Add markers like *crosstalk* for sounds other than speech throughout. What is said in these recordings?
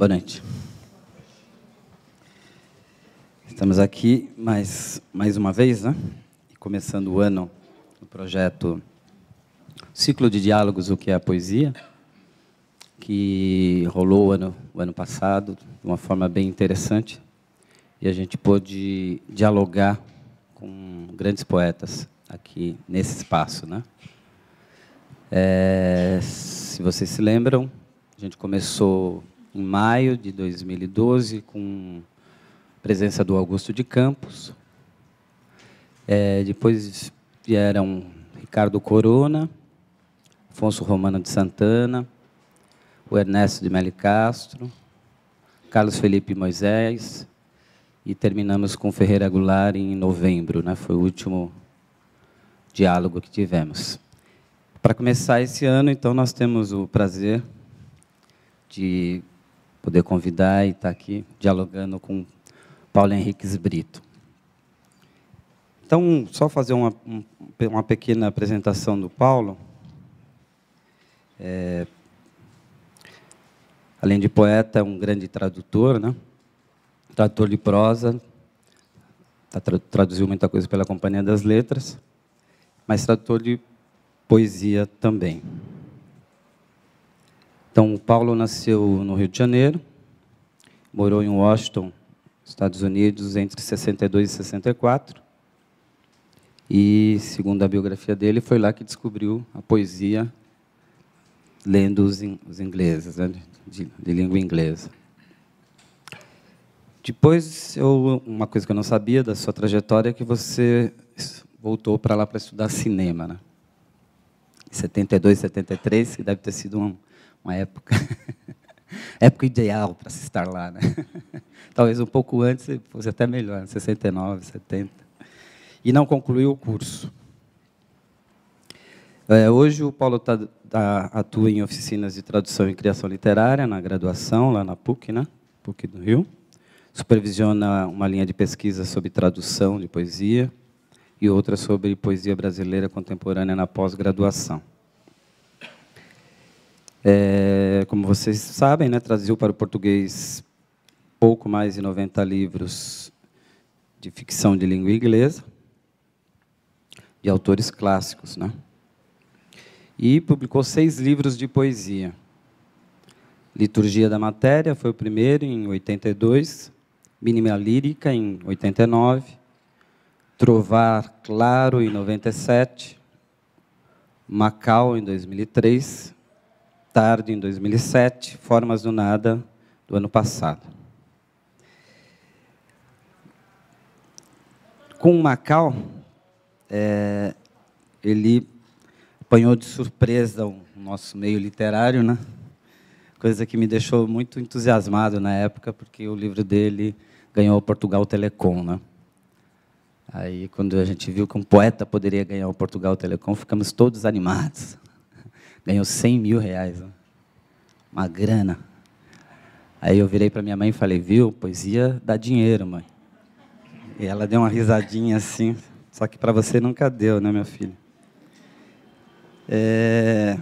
Boa noite. Estamos aqui mais, mais uma vez, né? começando o ano do projeto Ciclo de Diálogos, o que é a poesia, que rolou o ano, o ano passado de uma forma bem interessante e a gente pôde dialogar com grandes poetas aqui nesse espaço. Né? É, se vocês se lembram, a gente começou em maio de 2012, com a presença do Augusto de Campos. É, depois vieram Ricardo Corona, Afonso Romano de Santana, o Ernesto de Meli Castro, Carlos Felipe Moisés, e terminamos com Ferreira Goulart em novembro, né? foi o último diálogo que tivemos. Para começar esse ano, então, nós temos o prazer de poder convidar e estar tá aqui dialogando com Paulo Henriques Brito. Então, só fazer uma, uma pequena apresentação do Paulo. É, além de poeta, é um grande tradutor, né? tradutor de prosa, tá traduziu muita coisa pela Companhia das Letras, mas tradutor de poesia também. Então, o Paulo nasceu no Rio de Janeiro, morou em Washington, Estados Unidos, entre 62 e 64. E, segundo a biografia dele, foi lá que descobriu a poesia lendo os, in, os ingleses, né, de, de, língua inglesa. Depois, eu, uma coisa que eu não sabia da sua trajetória é que você voltou para lá para estudar cinema. Né? Em 72, 73, que deve ter sido um uma época, *laughs* época ideal para se estar lá, né? *laughs* Talvez um pouco antes fosse até melhor, 69, 70. E não concluiu o curso. É, hoje o Paulo tá, tá, atua em oficinas de tradução e criação literária na graduação lá na PUC, né? PUC do Rio. Supervisiona uma linha de pesquisa sobre tradução de poesia e outra sobre poesia brasileira contemporânea na pós-graduação. É, como vocês sabem, né, traduziu para o português pouco mais de 90 livros de ficção de língua inglesa, de autores clássicos. Né? E publicou seis livros de poesia. Liturgia da Matéria foi o primeiro, em 82, Mínima Lírica, em 89, Trovar Claro, em 97, Macau, em 2003, Tarde, em 2007, Formas do Nada, do ano passado. Com Macau, é, ele apanhou de surpresa o nosso meio literário, né? coisa que me deixou muito entusiasmado na época, porque o livro dele ganhou o Portugal Telecom. Né? Aí, quando a gente viu que um poeta poderia ganhar o Portugal Telecom, ficamos todos animados ganhou 100 mil reais. Uma grana. Aí eu virei para minha mãe e falei, viu, poesia dá dinheiro, mãe. E ela deu uma risadinha assim, só que para você nunca deu, né, meu filho? É...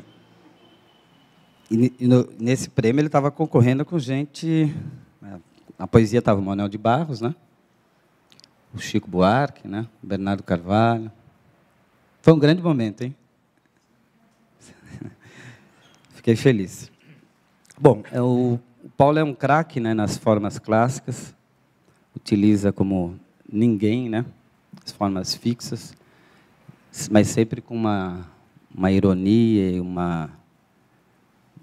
E, no, nesse prêmio ele estava concorrendo com gente. Né, a poesia estava o Manuel de Barros, né? O Chico Buarque, né? O Bernardo Carvalho. Foi um grande momento, hein? Fiquei feliz. Bom, é o, o Paulo é um craque né, nas formas clássicas, utiliza como ninguém né, as formas fixas, mas sempre com uma, uma ironia e uma,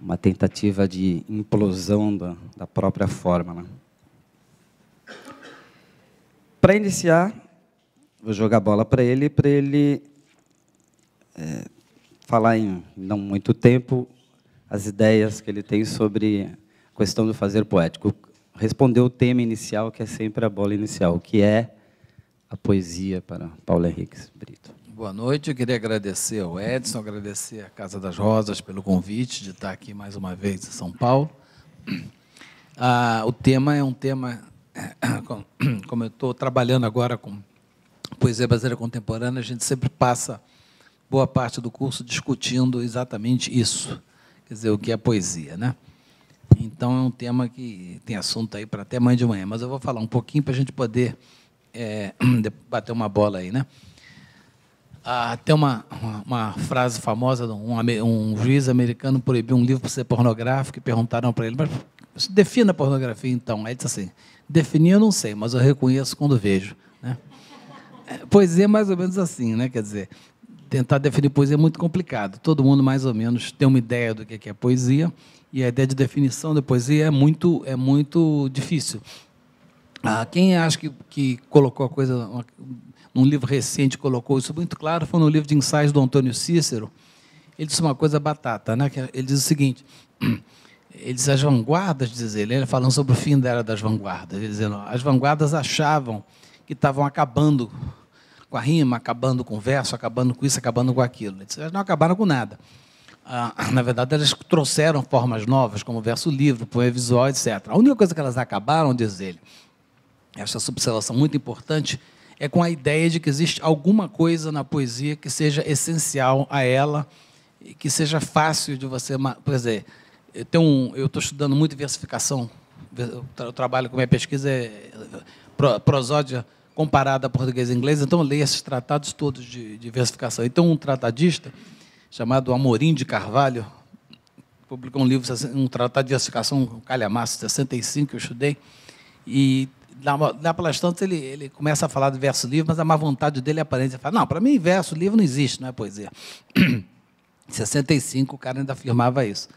uma tentativa de implosão da, da própria forma. Né? Para iniciar, vou jogar a bola para ele, para ele é, falar em não muito tempo as ideias que ele tem sobre a questão do fazer poético. Respondeu o tema inicial, que é sempre a bola inicial, que é a poesia para Paulo Henriques Brito. Boa noite, eu queria agradecer ao Edson, agradecer à Casa das Rosas pelo convite de estar aqui mais uma vez em São Paulo. Ah, o tema é um tema, *coughs* *coughs* como eu estou trabalhando agora com poesia brasileira contemporânea, a gente sempre passa boa parte do curso discutindo exatamente isso. Quer dizer, o que é poesia, né? Então é um tema que tem assunto aí para até amanhã de manhã, mas eu vou falar um pouquinho para a gente poder é, *clears throat* bater uma bola aí, né? Ah, tem uma, uma frase famosa, um, um juiz americano proibiu um livro por ser pornográfico e perguntaram para ele, mas defina a pornografia então. Aí disse assim, definir eu não sei, mas eu reconheço quando vejo. Né? É, poesia é mais ou menos assim, né? Quer dizer, tentar definir poesia é muito complicado. Todo mundo, mais ou menos, tem uma ideia do que é, é poesia, e a ideia de definição da poesia é muito, é muito difícil. Ah, quem acho que, que colocou a coisa uma, num livro recente colocou isso muito claro foi no livro de ensaios do Antônio Cícero. Ele disse uma coisa batata, né? Ele diz o seguinte: *clears throat* ele diz as vanguardas, diz ele, ele falando sobre o fim da era das vanguardas, ele dizendo as vanguardas achavam que estavam acabando com a rima, acabando com o verso, acabando com isso, acabando com aquilo. Elas não acabaram com nada. Ah, na verdade, elas trouxeram formas novas, como verso livre, poema visual, etc. A única coisa que elas acabaram, diz ele, essa subselação muito importante, é com a ideia de que existe alguma coisa na poesia que seja essencial a ela e que seja fácil de você. Por exemplo, eu estou estudando muito versificação, eu trabalho com minha pesquisa é, é, é prosódia comparada a português e inglês, então eu leio esses tratados todos de diversificação. Então, um tratadista chamado Amorim de Carvalho publicou um livro, um tratado de diversificação, um calhamaço, 65, que eu estudei, e na, na palestrante ele, ele começa a falar de verso livro, mas a má vontade dele é aparente. Ele fala, não, para mim verso livro não existe, não é poesia. Em *clears throat* 65 o cara ainda afirmava isso.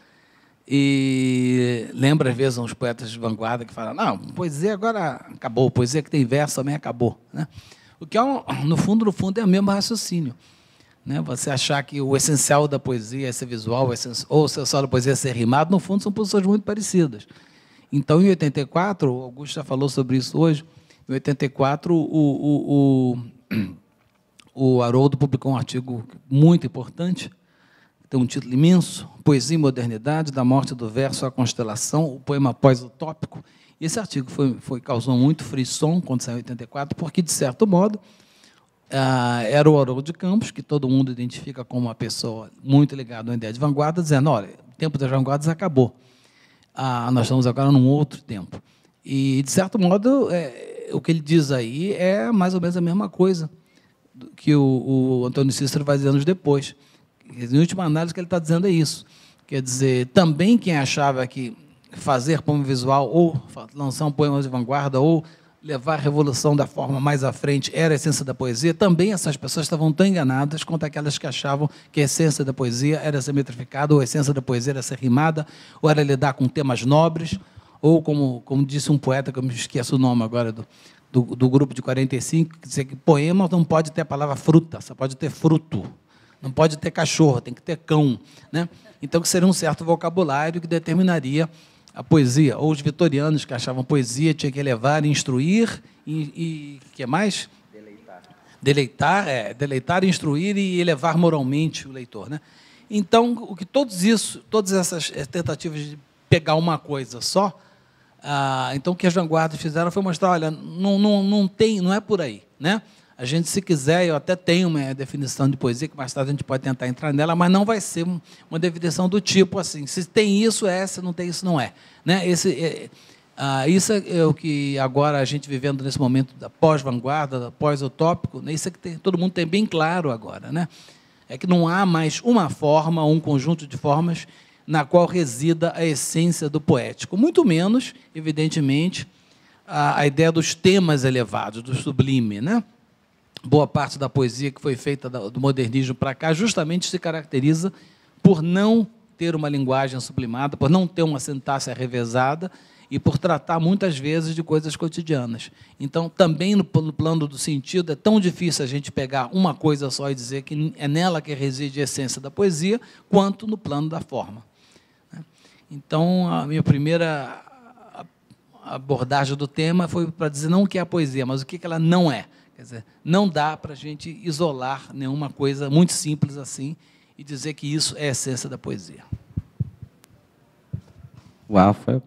E lembra, às vezes, uns poetas de vanguarda que falam: não, poesia agora acabou, poesia que tem verso também acabou. Né? O que é, um, no fundo, no fundo, é o mesmo raciocínio. Né? Você achar que o essencial da poesia é ser visual, ou o essencial da poesia é ser rimado, no fundo, são posições muito parecidas. Então, em 84, o Augusto já falou sobre isso hoje, em 84, o, o, o, *clears throat* o Haroldo publicou um artigo muito importante tem um título imenso, Poesia e Modernidade, da morte do verso à constelação, o poema após o tópico Esse artigo foi, foi, causou muito frisson quando saiu em 84, porque, de certo modo, ah, era o Haroldo de Campos, que todo mundo identifica como uma pessoa muito ligada à ideia de vanguarda, dizendo, olha, o tempo das vanguardas acabou. Ah, nós estamos agora num outro tempo. E, de certo modo, é, o que ele diz aí é mais ou menos a mesma coisa que o, o Antônio Cícero vai dizer anos depois. Em última análise, o que ele está dizendo é isso. Quer dizer, também quem achava que fazer poema visual ou lançar um poema de vanguarda ou levar a revolução da forma mais à frente era a essência da poesia, também essas pessoas estavam tão enganadas quanto aquelas que achavam que a essência da poesia era ser metrificada, ou a essência da poesia era ser rimada, ou era lidar com temas nobres, ou, como, como disse um poeta, que eu me esqueço o nome agora do, do, do grupo de 45, que dizia que poema não pode ter a palavra fruta, só pode ter fruto. Não pode ter cachorro, tem que ter cão. Né? Então, que seria um certo vocabulário que determinaria a poesia. Ou os vitorianos que achavam poesia tinha que elevar, instruir e. o que mais? Deleitar. Deleitar, é, deleitar, instruir e elevar moralmente o leitor. Né? Então, o que todos isso, todas essas eh, tentativas de pegar uma coisa só, ah, então o que as vanguardas fizeram foi mostrar, olha, não, não, não tem, não é por aí, né? A gente, se quiser, eu até tenho uma definição de poesia, que mais tarde a gente pode tentar entrar nela, mas não vai ser uma definição do tipo assim, se tem isso, é, se não tem isso, não é. Né? Esse, é, é ah, isso é, é o que agora a gente vivendo nesse momento da pós-vanguarda, da pós-utópico, né? isso é que tem, todo mundo tem bem claro agora. Né? É que não há mais uma forma, um conjunto de formas na qual resida a essência do poético. Muito menos, evidentemente, a, a ideia dos temas elevados, do sublime. Né? boa parte da poesia que foi feita do modernismo para cá justamente se caracteriza por não ter uma linguagem sublimada, por não ter uma sintaxe revezada e por tratar muitas vezes de coisas cotidianas. Então, também no plano do sentido, é tão difícil a gente pegar uma coisa só e dizer que é nela que reside a essência da poesia, quanto no plano da forma. Né? Então, a minha primeira abordagem do tema foi para dizer não o que é a poesia, mas o que ela não é. Quer dizer, não dá para a gente isolar nenhuma coisa muito simples assim e dizer que isso é a essência da poesia. Uau, foi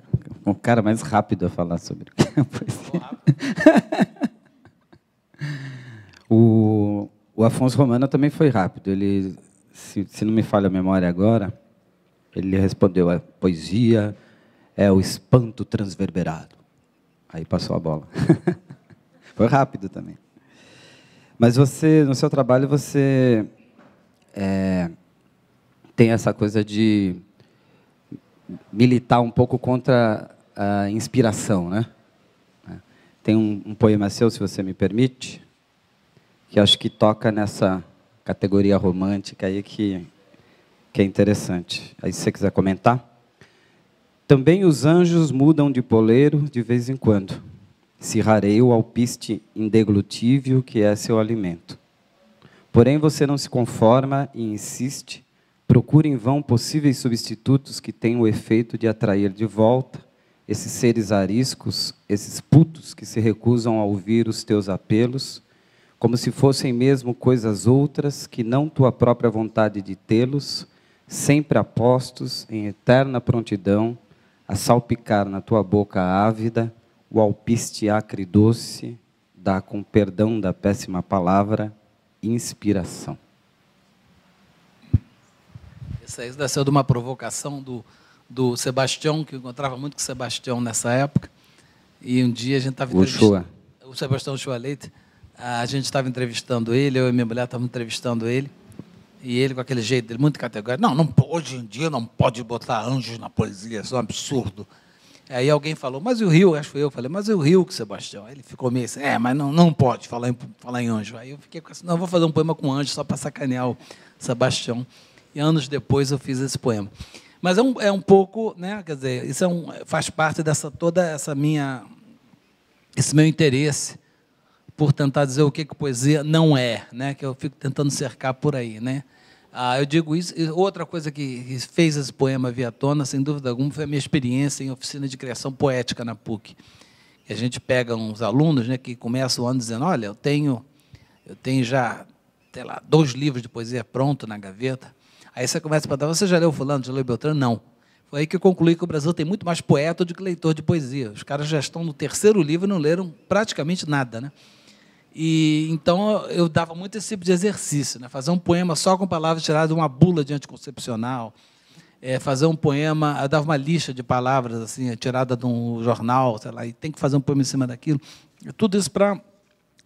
o cara mais rápido a falar sobre o que é poesia. *laughs* o, o Afonso Romano também foi rápido. Ele, se, se não me falha a memória agora, ele respondeu: a poesia é o espanto transverberado. Aí passou a bola. *laughs* foi rápido também. Mas você, no seu trabalho, você é, tem essa coisa de militar um pouco contra a inspiração, né? É. Tem um, um poema seu, se você me permite, que acho que toca nessa categoria romântica aí que, que é interessante. Aí se você quiser comentar. Também os anjos mudam de poleiro de vez em quando Cirrarei o alpiste indeglutível que é seu alimento. Porém, você não se conforma e insiste, procura em vão possíveis substitutos que tenham o efeito de atrair de volta esses seres ariscos, esses putos que se recusam a ouvir os teus apelos, como se fossem mesmo coisas outras que não tua própria vontade de tê-los, sempre apostos em eterna prontidão a salpicar na tua boca ávida o alpiste acre doce dá, com perdão da péssima palavra, inspiração. Essa aí nasceu de uma provocação do, do Sebastião, que eu encontrava muito com o Sebastião nessa época. E um dia a gente estava entrevistando. O Sebastião Chua Leite. A gente estava entrevistando ele, eu e minha mulher estávamos entrevistando ele. E ele, com aquele jeito dele, muito categórico, não, não, hoje em dia não pode botar anjos na poesia, isso é um absurdo. Aí alguém falou, mas e o Rio? Acho que eu falei, mas e o Rio, Sebastião? Aí ele ficou meio assim, é, mas não, não pode falar em, falar em anjo. Aí eu fiquei com assim, não, vou fazer um poema com anjo só para sacanear o Sebastião. E anos depois eu fiz esse poema. Mas é um, é um pouco, né, quer dizer, isso é um, faz parte dessa toda essa minha, esse meu interesse por tentar dizer o que, que poesia não é, né, que eu fico tentando cercar por aí, né? Ah, eu digo isso. E outra coisa que fez esse poema vir à tona, sem dúvida alguma, foi a minha experiência em oficina de criação poética na PUC. a gente pega uns alunos né, que começam o ano dizendo: Olha, eu tenho, eu tenho já, sei lá, dois livros de poesia pronto na gaveta. Aí você começa a perguntar: Você já leu Fulano, já leu Beltrano? Não. Foi aí que eu concluí que o Brasil tem muito mais poeta do que leitor de poesia. Os caras já estão no terceiro livro e não leram praticamente nada. Né? E então eu dava muito esse tipo de exercício, né? fazer um poema só com palavras tiradas de uma bula de anticoncepcional, é, fazer um poema, eu dava uma lista de palavras assim, tirada de um jornal, sei lá, e tem que fazer um poema em cima daquilo. Tudo isso para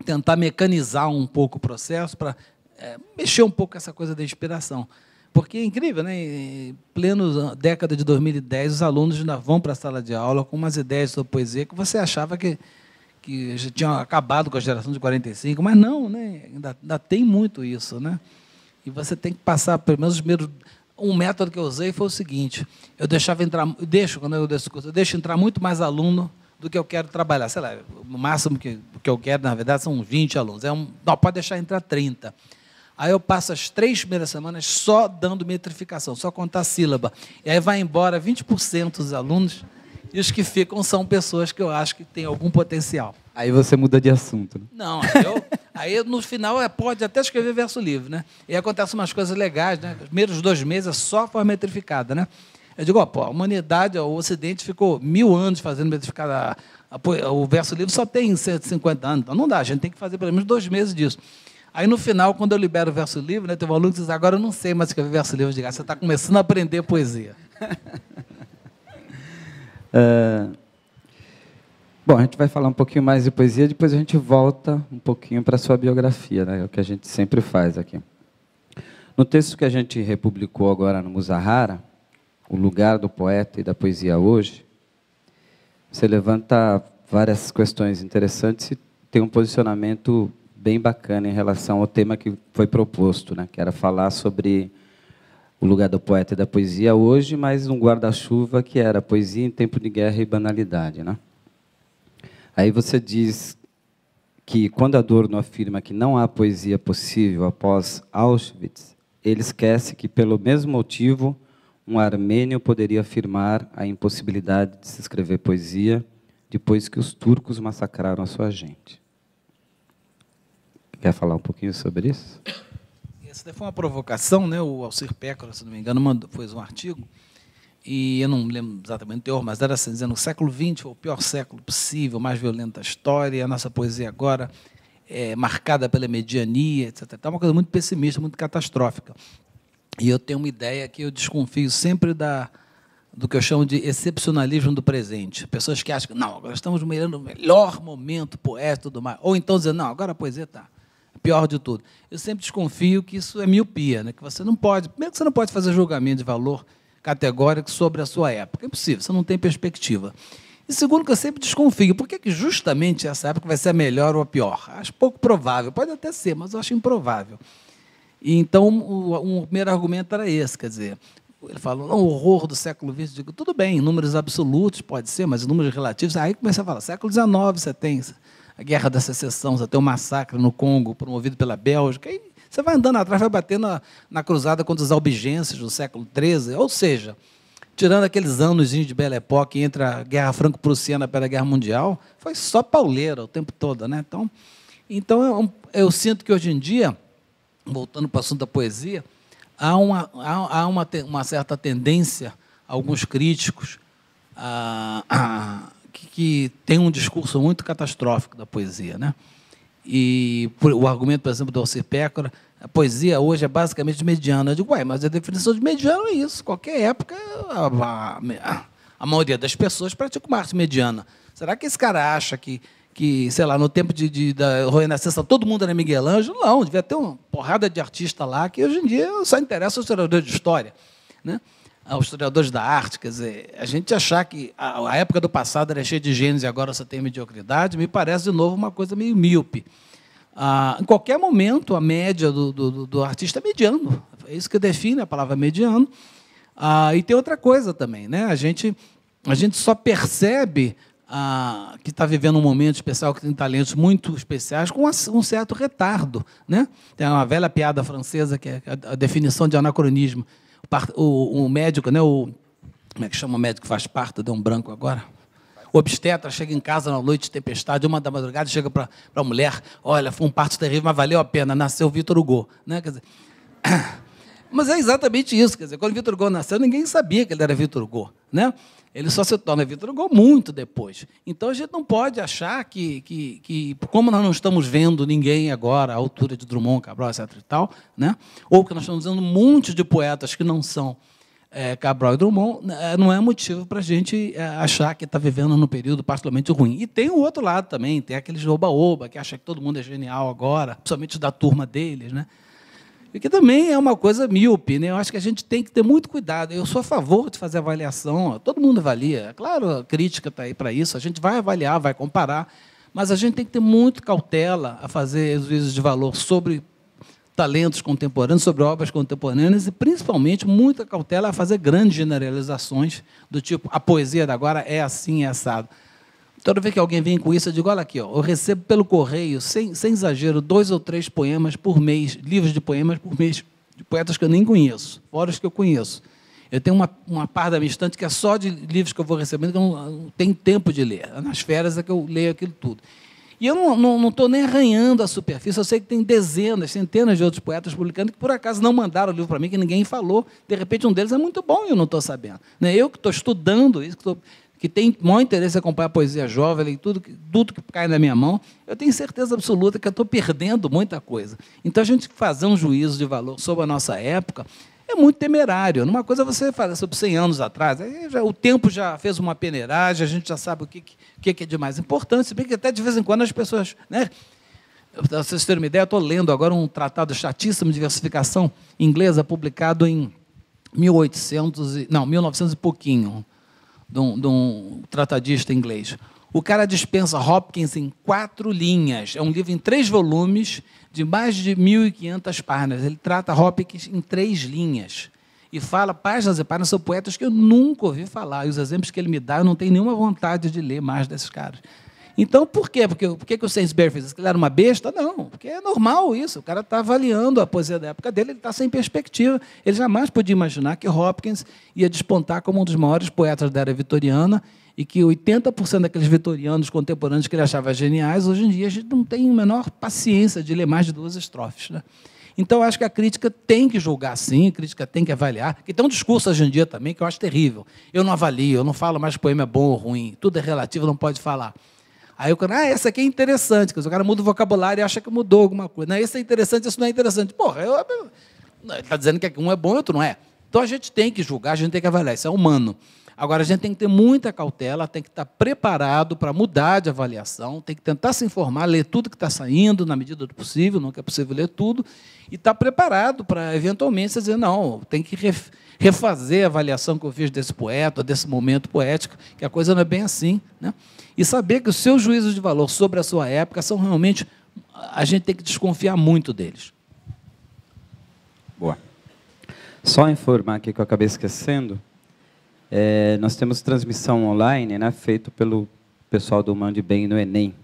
tentar mecanizar um pouco o processo, para é, mexer um pouco essa coisa da inspiração. Porque é incrível, né? Em pleno década de 2010, os alunos ainda vão para a sala de aula com umas ideias sobre poesia que você achava que que já tinham acabado com a geração de 45, mas não, né? ainda, ainda tem muito isso. Né? E você tem que passar, pelo menos, os primeiros um método que eu usei foi o seguinte: eu deixava entrar, eu deixo quando eu desse curso, eu deixo entrar muito mais aluno do que eu quero trabalhar. Sei lá, o máximo que, que eu quero, na verdade, são 20 alunos. É um, não, pode deixar entrar 30. Aí eu passo as três primeiras semanas só dando metrificação, só contar sílaba. E aí vai embora 20% dos alunos e os que ficam são pessoas que eu acho que têm algum potencial. Aí você muda de assunto. Né? Não, aí, eu, *laughs* aí no final é, pode até escrever verso livre, né? E acontecem umas coisas legais, né? Os primeiros dois meses é só forma metrificada, né? Eu digo, ó, pô, a humanidade, o Ocidente ficou mil anos fazendo metrificada. O verso livre só tem 150 anos, então não dá, a gente tem que fazer pelo menos dois meses disso. Aí no final, quando eu libero o verso livre, né, teve um aluno que diz, agora eu não sei mais escrever verso livre. Eu digo, ah, você está começando a aprender poesia. *laughs* É... Bom, a gente vai falar um pouquinho mais de poesia, depois a gente volta um pouquinho para a sua biografia, né? é o que a gente sempre faz aqui. No texto que a gente republicou agora no Muzahara, O Lugar do Poeta e da Poesia Hoje, você levanta várias questões interessantes e tem um posicionamento bem bacana em relação ao tema que foi proposto, né? que era falar sobre o lugar do poeta e da poesia hoje, mas um guarda-chuva que era poesia em tempo de guerra e banalidade. Né? Aí você diz que, quando Adorno afirma que não há poesia possível após Auschwitz, ele esquece que, pelo mesmo motivo, um armênio poderia afirmar a impossibilidade de se escrever poesia depois que os turcos massacraram a sua gente. Quer falar um pouquinho sobre isso? isso foi uma provocação, né? O Alcir Pécora, se não me engano, mandou, fez um artigo, e eu não lembro exatamente o teor, mas era assim, dizendo o século XX foi o pior século possível, mais violenta história, a nossa poesia agora é marcada pela mediania, etc. É tá uma coisa muito pessimista, muito catastrófica. E eu tenho uma ideia que eu desconfio sempre da, do que eu chamo de excepcionalismo do presente. Pessoas que acham que, não, agora estamos mirando o melhor momento poético do mar. Ou então dizendo, não, agora a poesia está pior de tudo. Eu sempre desconfio que isso é miopia, né? que você não pode, primeiro que você não pode fazer julgamento de valor categórico sobre a sua época. É impossível, você não tem perspectiva. E segundo, que eu sempre desconfio, por que, que justamente essa época vai ser a melhor ou a pior? Acho pouco provável, pode até ser, mas eu acho improvável. E então, o, um, o primeiro argumento era esse, quer dizer, ele falou, não, o horror do século XX. Eu digo, tudo bem, em números absolutos pode ser, mas em números relativos. Aí começa a falar, século XIX você tem, a Guerra da Secessão, até o um massacre no Congo, promovido pela Bélgica. E você vai andando atrás, vai bater na, na cruzada contra os albigenses do século XIII. Ou seja, tirando aqueles anos de Belle Époque entre a Guerra Franco-Prussiana pela Guerra Mundial, foi só pauleira o tempo todo. Né? Então, então eu, é eu sinto que hoje em dia, voltando para o assunto da poesia, há uma, há, há uma, uma certa tendência, alguns críticos, a, a que, que tem um discurso muito catastrófico da poesia. Né? E por, o argumento, por exemplo, do Alcir Pécora, a poesia hoje é basicamente mediana. Eu digo, uai, mas a definição de mediano é isso. Qualquer época, a, a, a maioria das pessoas pratica uma arte mediana. Será que esse cara acha que, que sei lá, no tempo de, de da Renascença todo mundo era Miguel Ângelo? Não, devia ter uma porrada de artista lá que hoje em dia só interessa os historiadores de história. Né? aos historiadores da arte. Quer dizer, a gente achar que a, época do passado era cheia de gênios e agora só tem mediocridade, me parece, de novo, uma coisa meio míope. Ah, em qualquer momento, a média do, do, do, artista é mediano. É isso que define a palavra mediano. Ah, e tem outra coisa também. Né? A, gente, a gente só percebe ah, que está vivendo um momento especial, que tem talentos muito especiais, com um certo retardo. Né? Tem uma velha piada francesa, que é a definição de anacronismo o, o médico, né? O, como é que chama o médico que faz parto? Deu um branco agora. O obstetra chega em casa na noite de tempestade, uma da madrugada, chega para a mulher: Olha, foi um parto terrível, mas valeu a pena, nasceu Vitor Hugo. Né? Quer dizer, *coughs* mas é exatamente isso. Quer dizer, quando Vitor Hugo nasceu, ninguém sabia que ele era Vitor Hugo. Né? Ele só se torna Vitor muito depois. Então a gente não pode achar que, que, que, como nós não estamos vendo ninguém agora à altura de Drummond, Cabral, etc. e tal, né? ou que nós estamos vendo um monte de poetas que não são é, Cabral e Drummond, né, é, não é motivo para a gente é, achar que está vivendo num período particularmente ruim. E tem o outro lado também, tem aqueles oba-oba que acha que todo mundo é genial agora, principalmente da turma deles, né? E que também é uma coisa míope, né? Eu acho que a gente tem que ter muito cuidado. Eu sou a favor de fazer avaliação, todo mundo avalia. Claro, a crítica está aí para isso, a gente vai avaliar, vai comparar, mas a gente tem que ter muito cautela a fazer juízos de valor sobre talentos contemporâneos, sobre obras contemporâneas e, principalmente, muita cautela a fazer grandes generalizações do tipo a poesia da agora é assim, é assado. Toda vez que alguém vem com isso, eu digo: olha aqui, ó, eu recebo pelo correio, sem, sem exagero, dois ou três poemas por mês, livros de poemas por mês, de poetas que eu nem conheço, fora os que eu conheço. Eu tenho uma, uma parte da minha estante que é só de livros que eu vou recebendo, que eu não, não tenho tempo de ler. Nas férias é que eu leio aquilo tudo. E eu não estou nem arranhando a superfície. Eu sei que tem dezenas, centenas de outros poetas publicando que, por acaso, não mandaram o livro para mim, que ninguém falou. De repente, um deles é muito bom e eu não estou sabendo. Não é eu que estou estudando isso, que estou que tem maior interesse em acompanhar a poesia jovem, ler tudo, tudo que cai na minha mão, eu tenho certeza absoluta que eu estou perdendo muita coisa. Então, a gente fazer um juízo de valor sobre a nossa época é muito temerário. Numa coisa você fala sobre 100 anos atrás, já, o tempo já fez uma peneiragem, a gente já sabe o que, que, que é de mais importante, se bem que até de vez em quando as pessoas. Né, para vocês terem uma ideia, estou lendo agora um tratado chatíssimo de diversificação inglesa, publicado em 1800 e, não, 1900 e pouquinho de um, de um tratadista inglês. O cara dispensa Hopkins em quatro linhas. É um livro em três volumes, de mais de 1.500 páginas. Ele trata Hopkins em três linhas. E fala páginas e páginas são poetas que eu nunca ouvi falar. E os exemplos que ele me dá, eu não tenho nenhuma vontade de ler mais desses caras. Então, por quê? Porque, por que, que o Sainsbury fez isso? Que ele era uma besta? Não, porque é normal isso. O cara está avaliando a poesia da época dele, ele está sem perspectiva. Ele jamais podia imaginar que Hopkins ia despontar como um dos maiores poetas da era vitoriana e que 80% daqueles vitorianos contemporâneos que ele achava geniais, hoje em dia a gente não tem a menor paciência de ler mais de duas estrofes. Né? Então, acho que a crítica tem que julgar sim, a crítica tem que avaliar. Que tem um discurso hoje em dia também que eu acho terrível. Eu não avalio, eu não falo mais que poema é bom ou ruim, tudo é relativo, não pode falar. Aí o cara, ah, essa aqui é interessante. o cara muda o vocabulário e acha que mudou alguma coisa. Não, esse é interessante, isso não é interessante. Porra, eu, eu, ele está dizendo que é, um é bom e outro não é. Então a gente tem que julgar, a gente tem que avaliar. Isso é humano. Agora, a gente tem que ter muita cautela, tem que estar preparado para mudar de avaliação, tem que tentar se informar, ler tudo que está saindo na medida do possível, nunca é possível ler tudo, e estar tá preparado para, eventualmente, você dizer, não, tem que refazer a avaliação que eu fiz desse poeta, desse momento poético, que a coisa não é bem assim. Né? E saber que os seus juízos de valor sobre a sua época são realmente. A gente tem que desconfiar muito deles. Boa. Só informar aqui que eu acabei esquecendo. É, nós temos transmissão online, né, feito pelo pessoal do Mande Bem no Enem.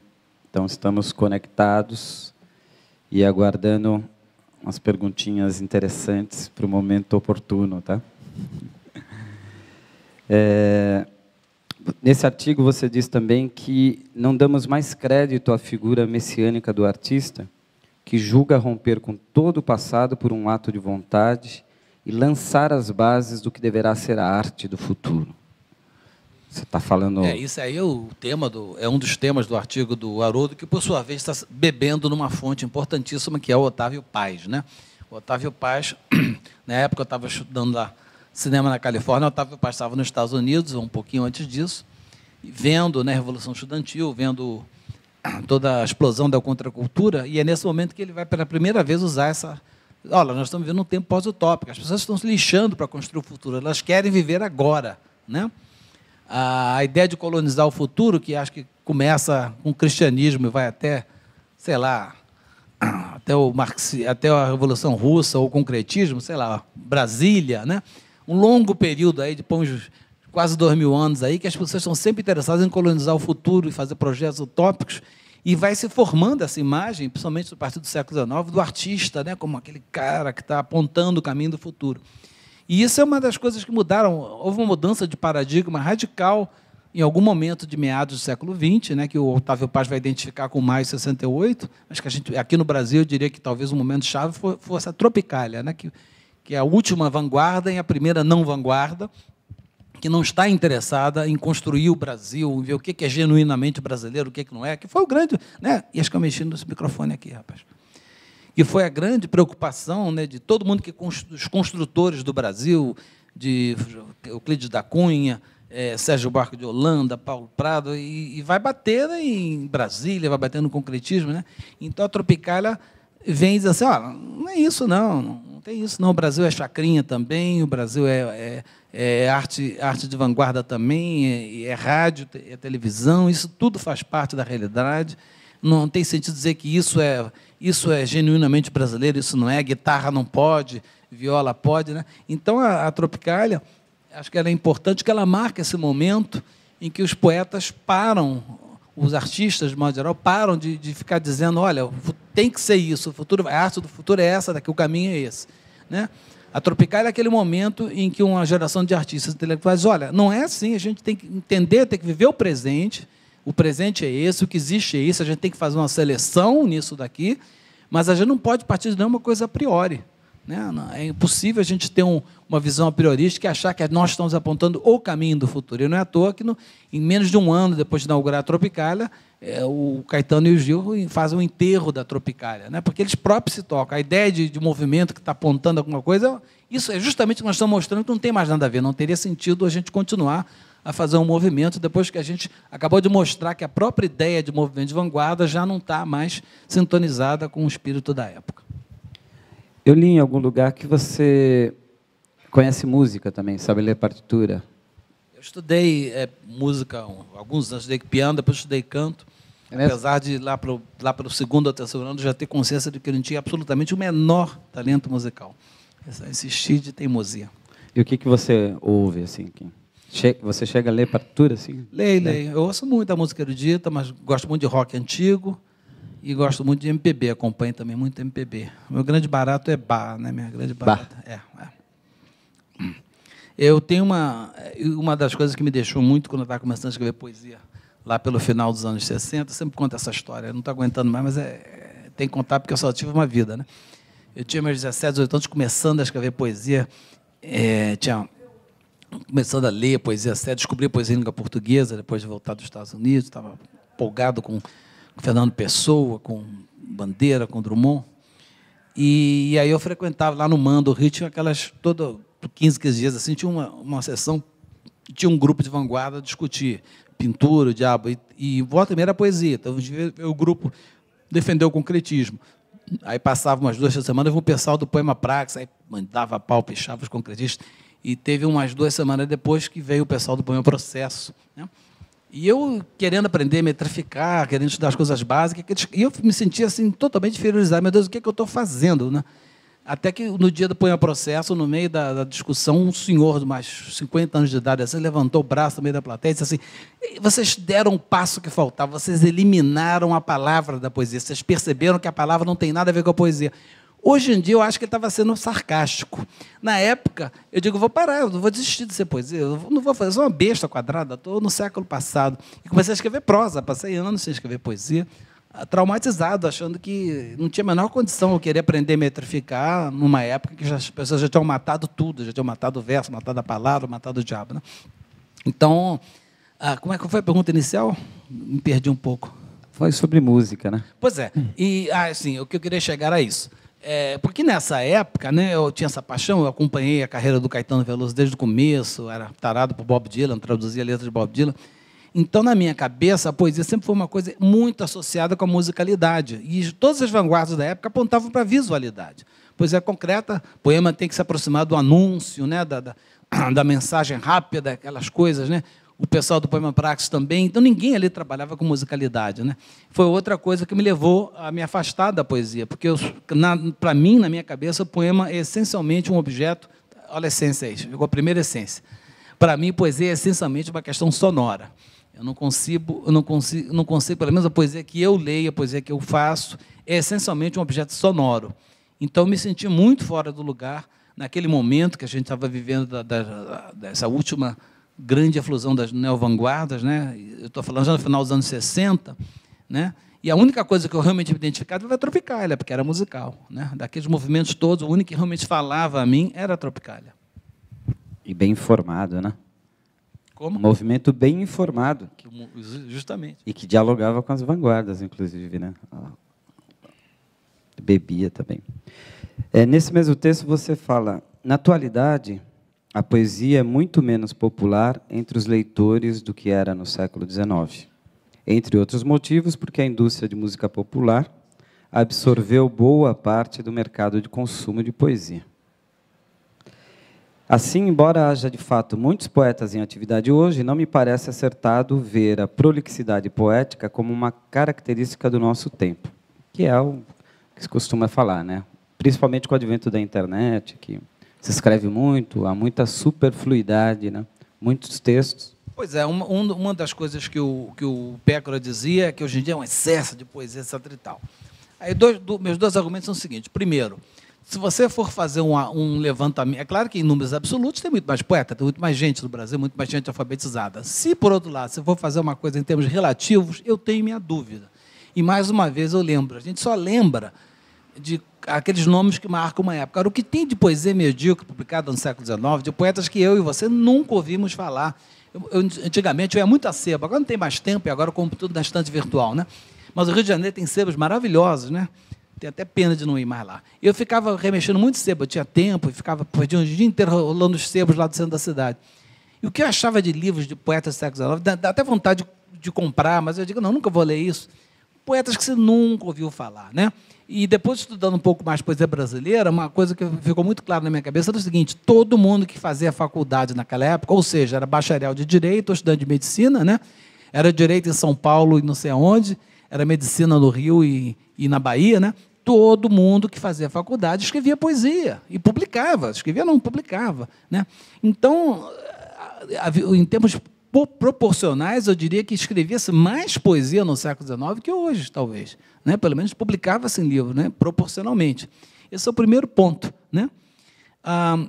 Então, estamos conectados e aguardando umas perguntinhas interessantes para o momento oportuno. Tá? É, nesse artigo, você diz também que não damos mais crédito à figura messiânica do artista, que julga romper com todo o passado por um ato de vontade e lançar as bases do que deverá ser a arte do futuro. Você está falando. É, isso aí é o tema do. É um dos temas do artigo do Haroldo, que, por sua vez, está bebendo numa fonte importantíssima, que é o Otávio Paz. Né? O Otávio Paz, *clears throat* na época eu estava estudando lá cinema na Califórnia, o Otávio Paz estava nos Estados Unidos, um pouquinho antes disso, vendo né, a Revolução Estudantil, vendo *clears throat* toda a explosão da contracultura, e é nesse momento que ele vai pela primeira vez usar essa Olha, nós estamos vivendo um tempo pós-utópico. As pessoas estão se lixando para construir o futuro. Elas querem viver agora, né? A ideia de colonizar o futuro, que acho que começa com o cristianismo e vai até, sei lá, *clears throat* até, o até a Revolução Russa ou o concretismo, sei lá, Brasília, né? Um longo período aí de quase dois mil anos aí, que as pessoas estão sempre interessadas em colonizar o futuro e fazer projetos utópicos e vai se formando essa imagem, principalmente a partir do século XIX, do artista, né, como aquele cara que está apontando o caminho do futuro. E isso é uma das coisas que mudaram. Houve uma mudança de paradigma radical em algum momento de meados do século XX, né, que o Otávio Paz vai identificar com mais 68, mas que a gente, aqui no Brasil, eu diria que talvez o momento chave fosse a Tropicália, né, que, que é a última vanguarda e a primeira não vanguarda, que não está interessada em construir o Brasil, em ver o que é genuinamente brasileiro, o que, é que não é, que foi o grande. Né? E acho que eu mexi nesse microfone aqui, rapaz. Que foi a grande preocupação né, de todo mundo, que os construtores do Brasil, de Euclides da Cunha, é, Sérgio Barco de Holanda, Paulo Prado, e, e vai bater em Brasília, vai bater no concretismo. Né? Então a Tropicália vem e diz assim, ó, oh, não é isso não, não tem isso não, o Brasil é chacrinha também, o Brasil é, é, é arte, arte de vanguarda também, é, é rádio, é televisão, isso tudo faz parte da realidade. Não tem sentido dizer que isso é, isso é genuinamente brasileiro, isso não é, guitarra não pode, viola pode. Né? Então, a, a Tropicália, acho que ela é importante, que ela marca esse momento em que os poetas param os artistas, de modo geral, param de, de ficar dizendo, olha, tem que ser isso, o futuro, a arte do futuro é essa, daqui o caminho é esse. Né? A Tropical é aquele momento em que uma geração de artistas intelectuais, olha, não é assim, a gente tem que entender, tem que viver o presente, o presente é esse, o que existe é isso, a gente tem que fazer uma seleção nisso daqui, mas a gente não pode partir de nenhuma coisa a priori. Né, é impossível a gente ter um, uma visão apriorística e achar que nós estamos apontando o caminho do futuro. E não é à toa que, no, em menos de um ano depois de inaugurar a Tropicália, é, o Caetano e o Gil fazem o um enterro da Tropicália, né? porque eles próprios se tocam. A ideia de, de movimento que está apontando alguma coisa, isso é justamente o que nós estamos mostrando que não tem mais nada a ver. Não teria sentido a gente continuar a fazer um movimento depois que a gente acabou de mostrar que a própria ideia de movimento de vanguarda já não está mais sintonizada com o espírito da época. Eu li em algum lugar que você conhece música também, sabe ler partitura. Eu estudei é, música alguns anos, estudei piano, depois estudei canto. É apesar de lá para lá o segundo ou terceiro ano já ter consciência de que eu não tinha absolutamente o menor talento musical. Essa, insisti de teimosia. E o que, que você ouve assim? Que você chega a ler partitura assim? Leio, né? leio. Eu ouço muita música erudita, mas gosto muito de rock antigo. E gosto muito de MPB, acompanho também muito MPB. Meu grande barato é bar, né? Minha grande barata. Bar. É, é. Eu tenho uma. Uma das coisas que me deixou muito quando eu estava começando a escrever poesia, lá pelo final dos anos 60, sempre conto essa história, eu não estou aguentando mais, mas é, tem que contar porque eu só tive uma vida, né? Eu tinha meus 17, 18 anos começando a escrever poesia, é, tinha começando a ler poesia séria, descobri a poesia em língua portuguesa depois de voltar dos Estados Unidos, estava empolgado com Fernando Pessoa, com Bandeira, com Drummond. E, e aí eu frequentava lá no Mando Rio, tinha aquelas, todo 15, 15 dias assim, tinha uma, uma sessão, tinha um grupo de vanguarda a discutir pintura, o diabo, e, e volta e meia era poesia. Então, o grupo defendeu o concretismo. Aí passava umas duas semanas, o pessoal do Poema Praxis, aí mandava pau, pichava os concretistas. E teve umas duas semanas depois que veio o pessoal do Poema Processo. Né? E eu querendo aprender a metrificar, querendo estudar as coisas básicas, e eu me sentia assim totalmente inferiorizado. Meu Deus, o que, é que eu estou fazendo? Né? Até que no dia do punha processo, no meio da, da, discussão, um senhor de mais 50 anos de idade assim, levantou o braço no meio da plateia e disse assim: vocês deram o passo que faltava, vocês eliminaram a palavra da poesia, vocês perceberam que a palavra não tem nada a ver com a poesia. Hoje em dia eu acho que ele estava sendo sarcástico. Na época, eu digo, vou parar, eu vou desistir de ser poesia, eu não vou fazer, eu sou uma besta quadrada, estou no século passado. E comecei a escrever prosa, passei anos sem escrever poesia, traumatizado, achando que não tinha a menor condição eu querer aprender a metrificar numa época que as pessoas já tinham matado tudo, já tinham matado o verso, matado a palavra, matado o diabo. Né? Então, ah, como é que foi a pergunta inicial? Me perdi um pouco. Foi sobre música, né? Pois é. E, ah, assim, o que eu queria chegar a isso. É, porque nessa época, né, eu tinha essa paixão, eu acompanhei a carreira do Caetano Veloso desde o começo, era tarado por Bob Dylan, traduzia letras de Bob Dylan. Então, na minha cabeça, a poesia sempre foi uma coisa muito associada com a musicalidade. E todas as vanguardas da época apontavam para a visualidade. Poesia concreta, poema tem que se aproximar do anúncio, né, da, da, *clears throat* da mensagem rápida, aquelas coisas. Né? o pessoal do Poema Praxis também. Então ninguém ali trabalhava com musicalidade, né? Foi outra coisa que me levou a me afastar da poesia, porque para mim, na minha cabeça, o poema é essencialmente um objeto. Olha a essência aí, é chegou a primeira essência. Para mim, poesia é essencialmente uma questão sonora. Eu não consigo, eu não consigo, não consigo, pelo menos a poesia que eu leio, a poesia que eu faço, é essencialmente um objeto sonoro. Então, me senti muito fora do lugar naquele momento que a gente estava vivendo da, da, dessa última grande aflusão das vanguardas, né? eu estou falando já no final dos anos 60, né? e a única coisa que eu realmente me identificava era a Tropicália, porque era musical. Né? Daqueles movimentos todos, o único que realmente falava a mim era a Tropicália. E bem informado, né? Como? Um movimento bem informado. Justamente. E que dialogava com as vanguardas, inclusive, né? Bebia também. É, nesse mesmo texto você fala, na atualidade, a poesia é muito menos popular entre os leitores do que era no século XIX. Entre outros motivos, porque a indústria de música popular absorveu boa parte do mercado de consumo de poesia. Assim, embora haja de fato muitos poetas em atividade hoje, não me parece acertado ver a prolixidade poética como uma característica do nosso tempo, que é o que se costuma falar, né? principalmente com o advento da internet, que se escreve muito, há muita superfluidade, né? muitos textos. Pois é, uma, uma das coisas que o, que o Pécora dizia é que hoje em dia é um excesso de poesia, etc. E tal. Aí dois, do, meus dois argumentos são os seguintes. Primeiro, se você for fazer uma, um levantamento, é claro que em números absolutos tem muito mais poeta, tem muito mais gente no Brasil, muito mais gente alfabetizada. Se, por outro lado, você for fazer uma coisa em termos relativos, eu tenho minha dúvida. E, mais uma vez, eu lembro, a gente só lembra de aqueles nomes que marcam uma época. Agora, o que tem de poesia medíocre publicada no século XIX, de poetas que eu e você nunca ouvimos falar. Eu, eu, antigamente eu ia muito a sebo, agora não tem mais tempo, e agora eu compro tudo na estante virtual. Né? Mas o Rio de Janeiro tem sebos maravilhosos, né? Tem até pena de não ir mais lá. Eu ficava remexendo muito sebo, eu tinha tempo, e ficava por um dia inteiro rolando os sebos lá do centro da cidade. E o que eu achava de livros de poetas do século XIX, dá, dá até vontade de, de comprar, mas eu digo, não, nunca vou ler isso. Poetas que você nunca ouviu falar, né? E depois, estudando um pouco mais poesia é brasileira, uma coisa que ficou muito clara na minha cabeça era o seguinte: todo mundo que fazia faculdade naquela época, ou seja, era bacharel de direito ou estudante de medicina, né? era direito em São Paulo e não sei aonde, era medicina no Rio e, e na Bahia, né? todo mundo que fazia faculdade escrevia poesia e publicava. Escrevia não, publicava. Né? Então, em termos proporcionais, eu diria que escrevia-se mais poesia no século XIX que hoje, talvez. Né? Pelo menos publicava-se em livro, né? proporcionalmente. Esse é o primeiro ponto. Né? Ah,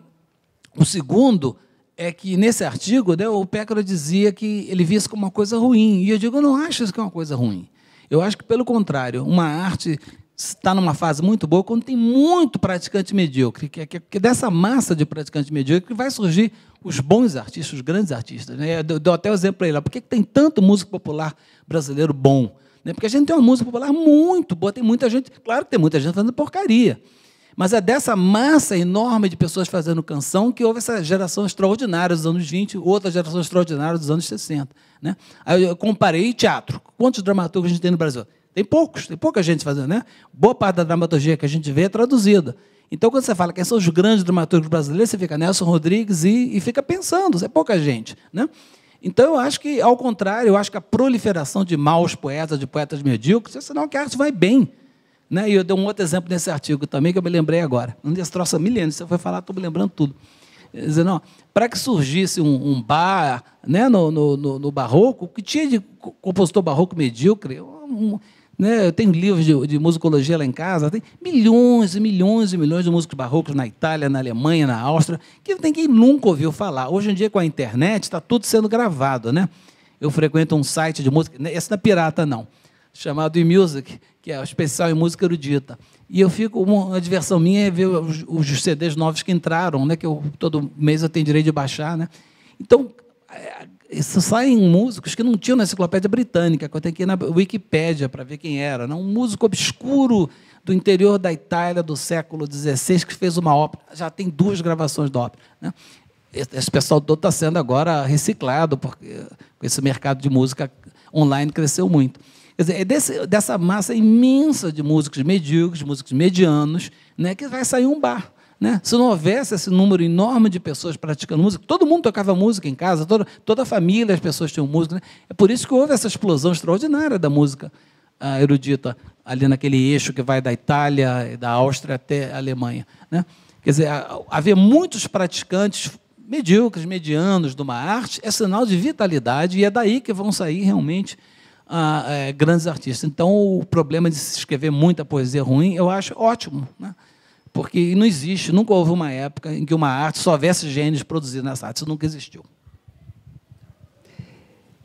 o segundo é que, nesse artigo, né, o Pécaro dizia que ele via isso como uma coisa ruim. E eu digo, eu não acho isso que é uma coisa ruim. Eu acho que, pelo contrário, uma arte está numa fase muito boa quando tem muito praticante medíocre, que, é que é, é dessa massa de praticante medíocre que vai surgir os bons artistas, os grandes artistas. Né? Eu dou até o um exemplo para ele. Por que tem tanto músico popular brasileiro bom? Né? Porque a gente tem uma música popular muito boa, tem muita gente, claro que tem muita gente fazendo porcaria. Mas é dessa massa enorme de pessoas fazendo canção que houve essa geração extraordinária dos anos 20, outra geração extraordinária dos anos 60. Né? Aí eu comparei teatro. Quantos dramaturgos a gente tem no Brasil? Tem poucos, tem pouca gente fazendo, né? Boa parte da dramaturgia que a gente vê é traduzida. Então, quando você fala quem são os grandes dramaturgos brasileiros, você fica Nelson Rodrigues e, e fica pensando, é pouca gente. Né? Então, eu acho que, ao contrário, eu acho que a proliferação de maus poetas, de poetas medíocres, é sinal que a arte vai bem. Né? E eu dei um outro exemplo nesse artigo também, que eu me lembrei agora. Um desse troço milênios, você foi falar, estou me lembrando tudo. dizendo não, para que surgisse um, um bar né, no, no, no, no, barroco, que tinha de compositor barroco medíocre, um, né? Eu tenho livros de, de musicologia lá em casa, tem milhões e milhões e milhões de músicos barrocos na Itália, na Alemanha, na Áustria, que ninguém nunca ouviu falar. Hoje em dia, com a internet, está tudo sendo gravado. Né? Eu frequento um site de música, né, esse não é pirata, não, chamado eMusic, que é especial em música erudita. E eu fico, uma diversão minha é ver os, os CDs novos que entraram, né? que eu, todo mês eu tenho direito de baixar. Né? Então, é, isso saem músicos que não tinham na enciclopédia britânica, que eu tenho que ir na Wikipédia para ver quem era. Não, né? um músico obscuro do interior da Itália do século XVI que fez uma ópera. Já tem duas gravações da ópera. Né? Esse pessoal todo está sendo agora reciclado, porque esse mercado de música online cresceu muito. Quer dizer, é desse, dessa massa imensa de músicos medíocres, músicos medianos, né, que vai sair um bar. Né? Se não houvesse esse número enorme de pessoas praticando música, todo mundo tocava música em casa, toda, toda a família, as pessoas tinham música. Né? É por isso que houve essa explosão extraordinária da música ah, erudita, ali naquele eixo que vai da Itália, da Áustria até a Alemanha. Né? Quer dizer, havia muitos praticantes medíocres, medianos de uma arte, é sinal de vitalidade e é daí que vão sair realmente ah, é, grandes artistas. Então, o problema de se escrever muita poesia ruim, eu acho ótimo. Né? Porque não existe, nunca houve uma época em que uma arte só houvesse gêneros produzidos nessa arte, isso nunca existiu.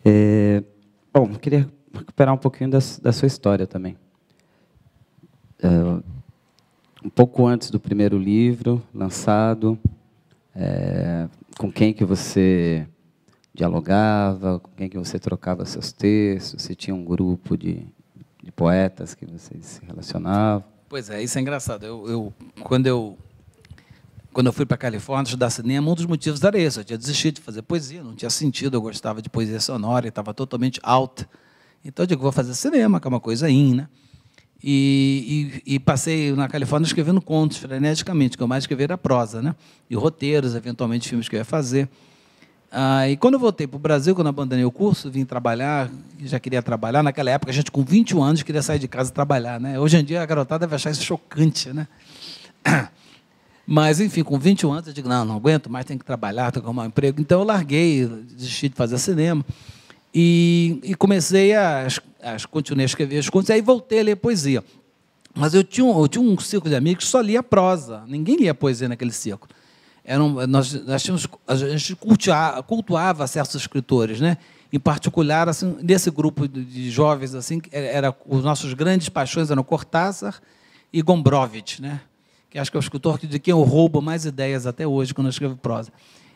É, bom, queria recuperar um pouquinho da, da sua história também. É, um pouco antes do primeiro livro lançado, é, com quem que você dialogava, com quem que você trocava seus textos, se tinha um grupo de, de poetas que você se relacionava. Pois é, isso é engraçado. Eu, eu quando eu quando eu fui para a Califórnia estudar cinema, um dos motivos era esse. Eu tinha desistido de fazer poesia, não tinha sentido. Eu gostava de poesia sonora e estava totalmente out. Então eu digo, vou fazer cinema, que é uma coisa in, né? E, e, e, passei na Califórnia escrevendo contos freneticamente, o que eu mais escrevi era prosa, né? E roteiros, eventualmente filmes que eu ia fazer. Ah, e quando eu voltei para o Brasil, quando abandonei o curso, vim trabalhar, já queria trabalhar. Naquela época, a gente com 21 anos queria sair de casa e trabalhar. Né? Hoje em dia, a garotada deve achar isso chocante. Né? *clears throat* Mas, enfim, com 21 anos, eu digo: não, não aguento mais, tenho que trabalhar, tenho que arrumar um emprego. Então, eu larguei, desisti de fazer cinema. E, e comecei a, a, continuei a escrever as contos. e aí voltei a ler poesia. Mas eu tinha, eu tinha um círculo de amigos que só lia prosa, ninguém lia poesia naquele círculo eram, nós, nós tínhamos, a gente cultuava, cultuava certos escritores, né? em particular, assim, nesse grupo de jovens, assim, era, os nossos grandes paixões eram Cortázar e Gombrowicz, né? que acho que é o escritor de quem eu roubo mais ideias até hoje, quando eu escrevo prosa.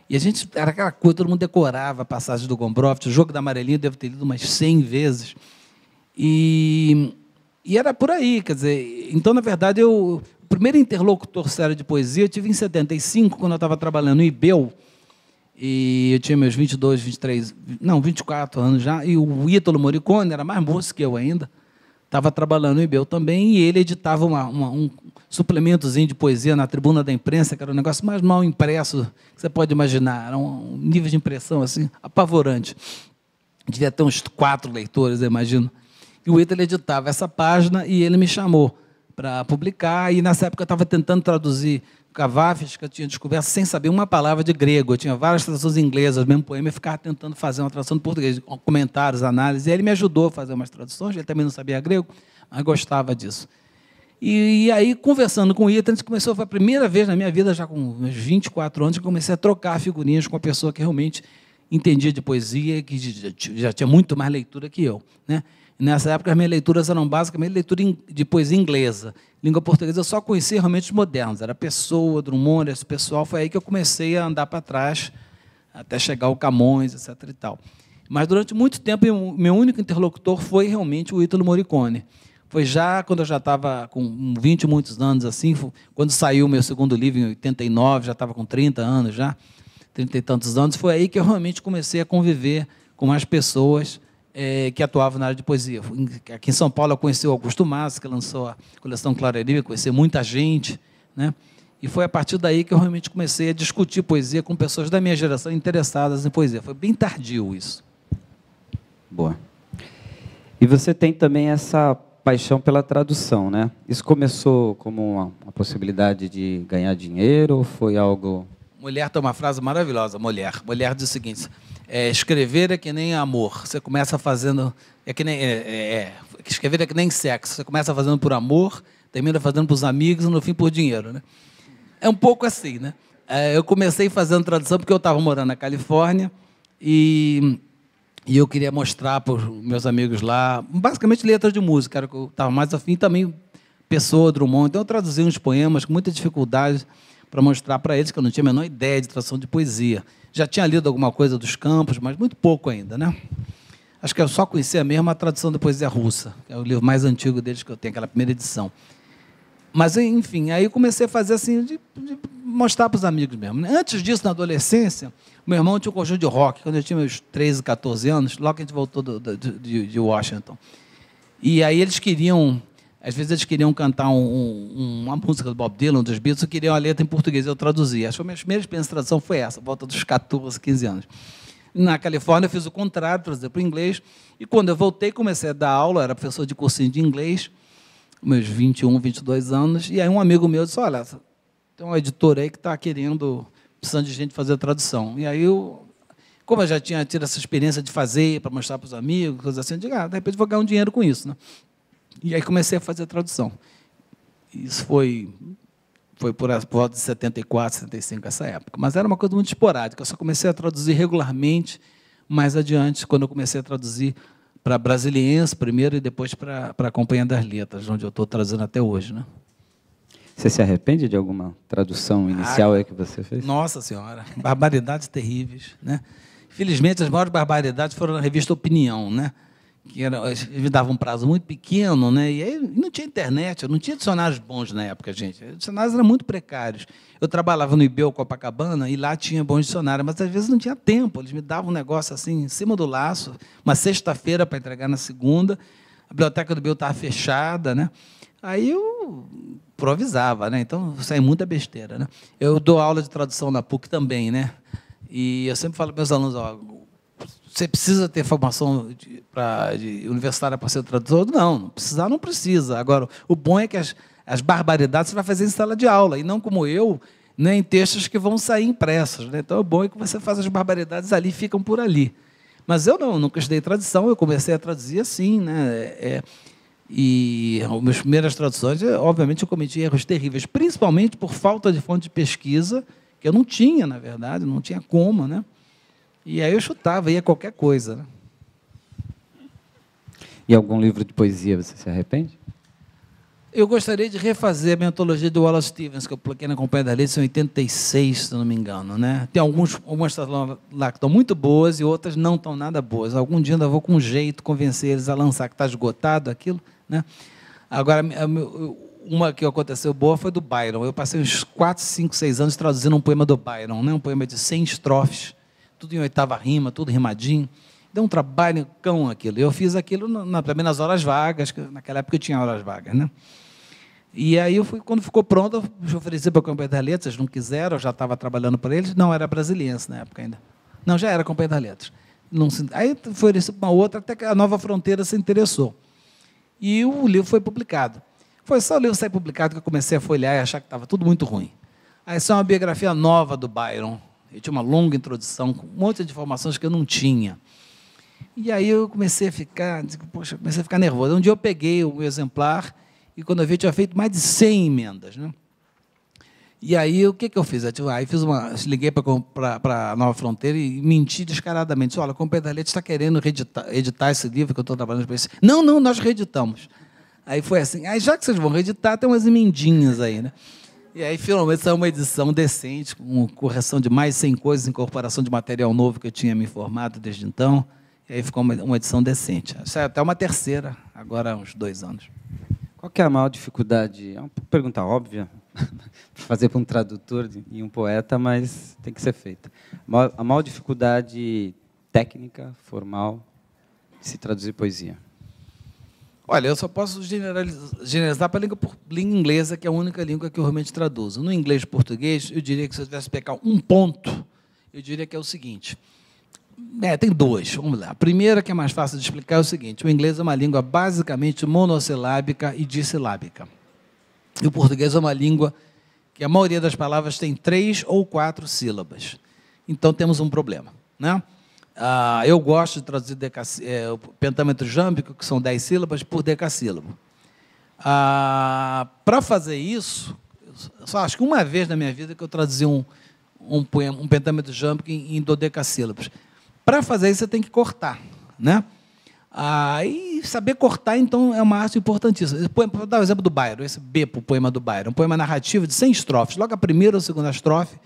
E a gente, era aquela coisa, todo mundo decorava a passagem do Gombrowicz, o Jogo da Amarelinha eu devo ter lido umas 100 vezes. E, e era por aí, quer dizer, então, na verdade, eu, primeiro interlocutor sério de poesia eu tive em 75, quando eu estava trabalhando no Ibeu. E eu tinha meus 22, 23, não, 24 anos já. E o Ítalo Morricone era mais moço que eu ainda. Estava trabalhando no Ibeu também. E ele editava uma, uma, um suplementozinho de poesia na tribuna da imprensa, que era o um negócio mais mal impresso que você pode imaginar. Era um, um nível de impressão assim apavorante. Devia ter uns quatro leitores, eu imagino. E o Ítalo editava essa página e ele me chamou para publicar, e nessa época eu estava tentando traduzir Cavafes, que eu tinha descoberto, sem saber uma palavra de grego. Eu tinha várias traduções inglesas, o mesmo poema, eu ficava tentando fazer uma tradução do português, comentários, análises. E ele me ajudou a fazer umas traduções, ele também não sabia grego, mas gostava disso. E, e aí, conversando com o Ita, a gente começou, foi a primeira vez na minha vida, já com uns 24 anos, que comecei a trocar figurinhas com uma pessoa que realmente entendia de poesia, que já tinha muito mais leitura que eu. Né? Nessa época, as minhas leituras eram basicamente leitura de poesia inglesa. Língua portuguesa eu só conhecia realmente os modernos. Era Pessoa, Drummond, esse pessoal. Foi aí que eu comecei a andar para trás, até chegar o Camões, etc. E tal. Mas, durante muito tempo, meu único interlocutor foi realmente o Ítalo Morricone. Foi já quando eu já estava com 20 e muitos anos, assim, quando saiu meu segundo livro, em 89, já estava com 30 anos já, 30 e tantos anos. Foi aí que eu realmente comecei a conviver com as pessoas é, que atuava na área de poesia. Aqui em São Paulo, conheci conheceu Augusto Massa, que lançou a coleção Clareria, conheceu muita gente. Né? E foi a partir daí que eu realmente comecei a discutir poesia com pessoas da minha geração interessadas em poesia. Foi bem tardio isso. Boa. E você tem também essa paixão pela tradução, né? Isso começou como uma, uma possibilidade de ganhar dinheiro ou foi algo. Mulher tem uma frase maravilhosa, mulher. Mulher diz o seguinte: é, escrever é que nem amor. Você começa fazendo. É que nem. É, é, é escrever é que nem sexo. Você começa fazendo por amor, termina fazendo para os amigos e no fim por dinheiro. Né? É um pouco assim, né? É, eu comecei fazendo tradução porque eu estava morando na Califórnia e, e eu queria mostrar para os meus amigos lá, basicamente letras de música, era o que eu estava mais afim, também pessoa, Drummond. Então eu traduzi uns poemas com muita dificuldade para mostrar para eles que eu não tinha a menor ideia de tradução de poesia. Já tinha lido alguma coisa dos campos, mas muito pouco ainda, né? Acho que eu é só conhecia mesmo a tradução da poesia é russa, que é o livro mais antigo deles que eu tenho, aquela primeira edição. Mas, enfim, aí comecei a fazer assim, de, de mostrar para os amigos mesmo. Né? Antes disso, na adolescência, meu irmão tinha um conjunto de rock, quando eu tinha meus 13, 14 anos, logo que a gente voltou do, do, de, de Washington. E aí eles queriam às vezes eles queriam cantar um, um, uma música do Bob Dylan, dos Beatles, queriam a letra em português, eu traduzia. Acho que a minha primeira experiência de tradução foi essa, volta dos 14, 15 anos. Na Califórnia eu fiz o contrário, traduzi para o inglês, e quando eu voltei, comecei a dar aula, era professor de cursinho de inglês, meus 21, 22 anos, e aí um amigo meu disse, olha, tem um editor aí que está querendo, precisando de gente fazer a tradução. E aí eu como eu já tinha tido essa experiência de fazer para mostrar para os amigos, coisas assim, eu digo, ah, de repente vou ganhar um dinheiro com isso. Né? E aí comecei a fazer a tradução. Isso foi foi por, por volta de 74, 75, essa época. Mas era uma coisa muito esporádica. Eu só comecei a traduzir regularmente mais adiante, quando eu comecei a traduzir para brasiliense primeiro e depois para a Companhia das Letras, onde eu estou traduzindo até hoje. Né? Você se arrepende de alguma tradução ah, inicial ah, que você fez? Nossa Senhora, barbaridades terríveis. Né? Felizmente, as maiores barbaridades foram na revista Opinião, né? que era, me dava um prazo muito pequeno, né? E aí não tinha internet, eu não tinha dicionários bons na época, gente. Os dicionários eram muito precários. Eu trabalhava no Ibeu Copacabana e lá tinha bons dicionários, mas às vezes não tinha tempo. Eles me davam um negócio assim em cima do laço, uma sexta-feira para entregar na segunda. A biblioteca do Ibeu estava fechada, né? Aí eu improvisava, né? Então sai muita besteira, né? Eu dou aula de tradução na PUC também, né? E eu sempre falo para meus alunos, ó, você precisa ter formação de, pra, de universitária para ser tradutor? Não, não precisar, não precisa. Agora, o bom é que as, as barbaridades você vai fazer em sala de aula, e não como eu, né, em textos que vão sair impressos. Né? Então, o é bom é que você faz as barbaridades ali ficam por ali. Mas eu não, nunca estudei tradução, eu comecei a traduzir assim. Né? É, é e as minhas primeiras traduções, obviamente, eu cometi erros terríveis, principalmente por falta de fonte de pesquisa, que eu não tinha, na verdade, não tinha como, né? E aí eu chutava, ia qualquer coisa. Né? E algum livro de poesia você se arrepende? Eu gostaria de refazer a minha antologia do Wallace Stevens, que eu plaquei na Companhia da Letra em 86, se não me engano. Né? Tem alguns, algumas tá lá que estão muito boas e outras não estão nada boas. Algum dia ainda vou com jeito convencer eles a lançar, que está esgotado aquilo. Né? Agora, uma que aconteceu boa foi do Byron. Eu passei uns 4, 5, 6 anos traduzindo um poema do Byron, né? um poema de 100 estrofes tudo em oitava rima, tudo rimadinho. Deu um trabalho cão aquilo. Eu fiz aquilo na, também nas horas vagas, naquela época eu tinha horas vagas, né? E aí eu fui, quando ficou pronto, eu ofereci para a Companhia das Letras, não quiseram, eu já estava trabalhando para eles, não era brasiliense na época ainda. Não, já era Companhia das Letras. Não se, aí foi uma outra, até que a Nova Fronteira se interessou. E o livro foi publicado. Foi só o livro sair publicado que eu comecei a folhear e achar que estava tudo muito ruim. Aí só uma biografia nova do Byron. Eu tinha uma longa introdução, com um monte de informações que eu não tinha. E aí eu comecei a ficar, poxa, comecei a ficar nervoso. Um dia eu peguei o exemplar e quando eu vi eu tinha feito mais de 100 emendas, né? E aí o que que eu fiz? Eu, aí fiz uma, liguei para a Nova Fronteira e menti descaradamente. Disse, olha, a Pedalete está querendo reeditar, editar esse livro que eu estou trabalhando para esse. Não, não, nós reeditamos. Aí foi assim. Aí já que vocês vão reeditar, tem umas emendinhas aí, né? E aí, finalmente, saiu uma edição decente, com correção de mais 100 coisas, incorporação de material novo que eu tinha me informado desde então. E aí ficou uma, edição decente. Saiu é até uma terceira, agora há uns dois anos. Qual que é a maior dificuldade? É uma pergunta óbvia, *laughs* para fazer para um tradutor e um poeta, mas tem que ser feita. A maior dificuldade técnica, formal, de se traduzir poesia? Olha, eu só posso generalizar para a língua, língua, inglesa, que é a única língua que eu realmente traduzo. No inglês e português, eu diria que se eu tivesse que pegar um ponto, eu diria que é o seguinte. É, tem dois, vamos lá. A primeira, que é mais fácil de explicar, é o seguinte. O inglês é uma língua basicamente monossilábica e dissilábica. E o português é uma língua que a maioria das palavras tem três ou quatro sílabas. Então, temos um problema, né? Ah, eu gosto de traduzir é, o pentâmetro jâmbico, que são dez sílabas, por decassílabo. Ah, Para fazer isso, só acho que uma vez na minha vida que eu traduzi um, um, poema, um pentâmetro jâmbico em, em dodecassílabos. Para fazer isso, você tem que cortar. Né? Ah, e saber cortar, então, é uma arte importantíssima. Vou dar o um exemplo do Byron, esse B para o poema do Byron. Um poema narrativo de 100 estrofes. Logo a primeira ou a segunda estrofe,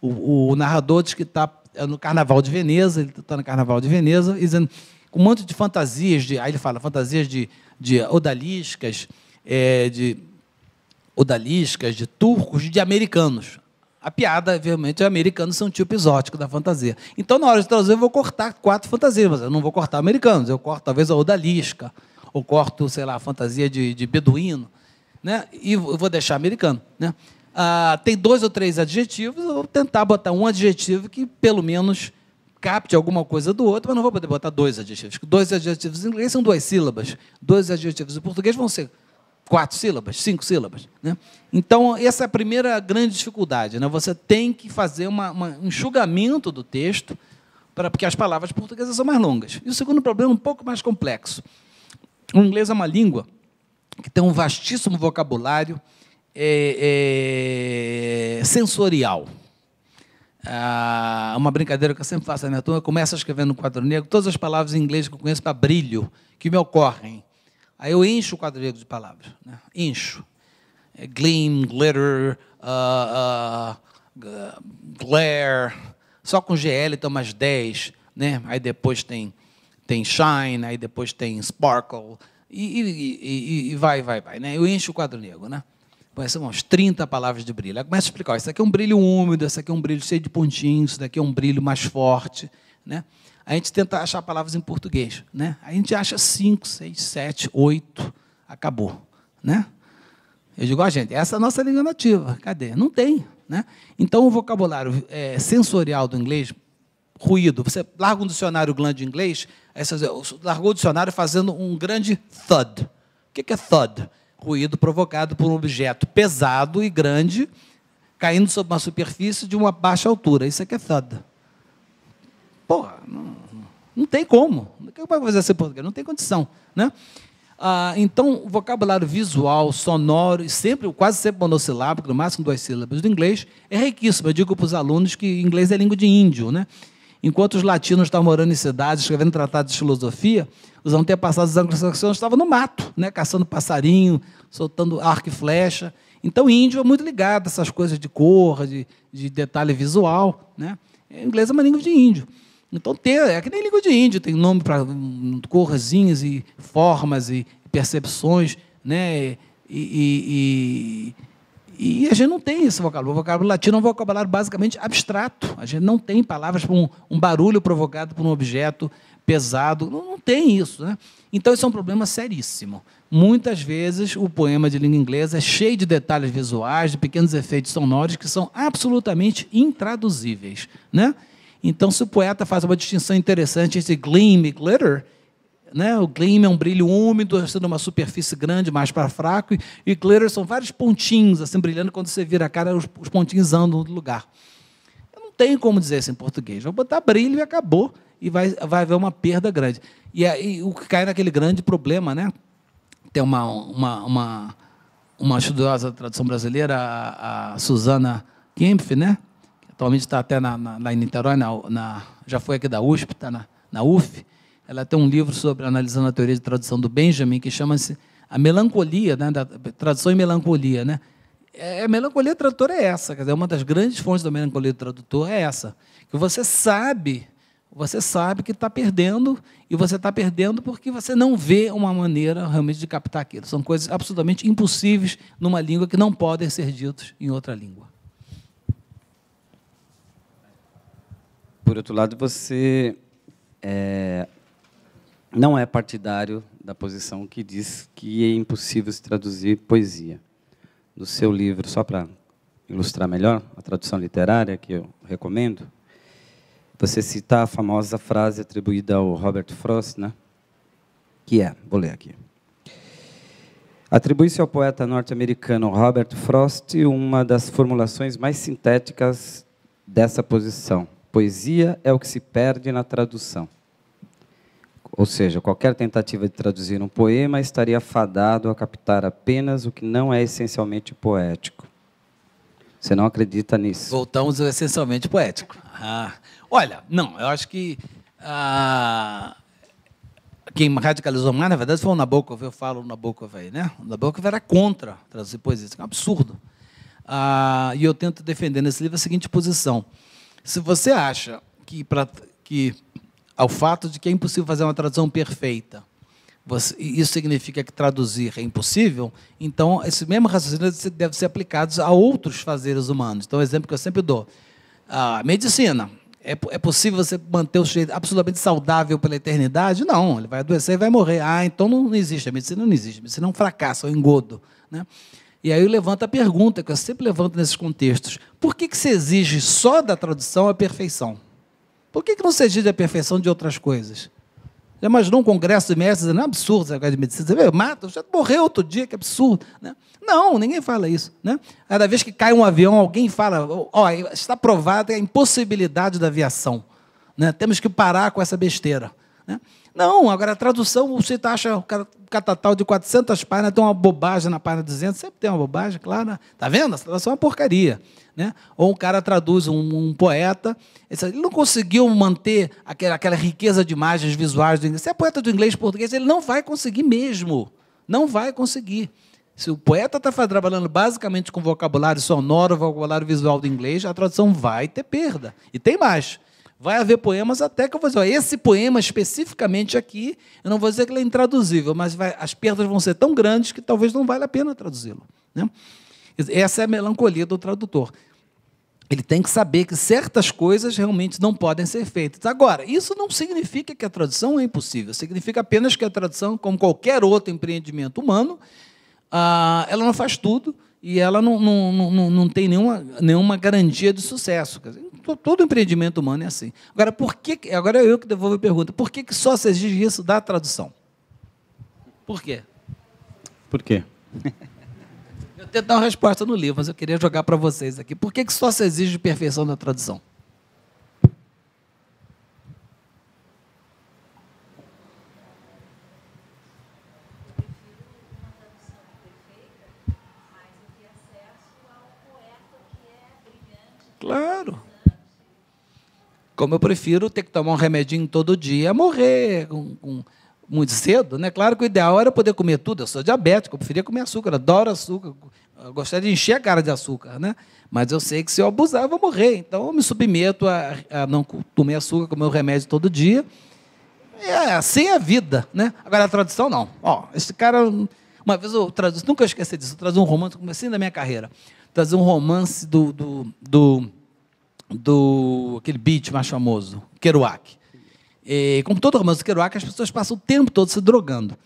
o, o narrador diz que está é no Carnaval de Veneza, ele está no Carnaval de Veneza, dizendo um monte de fantasias, de, aí ele fala fantasias de, de odaliscas, é, de odaliscas, de turcos, de americanos. A piada, realmente, é americanos são um tipo exótico da fantasia. Então, na hora de traduzir, eu vou cortar quatro fantasias, mas eu não vou cortar americanos, eu corto talvez a odalisca, ou corto, sei lá, a fantasia de, de beduíno, né? e vou deixar americano. Né? Ah, tem dois ou três adjetivos, eu vou tentar botar um adjetivo que pelo menos capte alguma coisa do outro, mas não vou poder botar dois adjetivos. Dois adjetivos em inglês são duas sílabas. Dois adjetivos em português vão ser quatro sílabas, cinco sílabas. Né? Então, essa é a primeira grande dificuldade. Né? Você tem que fazer uma, uma, um enxugamento do texto, para, porque as palavras portuguesas são mais longas. E o segundo problema é um pouco mais complexo. O inglês é uma língua que tem um vastíssimo vocabulário, é, é, sensorial. Ah, uma brincadeira que eu sempre faço na minha turma, começa escrevendo no quadro negro todas as palavras em inglês que eu conheço para brilho, que me ocorrem. Aí eu encho o quadro negro de palavras. Né? Encho. É, gleam, glitter, uh, uh, glare. Só com GL estão mais 10. Né? Aí depois tem, tem shine, aí depois tem sparkle. E, e, e, e vai, vai, vai. Né? Eu encho o quadro negro. Né? Começa umas 30 palavras de brilho. Ela começa a explicar: ó, isso aqui é um brilho úmido, isso aqui é um brilho cheio de pontinhos, isso daqui é um brilho mais forte. Né? A gente tenta achar palavras em português. Né? A gente acha 5, 6, 7, 8, acabou. Né? Eu digo, ó, gente, essa é a nossa língua nativa. Cadê? Não tem. Né? Então, o vocabulário é, sensorial do inglês, ruído. Você larga um dicionário grande de inglês, aí você largou o dicionário fazendo um grande thud. O que é thud? ruído provocado por um objeto pesado e grande caindo sobre uma superfície de uma baixa altura. Isso é que é thud. Porra, não, não tem como. O que vai fazer esse português? Não tem condição. Né? Ah, então, o vocabulário visual, sonoro, sempre, quase sempre monossilábico, no máximo duas sílabas do inglês, é riquíssimo. Eu digo para os alunos que inglês é língua de índio. Né? Enquanto os latinos estavam morando em cidades, escrevendo tratados de filosofia, os antepassados anglo-saxões estavam no mato, né, caçando passarinho, soltando arco e flecha. Então, índio é muito ligado a essas coisas de cor, de, de detalhe visual. Né? O inglês é uma língua de índio. Então, tem, é que nem língua de índio, tem nome para corzinhas e formas e percepções, né? E, e, e, e a gente não tem esse vocabulário. O vocabulário latino é um vocabulário basicamente abstrato. A gente não tem palavras para um, um barulho provocado por um objeto pesado. Não, não tem isso. Né? Então, isso é um problema seríssimo. Muitas vezes, o poema de língua inglesa é cheio de detalhes visuais, de pequenos efeitos sonoros que são absolutamente intraduzíveis. Né? Então, se o poeta faz uma distinção interessante entre gleam e glitter, né? O gleam é um brilho úmido, sendo uma superfície grande, mais para fraco, e, e glitter são vários pontinhos, assim, brilhando, quando você vira a cara, os, os pontinhos andam no lugar. Eu não tenho como dizer isso em português, vou botar brilho e acabou, e vai, vai haver uma perda grande. E aí o que cai naquele grande problema, né? Tem uma, uma, uma, uma estudiosa da tradução brasileira, a, a Kempf, né? Que atualmente está até na, na, lá em Niterói, na, na, já foi aqui da USP, está na, na UF, ela tem um livro sobre analisando a teoria de tradução do Benjamin que chama-se a melancolia, né, da tradução e melancolia, né? É, a é, melancolia tradutora é essa, quer dizer, uma das grandes fontes da melancolia do tradutor é essa, que você sabe, você sabe que está perdendo e você está perdendo porque você não vê uma maneira realmente de captar aquilo. São coisas absolutamente impossíveis numa língua que não podem ser ditas em outra língua. Por outro lado, você é, não é partidário da posição que diz que é impossível se traduzir poesia. No seu livro, só para ilustrar melhor, a tradução literária que eu recomendo, você cita a famosa frase atribuída ao Robert Frost, né? que é, vou ler aqui. Atribui-se ao poeta norte-americano Robert Frost uma das formulações mais sintéticas dessa posição. Poesia é o que se perde na tradução. Ou seja, qualquer tentativa de traduzir um poema estaria fadado a captar apenas o que não é essencialmente poético. Você não acredita nisso? Voltamos ao essencialmente poético. Ah, olha, não, eu acho que ah, quem radicalizou mais, na verdade, foi o Nabokov. Eu falo o Nabokov aí, né? O Nabokov era contra traduzir poesia. Isso é um absurdo. Ah, e eu tento defender nesse livro a seguinte posição. Se você acha que, pra, que ao fato de que é impossível fazer uma tradução perfeita. Você, isso significa que traduzir é impossível, então esse mesmo raciocínio deve ser aplicado a outros fazeres humanos. Então, o um exemplo que eu sempre dou: a medicina. É, é possível você manter o sujeito absolutamente saudável pela eternidade? Não, ele vai adoecer e vai morrer. Ah, então não, não existe, a medicina não existe, a medicina é um fracasso, é um engodo. Né? E aí levanta a pergunta que eu sempre levanto nesses contextos: por que, que se exige só da tradução a perfeição? Por que, que não se exige a perfeição de outras coisas? Já imaginou um congresso de mestres? Não é absurdo essa coisa de medicina. Você vê, mata, já morreu outro dia, que absurdo. Né? Não, ninguém fala isso. Né? Cada vez que cai um avião, alguém fala: ó, está provada a impossibilidade da aviação. Né? Temos que parar com essa besteira. Né? Não, agora a tradução, você tá acha o catatal tá de 400 páginas, tem uma bobagem na página 200, sempre tem uma bobagem, claro. Está né? vendo? A tradução é uma porcaria. Né? Ou um cara traduz um, um poeta, ele não conseguiu manter aquela, aquela riqueza de imagens visuais do inglês. Se é poeta do inglês português, ele não vai conseguir mesmo. Não vai conseguir. Se o poeta está trabalhando basicamente com vocabulário sonoro, vocabulário visual do inglês, a tradução vai ter perda. E tem mais. Vai haver poemas até que eu vou dizer, ó, esse poema especificamente aqui, eu não vou dizer que ele é intraduzível, mas vai, as perdas vão ser tão grandes que talvez não valha a pena traduzi-lo. Né? Essa é a melancolia do tradutor. Ele tem que saber que certas coisas realmente não podem ser feitas. Agora, isso não significa que a tradução é impossível, significa apenas que a tradução, como qualquer outro empreendimento humano, ah, ela não faz tudo, e ela não, não, não, não tem nenhuma, nenhuma garantia de sucesso. Todo empreendimento humano é assim. Agora, por que, agora eu que devolvo a pergunta: por que, que só se exige isso da tradução? Por quê? Por quê? *laughs* Eu tento dar uma resposta no livro, mas eu queria jogar para vocês aqui. Por que, que só se exige perfeição da tradução? Claro. Como eu prefiro ter que tomar um remedinho todo dia, morrer com, com, muito cedo, né? Claro que o ideal era poder comer tudo. Eu sou diabético, eu preferia comer açúcar, adoro açúcar, gostaria de encher a cara de açúcar, né? Mas eu sei que se eu abusar, eu vou morrer. Então eu me submeto a, a não comer açúcar, comer o remédio todo dia. É assim é a vida, né? Agora a tradução não. Ó, esse cara uma vez eu traduzi, nunca esqueci disso, eu traduzi um romance, comecei da minha carreira, trazer um romance do, do, do do aquele beat mais famoso, Kerouac. E, como todo romance do Kerouac, as pessoas passam o tempo todo se drogando.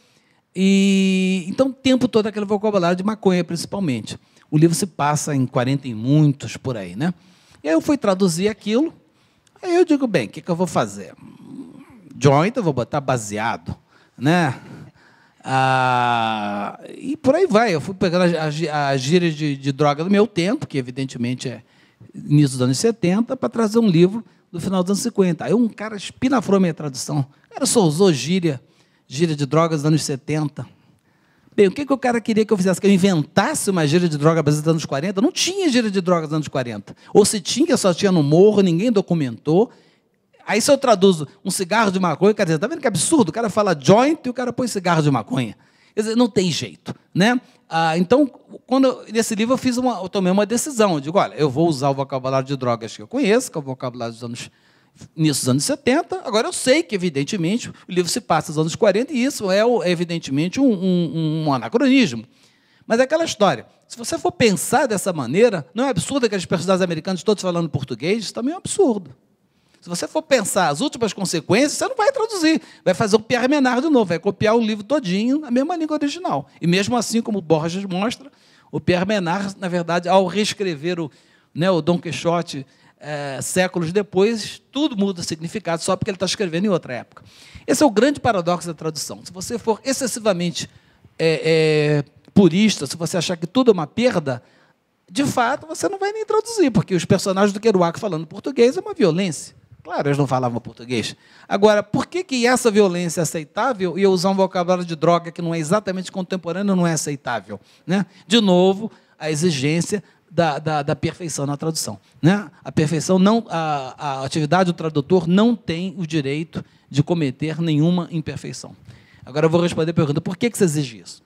E então o tempo todo aquele vocabulário de maconha, principalmente. O livro se passa em 40 e muitos por aí, né? E aí eu fui traduzir aquilo. Aí eu digo, bem, o que, que eu vou fazer? Joint, eu vou botar baseado, né? Ah, e por aí vai. Eu fui pegando as, as, as gírias de, de droga do meu tempo, que evidentemente é, início dos anos 70 para trazer um livro do final dos anos 50. Aí um cara espinafrou minha tradução. O cara só usou gíria, gíria de drogas dos anos 70. Bem, o que, que o cara queria que eu fizesse? Que eu inventasse uma gíria de droga dos anos 40? Não tinha gíria de drogas dos anos 40. Ou se tinha, só tinha no morro, ninguém documentou. Aí se eu traduzo um cigarro de maconha, quer dizer, tá vendo que absurdo? O cara fala joint e o cara põe cigarro de maconha. Quer dizer, não tem jeito, né? Ah, então, quando eu, nesse livro eu fiz uma, eu tomei uma decisão. Eu digo, olha, eu vou usar o vocabulário de drogas que eu conheço, que é o vocabulário dos anos nesses anos 70. Agora eu sei que, evidentemente, o livro se passa nos anos 40 e isso é, é evidentemente, um, um, um anacronismo. Mas é aquela história. Se você for pensar dessa maneira, não é absurdo que as personagens americanas todos falando português? Também é um absurdo. Se você for pensar as últimas consequências, você não vai traduzir. Vai fazer o Pierre Menard de novo, vai copiar o livro todinho na mesma língua original. E mesmo assim, como Borges mostra, o Pierre Menard, na verdade, ao reescrever o, né, o Dom Quixote é, séculos depois, tudo muda significado só porque ele está escrevendo em outra época. Esse é o grande paradoxo da tradução. Se você for excessivamente é, é, purista, se você achar que tudo é uma perda, de fato, você não vai nem traduzir, porque os personagens do Kerouac falando português é uma violência. Claro, eles não falavam português. Agora, por que, que essa violência é aceitável e eu usar um vocabulário de droga que não é exatamente contemporâneo não é aceitável? Né? De novo, a exigência da, da, da perfeição na tradução. Né? A perfeição não, a, a atividade do tradutor não tem o direito de cometer nenhuma imperfeição. Agora eu vou responder a pergunta: por que, que você exige isso?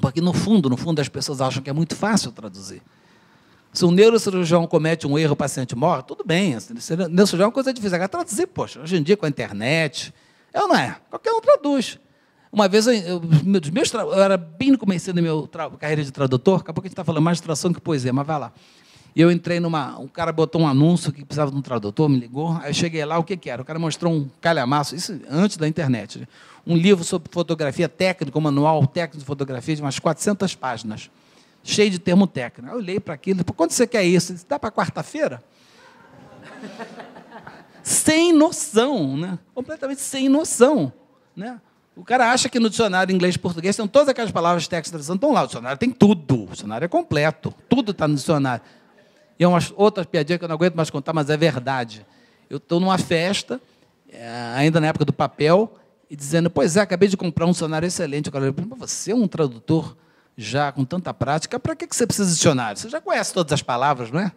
Porque no fundo, no fundo, as pessoas acham que é muito fácil traduzir. Se um neurocirurgião comete um erro, o paciente morre, tudo bem. Assim, neurocirurgião é uma coisa difícil. Agora, traduzir, poxa, hoje em dia com a internet, é ou não é? Qualquer um traduz. Uma vez, eu, meus, eu era bem no começo da minha carreira de tradutor, daqui a pouco a gente está falando mais de tradução que poesia, mas vai lá. E eu entrei numa. Um cara botou um anúncio que precisava de um tradutor, me ligou. Aí eu cheguei lá, o que, que era? O cara mostrou um calhamaço, isso antes da internet. Né? Um livro sobre fotografia técnica, um manual técnico de fotografia de umas 400 páginas cheio de termo técnico. Eu olhei para aquilo, quando você quer isso? Disse, Dá para quarta-feira? *laughs* sem noção, né? completamente sem noção. Né? O cara acha que no dicionário inglês e português tem todas aquelas palavras técnicas texto estão lá. O dicionário tem tudo. O dicionário é completo. Tudo está no dicionário. E é uma outra piadinha que eu não aguento mais contar, mas é verdade. Eu estou numa festa, eh, ainda na época do papel, e dizendo, pois é, acabei de comprar um dicionário excelente. O cara olhou você é um tradutor já com tanta prática, para que você precisa de dicionário? Você já conhece todas as palavras, não é?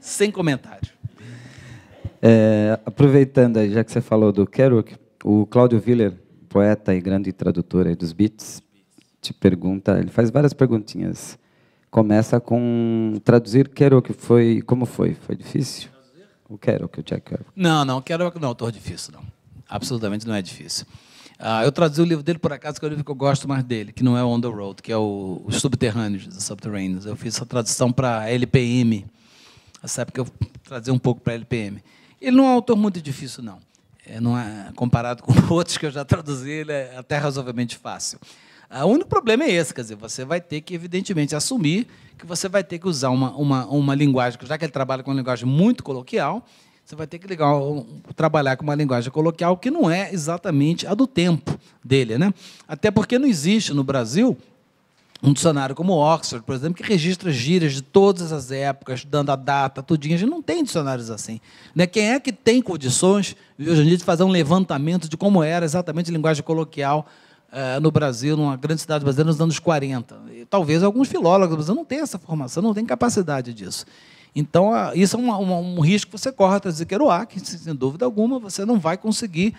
Sem comentário. É, aproveitando aí, já que você falou do Kerouac, o Cláudio Willer, poeta e grande tradutor dos Beats, te pergunta, ele faz várias perguntinhas. Começa com traduzir Kerouac, foi, como foi? Foi difícil? O Kerouac, o Jack Kerouac. Não, não, Kerouac não é autor difícil, não. Absolutamente não é difícil. Ah, eu traduzi o livro dele por acaso, que é o livro que eu gosto mais dele, que não é On the Road, que é o, Os Subterrâneos, The Subterraneous. Eu fiz essa tradução para LPM. Essa época eu traduzi um pouco para LPM. Ele não é um autor muito difícil, não. É, não é, comparado *laughs* com outros que eu já traduzi, ele é até razoavelmente fácil. Ah, o único problema é esse, quer dizer, você vai ter que, evidentemente, assumir que você vai ter que usar uma, uma, uma linguagem, já que ele trabalha com uma linguagem muito coloquial, você vai ter que ligar, trabalhar com uma linguagem coloquial que não é exatamente a do tempo dele. Né? Até porque não existe no Brasil um dicionário como Oxford, por exemplo, que registra gírias de todas as épocas, dando a data, tudinho. A gente não tem dicionários assim. Né? Quem é que tem condições, hoje em dia, de fazer um levantamento de como era exatamente a linguagem coloquial eh, no Brasil, numa grande cidade brasileira, nos anos 40. E, talvez alguns filólogos, mas eu não tenho essa formação, não tenho capacidade disso. Então, isso é um, um, um risco que você corre atrás do Kerouac, sem dúvida alguma, você não vai conseguir.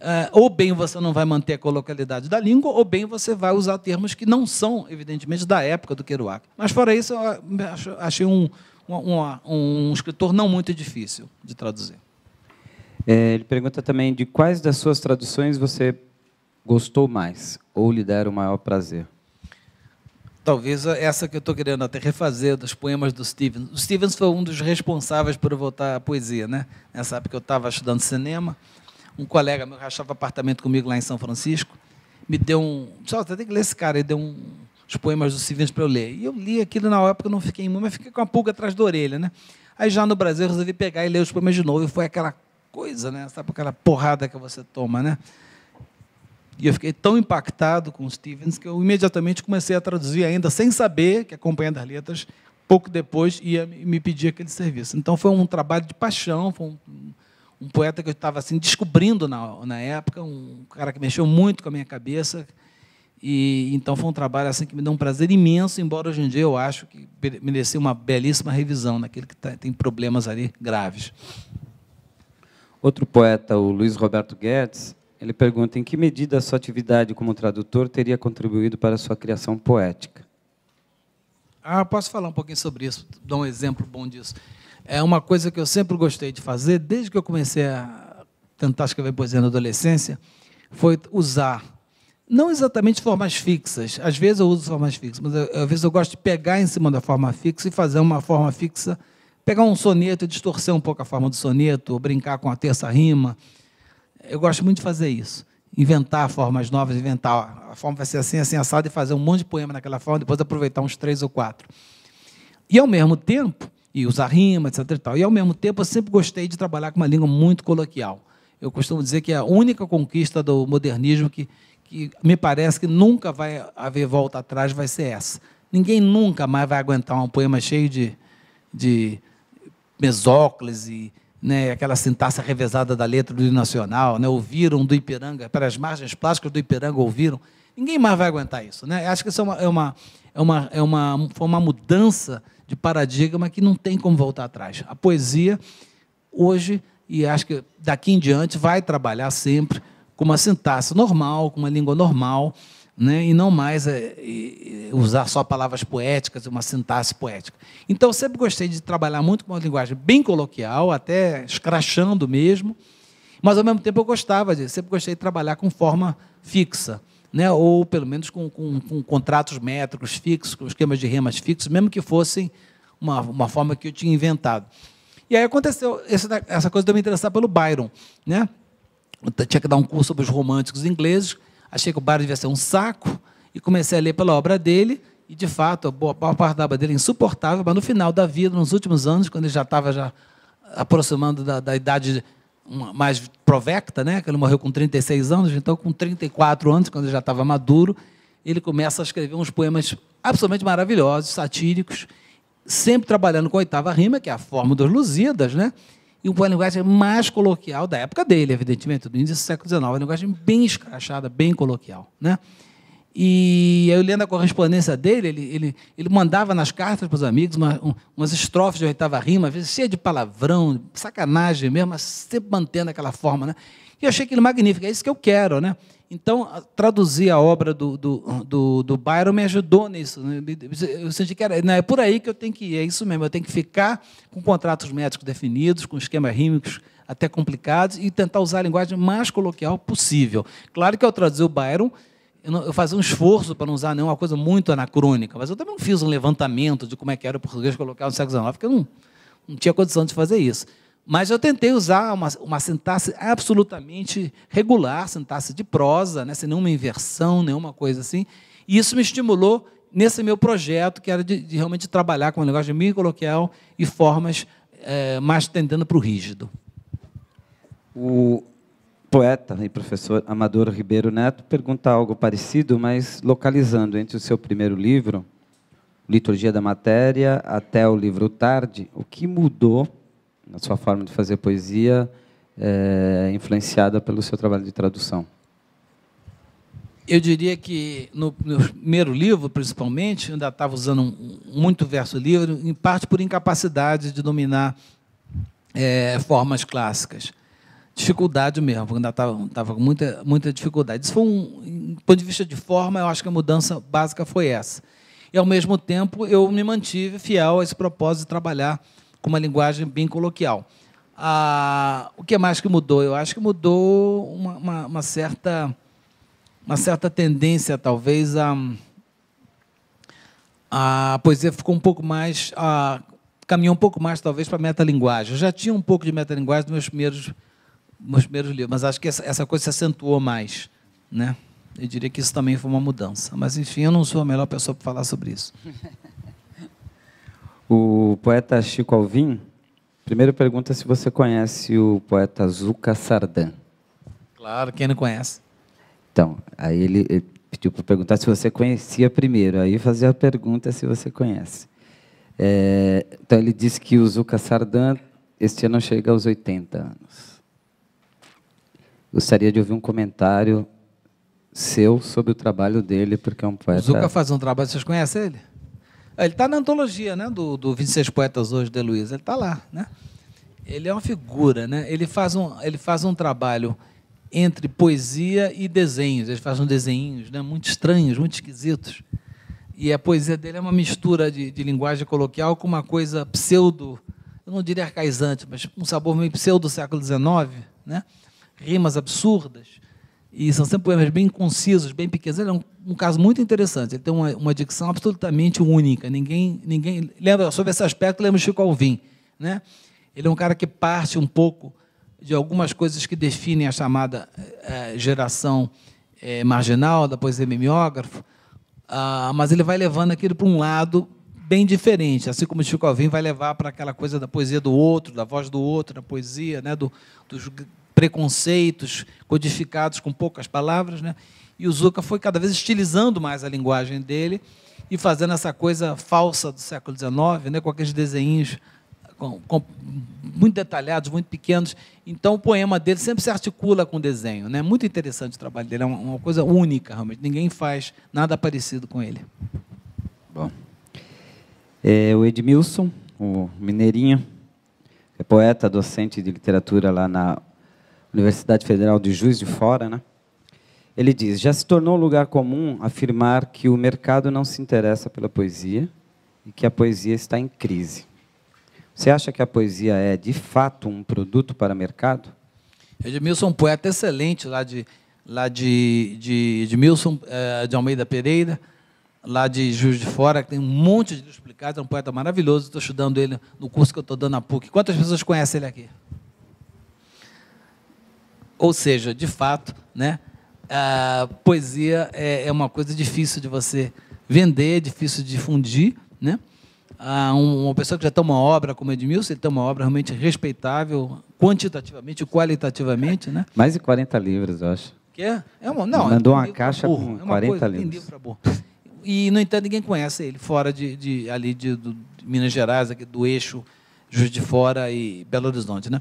Eh, ou bem você não vai manter a colocalidade da língua, ou bem você vai usar termos que não são, evidentemente, da época do Kerouac. Mas, fora isso, eu achei um, um, um escritor não muito difícil de traduzir. É, ele pergunta também de quais das suas traduções você gostou mais ou lhe deram o maior prazer. Talvez essa que eu estou querendo até refazer dos poemas do Stevens. O Stevens foi um dos responsáveis por eu voltar à poesia, né? Nessa época eu estava estudando cinema. Um colega meu rachava apartamento comigo lá em São Francisco. Me deu um. Só, você tem que ler esse cara. Ele deu um, os poemas do Stevens para eu ler. E eu li aquilo na época, não fiquei imune, mas fiquei com a pulga atrás da orelha, né? Aí já no Brasil eu resolvi pegar e ler os poemas de novo. E foi aquela coisa, né? Sabe aquela porrada que você toma, né? E eu fiquei tão impactado com Stevens que eu imediatamente comecei a traduzir, ainda sem saber que a Companhia das Letras, pouco depois, ia me pedir aquele serviço. Então foi um trabalho de paixão, foi um, um poeta que eu estava assim, descobrindo na, na época, um cara que mexeu muito com a minha cabeça. E então foi um trabalho assim que me deu um prazer imenso, embora hoje em dia eu acho que merecia uma belíssima revisão naquele que tá, tem problemas ali graves. Outro poeta, o Luiz Roberto Guedes, ele pergunta: em que medida a sua atividade como tradutor teria contribuído para a sua criação poética? Ah, posso falar um pouquinho sobre isso, dar um exemplo bom disso. É uma coisa que eu sempre gostei de fazer, desde que eu comecei a tentar escrever poesia na adolescência, foi usar, não exatamente formas fixas, às vezes eu uso formas fixas, mas eu, às vezes eu gosto de pegar em cima da forma fixa e fazer uma forma fixa, pegar um soneto e distorcer um pouco a forma do soneto, brincar com a terça rima, eu gosto muito de fazer isso. Inventar formas novas, inventar. A forma vai ser assim, assim, assada, e fazer um monte de poema naquela forma, depois aproveitar uns três ou quatro. E ao mesmo tempo, e usar rima, etc. E, tal, e ao mesmo tempo, eu sempre gostei de trabalhar com uma língua muito coloquial. Eu costumo dizer que é a única conquista do modernismo que, que me parece que nunca vai haver volta atrás vai ser essa. Ninguém nunca mais vai aguentar um poema cheio de, de mesóclise né, aquela sintaxe revezada da letra do Nacional, né, ouviram do Ipiranga, para as margens plásticas do Ipiranga ouviram. Ninguém mais vai aguentar isso. Né? Acho que isso é uma, é uma, é uma, é uma, foi uma mudança de paradigma que não tem como voltar atrás. A poesia, hoje, e acho que daqui em diante, vai trabalhar sempre com uma sintaxe normal, com uma língua normal né? e não mais é, usar só palavras poéticas, uma sintaxe poética. Então, sempre gostei de trabalhar muito com uma linguagem bem coloquial, até escrachando mesmo, mas, ao mesmo tempo, eu gostava de, sempre gostei de trabalhar com forma fixa, né? ou, pelo menos, com, com, com contratos métricos fixos, com esquemas de remas fixos, mesmo que fossem uma, uma forma que eu tinha inventado. E aí aconteceu essa, essa coisa de eu me interessar pelo Byron. Né? Eu tinha que dar um curso sobre os românticos ingleses, Achei que o Bardo devia ser um saco e comecei a ler pela obra dele. E, de fato, a boa parte da obra dele é insuportável, mas no final da vida, nos últimos anos, quando ele já estava já aproximando da, da idade mais provecta, né? que ele morreu com 36 anos, então com 34 anos, quando ele já estava maduro, ele começa a escrever uns poemas absolutamente maravilhosos, satíricos, sempre trabalhando com a oitava rima, que é a forma dos Lusíadas, né? e uma linguagem é mais coloquial da época dele, evidentemente, do início do século XIX, uma linguagem bem escrachada, bem coloquial. Né? E eu lendo a correspondência dele, ele, ele, ele mandava nas cartas para os amigos uma, um, umas estrofes de oitava rima, às vezes cheia de palavrão, sacanagem mesmo, mas sempre mantendo aquela forma. Né? E eu achei aquilo magnífico, é isso que eu quero. Né? Então, traduzir a obra do, do, do, do Byron me ajudou nisso. Né? Eu senti que era, não, é por aí que eu tenho que ir, é isso mesmo. Eu tenho que ficar com contratos médicos definidos, com esquemas rímicos até complicados e tentar usar a linguagem mais coloquial possível. Claro que ao traduzir o Byron, eu, não, eu fazia um esforço para não usar nenhuma coisa muito anacrônica, mas eu também não fiz um levantamento de como é que era o português coloquial no século XIX, porque eu não, não tinha condição de fazer isso. Mas eu tentei usar uma, uma sintaxe absolutamente regular, sintaxe de prosa, né, sem nenhuma inversão, nenhuma coisa assim. E isso me estimulou nesse meu projeto, que era de, de realmente trabalhar com um linguagem meio coloquial e formas é, mais tendendo para o rígido. O poeta e professor Amador Ribeiro Neto pergunta algo parecido, mas localizando entre o seu primeiro livro, Liturgia da Matéria, até o livro Tarde, o que mudou na sua forma de fazer poesia, é, influenciada pelo seu trabalho de tradução? Eu diria que no meu primeiro livro, principalmente, ainda estava usando muito verso livre, em parte por incapacidade de dominar é, formas clássicas. Dificuldade mesmo, ainda estava, estava com muita, muita dificuldade. Isso foi um, do ponto de vista de forma, eu acho que a mudança básica foi essa. E, ao mesmo tempo, eu me mantive fiel a esse propósito de trabalhar com uma linguagem bem coloquial. Ah, o que mais que mudou? Eu acho que mudou uma, uma, uma certa, uma certa tendência, talvez, a, a poesia ficou um pouco mais. A, caminhou um pouco mais, talvez, para a metalinguagem. Eu já tinha um pouco de metalinguagem nos meus primeiros, meus primeiros livros, mas acho que essa, essa coisa se acentuou mais. Né? Eu diria que isso também foi uma mudança. Mas, enfim, eu não sou a melhor pessoa para falar sobre isso. *laughs* o o poeta Chico Alvim, primeiro pergunta é se você conhece o poeta Zuca Sardan. Claro, quem não conhece? Então, aí ele, ele pediu para perguntar se você conhecia primeiro, aí fazer a pergunta se você conhece. É, então ele disse que o Zuca Sardan este ano chega aos 80 anos. Gostaria de ouvir um comentário seu sobre o trabalho dele, porque é um poeta. O Zuca faz um trabalho, vocês conhecem ele? É, ele está na antologia né, do, do 26 Poetas Hoje de Luiz, ele está lá. Né? Ele é uma figura, né? ele, faz um, ele faz um trabalho entre poesia e desenhos. Ele faz uns desenhos, né, muito estranhos, muito esquisitos. E a poesia dele é uma mistura de, de linguagem coloquial com uma coisa pseudo, eu não diria arcaizante, mas um sabor meio pseudo século XIX, né? rimas absurdas, e são sempre poemas bem concisos, bem pequenos. Ele é um, um caso muito interessante. Ele tem uma, uma dicção absolutamente única. Ninguém, ninguém lembra sobre esse aspecto. Lembra Chico Alvim, né? Ele é um cara que parte um pouco de algumas coisas que definem a chamada eh, eh, eh, é, geração é, marginal da poesia mimeógrafo, ah, mas ele vai levando aquilo para um lado bem diferente, assim como Chico Alvim vai levar para aquela coisa da poesia do outro, da voz do outro, da poesia, né, do, dos preconceitos codificados com poucas palavras, né? E o Zuka foi cada vez estilizando mais a linguagem dele e fazendo essa coisa falsa do século XIX, né? Com aqueles desenhos com, com, muito detalhados, muito pequenos. Então, o poema dele sempre se articula com o desenho. né? muito interessante o trabalho dele, é uma, uma, coisa única, realmente. Ninguém faz nada parecido com ele. Bom, é, o Edmilson, o Mineirinho, é poeta, docente de literatura lá na Universidade Federal de Juiz de Fora, né? Ele diz: já se tornou lugar comum afirmar que o mercado não se interessa pela poesia e que a poesia está em crise. Você acha que a poesia é de fato um produto para mercado? Edmilson, um poeta excelente lá de lá de, de Edmilson eh, de, Almeida Pereira, lá de Juiz de Fora, que tem um monte de explicados, é um poeta maravilhoso, estou estudando ele no curso que eu estou dando na PUC. Quantas pessoas conhecem ele aqui? Ou seja, de fato, né, a poesia é, é uma coisa difícil de você vender, é difícil de fundir. Né? uma pessoa que já tem uma obra como Edmilson, ele tem uma obra realmente respeitável, quantitativamente e qualitativamente. Né? Mais de 40 livros, eu acho. Que é? é uma, não, Mandou uma caixa com 40 é coisa, livros. Livro e, no entanto, ninguém conhece ele, fora de, de ali de, do, de Minas Gerais, aqui, do eixo Juiz de Fora e Belo Horizonte. Né?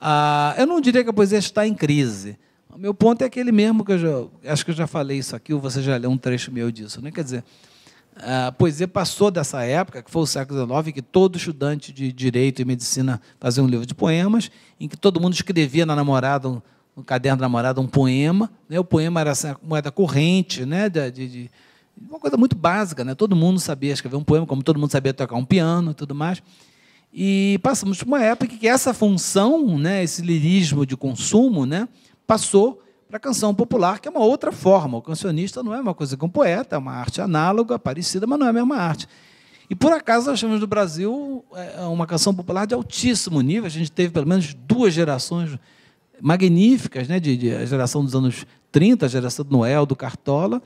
Ah, eu não diria que a poesia está em crise. O meu ponto é aquele mesmo que eu já, acho que eu já falei isso aqui, ou você já leu um trecho meu disso. Né? Quer dizer, a poesia passou dessa época, que foi o século XIX, em que todo estudante de direito e medicina fazia um livro de poemas, em que todo mundo escrevia na namorada, um, no caderno da namorada, um poema. Né? O poema era a moeda corrente, né? de, de uma coisa muito básica, né? Todo mundo sabia escrever um poema, como todo mundo sabia tocar um piano e tudo mais. E passamos por uma época que essa função, né, esse lirismo de consumo, né, passou para a canção popular, que é uma outra forma. O cancionista não é uma coisa que um poeta, é uma arte análoga, parecida, mas não é a mesma arte. E por acaso nós temos no Brasil é, é uma canção popular de altíssimo nível. A gente teve pelo menos duas gerações magníficas, né? De, de, a geração dos anos 30, a geração do Noel, do Cartola,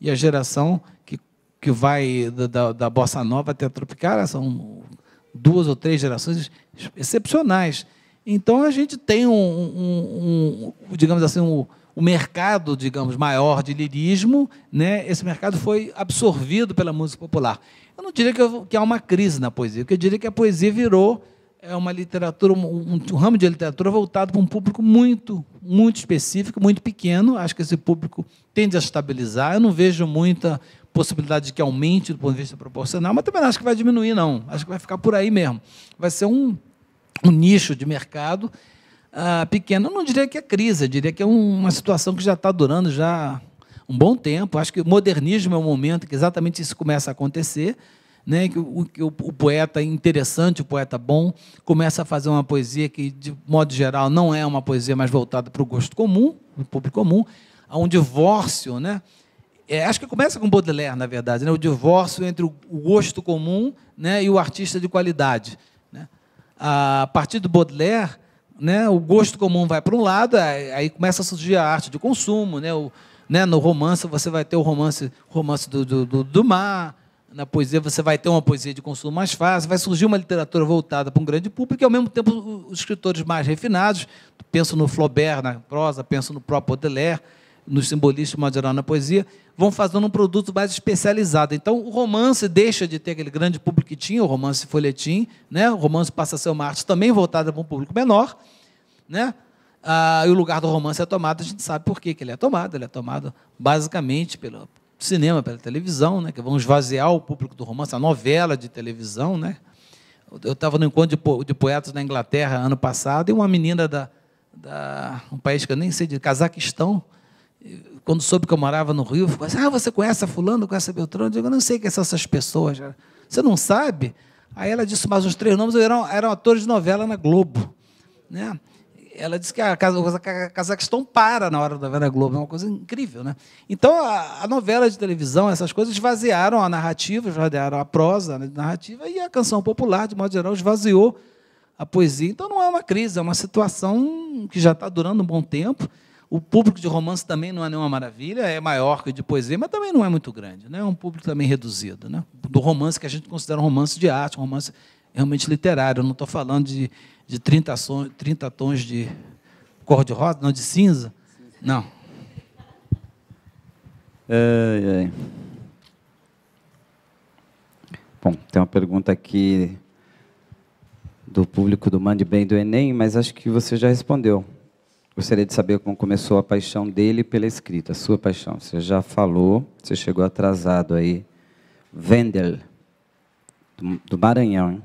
e a geração que, que vai da, da, da Bossa Nova até a Tropicária, são duas ou três gerações excepcionais. Então a gente tem um, um, um digamos assim, um, um, mercado, digamos, maior de lirismo, né? Esse mercado foi absorvido pela música popular. Eu não diria que, eu, que há uma crise na poesia, que eu diria é que a poesia virou é uma literatura, um, um, ramo de literatura voltado para um público muito, muito específico, muito pequeno. Acho que esse público tende a estabilizar. Eu não vejo muita possibilidade de que aumente do ponto de vista proporcional, mas também não acho que vai diminuir, não. Acho que vai ficar por aí mesmo. Vai ser um, um nicho de mercado uh, pequeno. Eu não diria que é crise, eu diria que é um, uma situação que já está durando já um bom tempo. Acho que o modernismo é o momento que exatamente isso começa a acontecer. Né, que, o, que o, o, poeta interessante, o poeta bom, começa a fazer uma poesia que, de modo geral, não é uma poesia mais voltada para o gosto comum, o público comum, a um divórcio né, é, acho que começa com Baudelaire, na verdade, né? o divórcio entre o gosto comum né? e o artista de qualidade. Né? A partir do Baudelaire, né? o gosto comum vai para um lado, é, aí começa a surgir a arte de consumo. Né? O, né? No romance, você vai ter o romance, romance do, do, do, do mar, na poesia você vai ter uma poesia de consumo mais fácil, vai surgir uma literatura voltada para um grande público e, ao mesmo tempo, os escritores mais refinados, penso no Flaubert na prosa, penso no próprio Baudelaire, nos simbolistas, de na poesia, vão fazendo um produto mais especializado. Então, o romance deixa de ter aquele grande público que tinha, o romance folhetim, né? o romance passa a ser uma arte também voltada para um público menor, né? Ah, e o lugar do romance é tomado, a gente sabe por quê, que ele é tomado, ele é tomado basicamente pelo cinema, pela televisão, né? que vão esvaziar o público do romance, a novela de televisão. Né? Eu estava no encontro de, de poetas na Inglaterra ano passado, e uma menina da, da um país que eu nem sei, de Cazaquistão, quando soube que eu morava no Rio, ficou assim: ah, você conhece a Fulano, conhece a Beltrano? Eu digo: eu não sei quem são essas pessoas. Você não sabe? Aí ela disse mais uns três nomes, eram, eram atores de novela na Globo. Né? Ela disse que a, a Cazaquistão para na hora da novela Globo, é uma coisa incrível. Né? Então, a, a novela de televisão, essas coisas, esvaziaram a narrativa, esvaziaram a prosa né, narrativa, e a canção popular, de modo geral, esvaziou a poesia. Então, não é uma crise, é uma situação que já está durando um bom tempo o público de romance também não é nenhuma maravilha, é maior que o de poesia, mas também não é muito grande. Né? É um público também reduzido. Né? Do romance que a gente considera um romance de arte, um romance realmente literário. Eu não estou falando de, de 30, son, 30 tons de cor-de-rosa, não, de cinza. Não. Bom, tem uma pergunta aqui do público do Mande Bem do Enem, mas acho que você já respondeu. Gostaria de saber como começou a paixão dele pela escrita, a sua paixão. Você já falou, você chegou atrasado aí. Wendel, do, do Maranhão. Hein?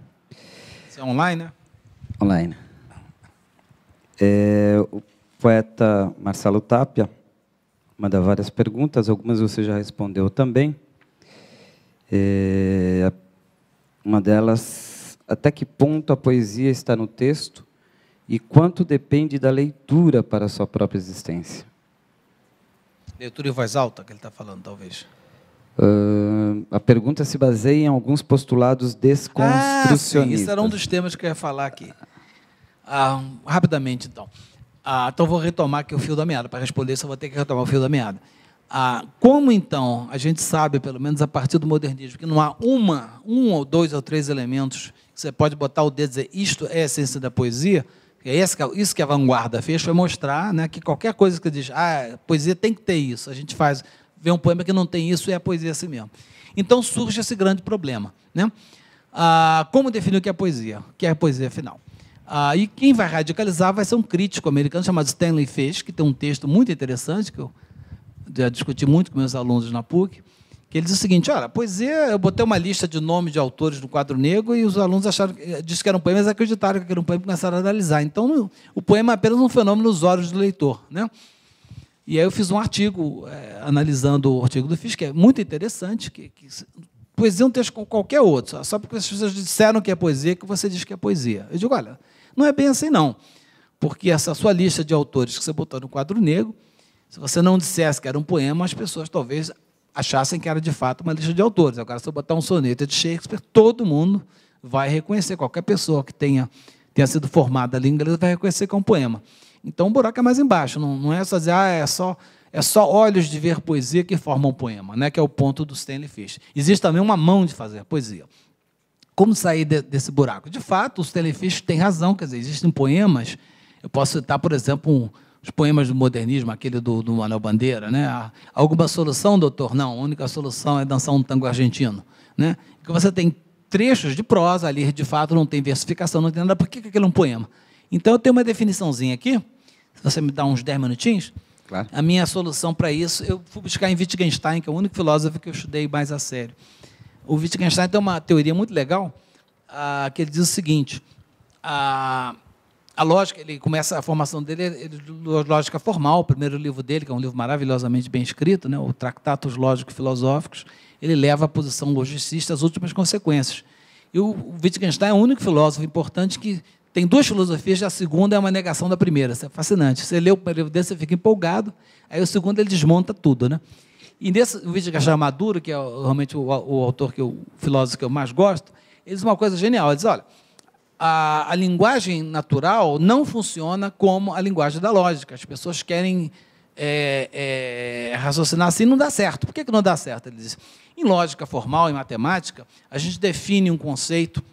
é online, né? Online. É, o poeta Marcelo Tapia manda várias perguntas, algumas você já respondeu também. É, uma delas, até que ponto a poesia está no texto e quanto depende da leitura para a sua própria existência. Leitura em voz alta que ele está falando, talvez. Uh, a pergunta se baseia em alguns postulados desconstrucionistas. Ah, sim, isso era um dos temas que eu ia falar aqui. Ah, rapidamente, então. Ah, então, vou retomar aqui o fio da meada. Para responder isso, eu vou ter que retomar o fio da meada. Ah, como, então, a gente sabe, pelo menos a partir do modernismo, que não há uma, um ou dois ou três elementos que você pode botar o dedo e dizer isto é a essência da poesia, é, é isso que a vanguarda fez, foi mostrar né, que qualquer coisa que diz, ah, poesia tem que ter isso, a gente faz, vê um poema que não tem isso e é a poesia assim mesmo. Então surge esse grande problema. Né? Ah, como definir o que é poesia? O que é poesia final? Ah, e quem vai radicalizar vai ser um crítico americano chamado Stanley Fish, que tem um texto muito interessante, que eu já discuti muito com meus alunos na PUC, que ele diz o seguinte: olha, poesia, é, eu botei uma lista de nomes de autores no quadro negro e os alunos acharam, eh, disse que poema, mas acreditaram que era um poema e começaram a analisar. Então, o poema é apenas um fenômeno nos olhos do leitor. Né? E aí eu fiz um artigo é, analisando o artigo do FIS, que é muito interessante, que, que poesia é um texto como qualquer outro, só porque as pessoas disseram que é poesia que você diz que é poesia. Eu digo, olha, não é bem assim não, porque essa sua lista de autores que você botou no quadro negro, se você não dissesse que era um poema, as pessoas talvez achassem que era de fato uma lista de autores. Agora, se eu botar um soneto de Shakespeare, todo mundo vai reconhecer, qualquer pessoa que tenha, tenha sido formada ali em inglês vai reconhecer que é um poema. Então, o buraco é mais embaixo, não, não é só dizer, ah, é só, é só olhos de ver poesia que formam um poema, né, que é o ponto do Stanley Fish. Existe também uma mão de fazer poesia. Como sair de, desse buraco? De fato, o Stanley Fish tem razão, quer dizer, existem poemas, eu posso citar, por exemplo, um os poemas do modernismo, aquele do, do Manuel Bandeira, né? Ah, alguma solução, doutor? Não, a única solução é dançar um tango argentino, né? Que você tem trechos de prosa ali, de fato não tem versificação, não tem nada, por que, aquilo é um poema? Então eu tenho uma definiçãozinha aqui, se você me dá uns 10 minutinhos, claro. a minha solução para isso, eu fui buscar em Wittgenstein, que é o único filósofo que eu estudei mais a sério. O Wittgenstein tem uma teoria muito legal, ah, que ele diz o seguinte, a ah, a lógica, ele começa a formação dele, ele, lógica formal, o primeiro livro dele, que é um livro maravilhosamente bem escrito, né, o Tractatos Lógico-Filosóficos, ele leva a posição logicista às últimas consequências. E o Wittgenstein é o único filósofo importante que tem duas filosofias, a segunda é uma negação da primeira. Isso é fascinante. Você lê o primeiro livro dele, você fica empolgado, aí o segundo ele desmonta tudo, né? E nesse o Wittgenstein é Maduro, que é realmente o, o autor que eu, o filósofo que eu mais gosto, ele diz uma coisa genial. Ele diz, olha, a, a linguagem natural não funciona como a linguagem da lógica. As pessoas querem é, é, raciocinar assim não dá certo. Por que, que não dá certo? Ele diz. Em lógica formal, em matemática, a gente define um conceito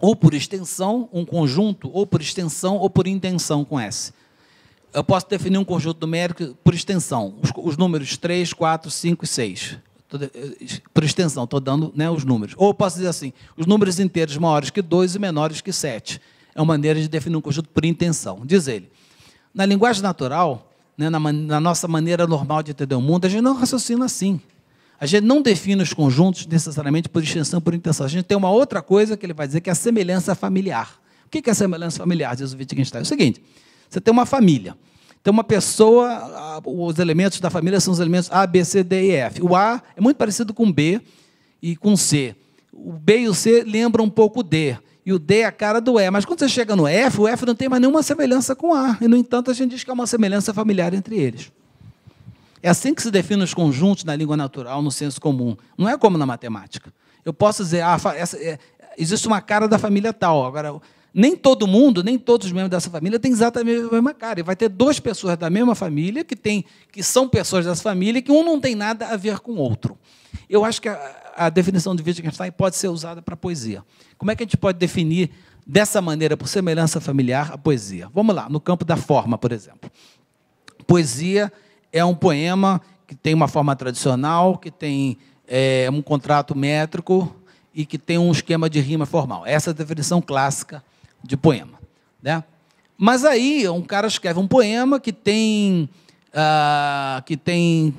ou por extensão, um conjunto, ou por extensão ou por intenção com S. Eu posso definir um conjunto numérico por extensão, os, os números 3, 4, 5 e 6. Eh, por extensão, estou dando né, os números. Ou posso dizer assim, os números inteiros maiores que 2 e menores que 7. É uma maneira de definir um conjunto por intenção. Diz ele, na linguagem natural, né, na, na nossa maneira normal de entender o mundo, a gente não raciocina assim. A gente não define os conjuntos necessariamente por extensão, por intenção. A gente tem uma outra coisa que ele vai dizer que é a semelhança familiar. O que é a semelhança familiar? Diz o Wittgenstein. Tá. É o seguinte: você tem uma família. Então, uma pessoa, os elementos da família são os elementos A, B, C, D e F. O A é muito parecido com B e com C. O B e o C lembram um pouco o D. E o D é a cara do E. Mas quando você chega no F, o F não tem mais nenhuma semelhança com A. E, no entanto, a gente diz que há uma semelhança familiar entre eles. É assim que se definem os conjuntos na língua natural, no senso comum. Não é como na matemática. Eu posso dizer, ah, essa, é, existe uma cara da família tal. Agora, nem todo mundo, nem todos os membros dessa família têm exatamente a mesma cara. E vai ter duas pessoas da mesma família que, tem, que são pessoas dessa família que um não tem nada a ver com o outro. Eu acho que a, a definição de Wittgenstein pode ser usada para a poesia. Como é que a gente pode definir dessa maneira, por semelhança familiar, a poesia? Vamos lá, no campo da forma, por exemplo. Poesia é um poema que tem uma forma tradicional, que tem é, um contrato métrico e que tem um esquema de rima formal. Essa é a definição clássica de poema. Né? Mas aí um cara escreve um poema que tem uh, que tem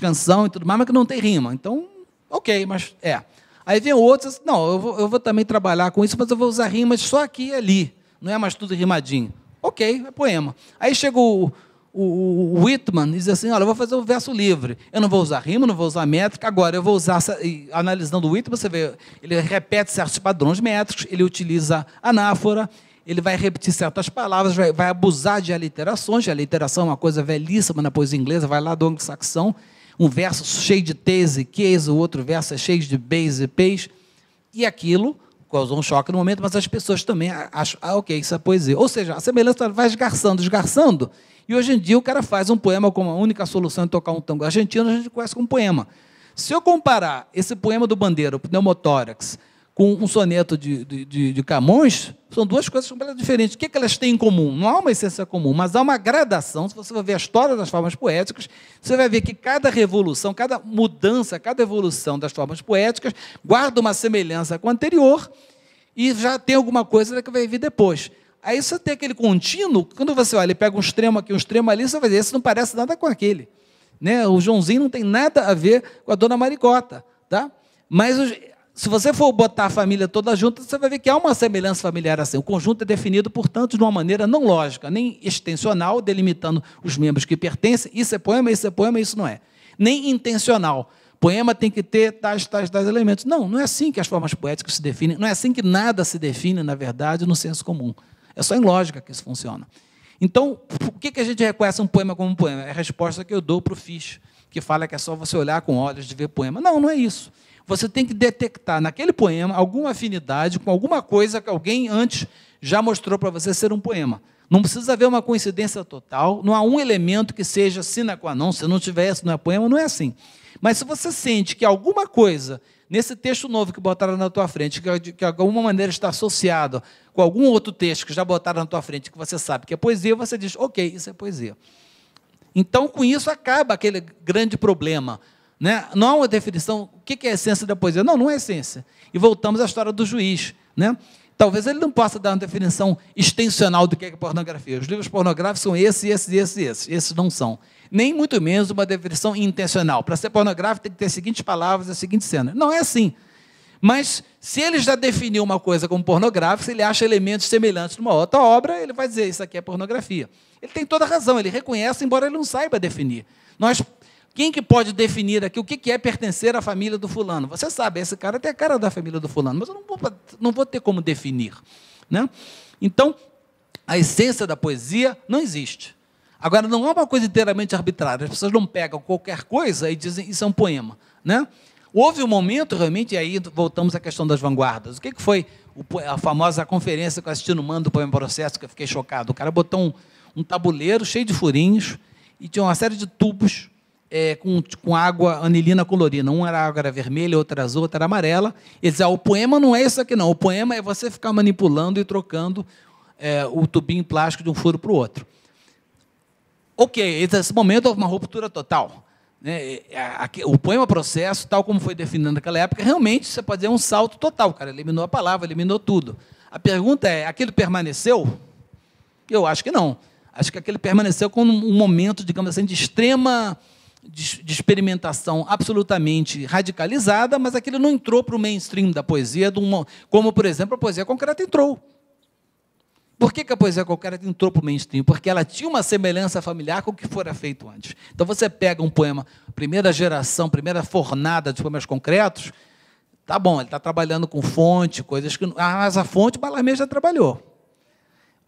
canção e tudo mais, mas que não tem rima. Então, ok, mas é. Aí vem outros, assim, não, eu vou, eu vou também trabalhar com isso, mas eu vou usar rimas só aqui e ali. Não é mais tudo rimadinho. Ok, é poema. Aí chega o, o, o Whitman diz assim: olha, eu vou fazer o um verso livre. Eu não vou usar rima, não vou usar métrica. Agora, eu vou usar. Analisando o Whitman, você vê, ele repete certos padrões métricos, ele utiliza anáfora, ele vai repetir certas palavras, vai, vai abusar de aliterações. A aliteração é uma coisa velhíssima na poesia inglesa, vai lá do anglo-saxão. Um verso cheio de tese e case, o outro verso é cheio de base e peixe. E aquilo causou um choque no momento, mas as pessoas também acham, ah, ok, isso é poesia. Ou seja, a semelhança vai esgarçando, esgarçando e hoje em dia o cara faz um poema como a única solução de tocar um tango argentino, a gente conhece como poema. Se eu comparar esse poema do Bandeira, o Pneumotórax, com um soneto de, de, de, Camões, são duas coisas completamente diferentes. O que, é que elas têm em comum? Não há uma essência comum, mas há uma gradação. Se você for ver a história das formas poéticas, você vai ver que cada revolução, cada mudança, cada evolução das formas poéticas guarda uma semelhança com a anterior e já tem alguma coisa que vai vir depois. Aí você tem aquele contínuo, quando você olha, ele pega um extremo aqui, um extremo ali, você vai dizer, esse não parece nada com aquele. Né? O Joãozinho não tem nada a ver com a dona Maricota. Tá? Mas se você for botar a família toda junta, você vai ver que há uma semelhança familiar assim. O conjunto é definido, portanto, de uma maneira não lógica, nem extensional, delimitando os membros que pertencem, isso é poema, isso é poema, isso não é. Nem intencional. Poema tem que ter tais, tais, tais elementos. Não, não é assim que as formas poéticas se definem, não é assim que nada se define, na verdade, no senso comum. É só em lógica que isso funciona. Então, por que, a gente reconhece um poema como um poema? É a resposta que eu dou para o Fish, que fala que é só você olhar com olhos de ver poema. Não, não é isso. Você tem que detectar naquele poema alguma afinidade com alguma coisa que alguém antes já mostrou para você ser um poema. Não precisa haver uma coincidência total, não há um elemento que seja sine qua non, se não tiver, isso não é poema, não é assim. Mas se você sente que alguma coisa nesse texto novo que botaram na tua frente, que de alguma maneira está associado com algum outro texto que já botaram na tua frente, que você sabe que é poesia, você diz, ok, isso é poesia. Então, com isso, acaba aquele grande problema. Né? Não há uma definição, o que é a essência da poesia? Não, não é essência. E voltamos à história do juiz. Né? Talvez ele não possa dar uma definição extensional do que é, é pornografia. Os livros pornográficos são esses, esses, esses, esses. Esses não são nem muito menos uma definição intencional. Para ser pornográfico, tem que ter as seguintes palavras, a seguinte cena. Não é assim. Mas se ele já definiu uma coisa como pornográfica, se ele acha elementos semelhantes numa outra obra, ele vai dizer isso aqui é pornografia. Ele tem toda a razão, ele reconhece, embora ele não saiba definir. Nós, quem que pode definir aqui o que é pertencer à família do fulano? Você sabe, esse cara tem a cara da família do fulano, mas eu não vou, não vou ter como definir. Né? Então, a essência da poesia não existe. Agora, não é uma coisa inteiramente arbitrária. As pessoas não pegam qualquer coisa e dizem isso é um poema. Né? Houve um momento, realmente, e aí voltamos à questão das vanguardas. O que, que foi a famosa conferência que eu assisti no Mando do Poema Processo, que eu fiquei chocado? O cara botou um, um tabuleiro cheio de furinhos e tinha uma série de tubos é, com, com, água anilina colorida. Um era água era vermelha, outro era azul, outro era amarela. Ele dizia, ah, o poema não é isso aqui, não. O poema é você ficar manipulando e trocando é, o tubinho plástico de um furo para o outro. Ok, esse momento houve uma ruptura total. Né? O poema processo, tal como foi definido naquela época, realmente você pode dizer é um salto total. cara eliminou a palavra, eliminou tudo. A pergunta é: aquilo permaneceu? Eu acho que não. Acho que aquele permaneceu como um momento, digamos assim, de extrema de, experimentação absolutamente radicalizada, mas aquilo não entrou para o mainstream da poesia, como, por exemplo, a poesia concreta entrou. Por que, que a poesia qualquer entrou para o mainstream? Porque ela tinha uma semelhança familiar com o que fora feito antes. Então você pega um poema, primeira geração, primeira fornada de poemas concretos, tá bom, ele está trabalhando com fonte, coisas que. Ah, mas a fonte o Ballarmé já trabalhou.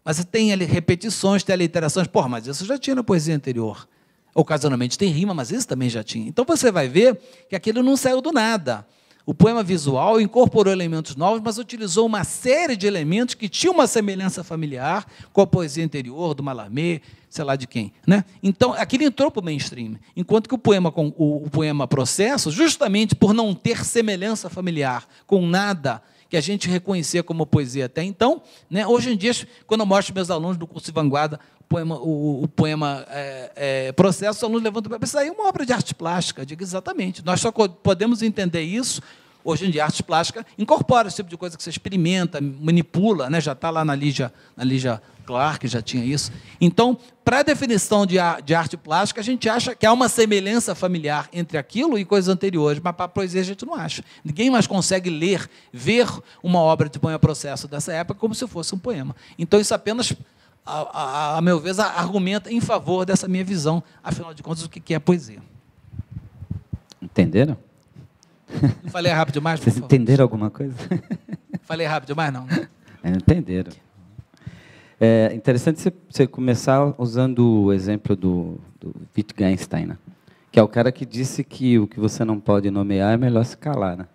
Mas tem ali repetições, tem aliterações. Porra, mas isso já tinha na poesia anterior. Ocasionalmente tem rima, mas isso também já tinha. Então você vai ver que aquilo não saiu do nada. O poema visual incorporou elementos novos, mas utilizou uma série de elementos que tinham uma semelhança familiar com a poesia anterior, do Malamé, sei lá de quem. Né? Então, aquilo entrou para o mainstream. Enquanto que o poema, com, o, o poema Processo, justamente por não ter semelhança familiar com nada que a gente reconhecia como poesia até então. Né? Hoje em dia, quando eu mostro meus alunos do curso de vanguarda poema, o, o poema é, é, Processo, o aluno levanta para pensar, é uma obra de arte plástica. diga exatamente. Nós só podemos entender isso hoje em dia, arte plástica incorpora esse tipo de coisa que você experimenta, manipula, né? já está lá na Lígia, na Lígia Clark, já tinha isso. Então, para a definição de, de arte plástica, a gente acha que há uma semelhança familiar entre aquilo e coisas anteriores, mas para a poesia a gente não acha. Ninguém mais consegue ler, ver uma obra de poema processo dessa época como se fosse um poema. Então, isso apenas a, a, a meu ver, argumenta em favor dessa minha visão. Afinal de contas, o que é poesia? Entenderam? Não *laughs* falei rápido demais? Vocês entenderam alguma coisa? *laughs* Falei rápido demais, não. Né? É, entenderam. É interessante você começar usando o exemplo do, do Wittgenstein, né? que é o cara que disse que o que você não pode nomear é melhor se calar. Né?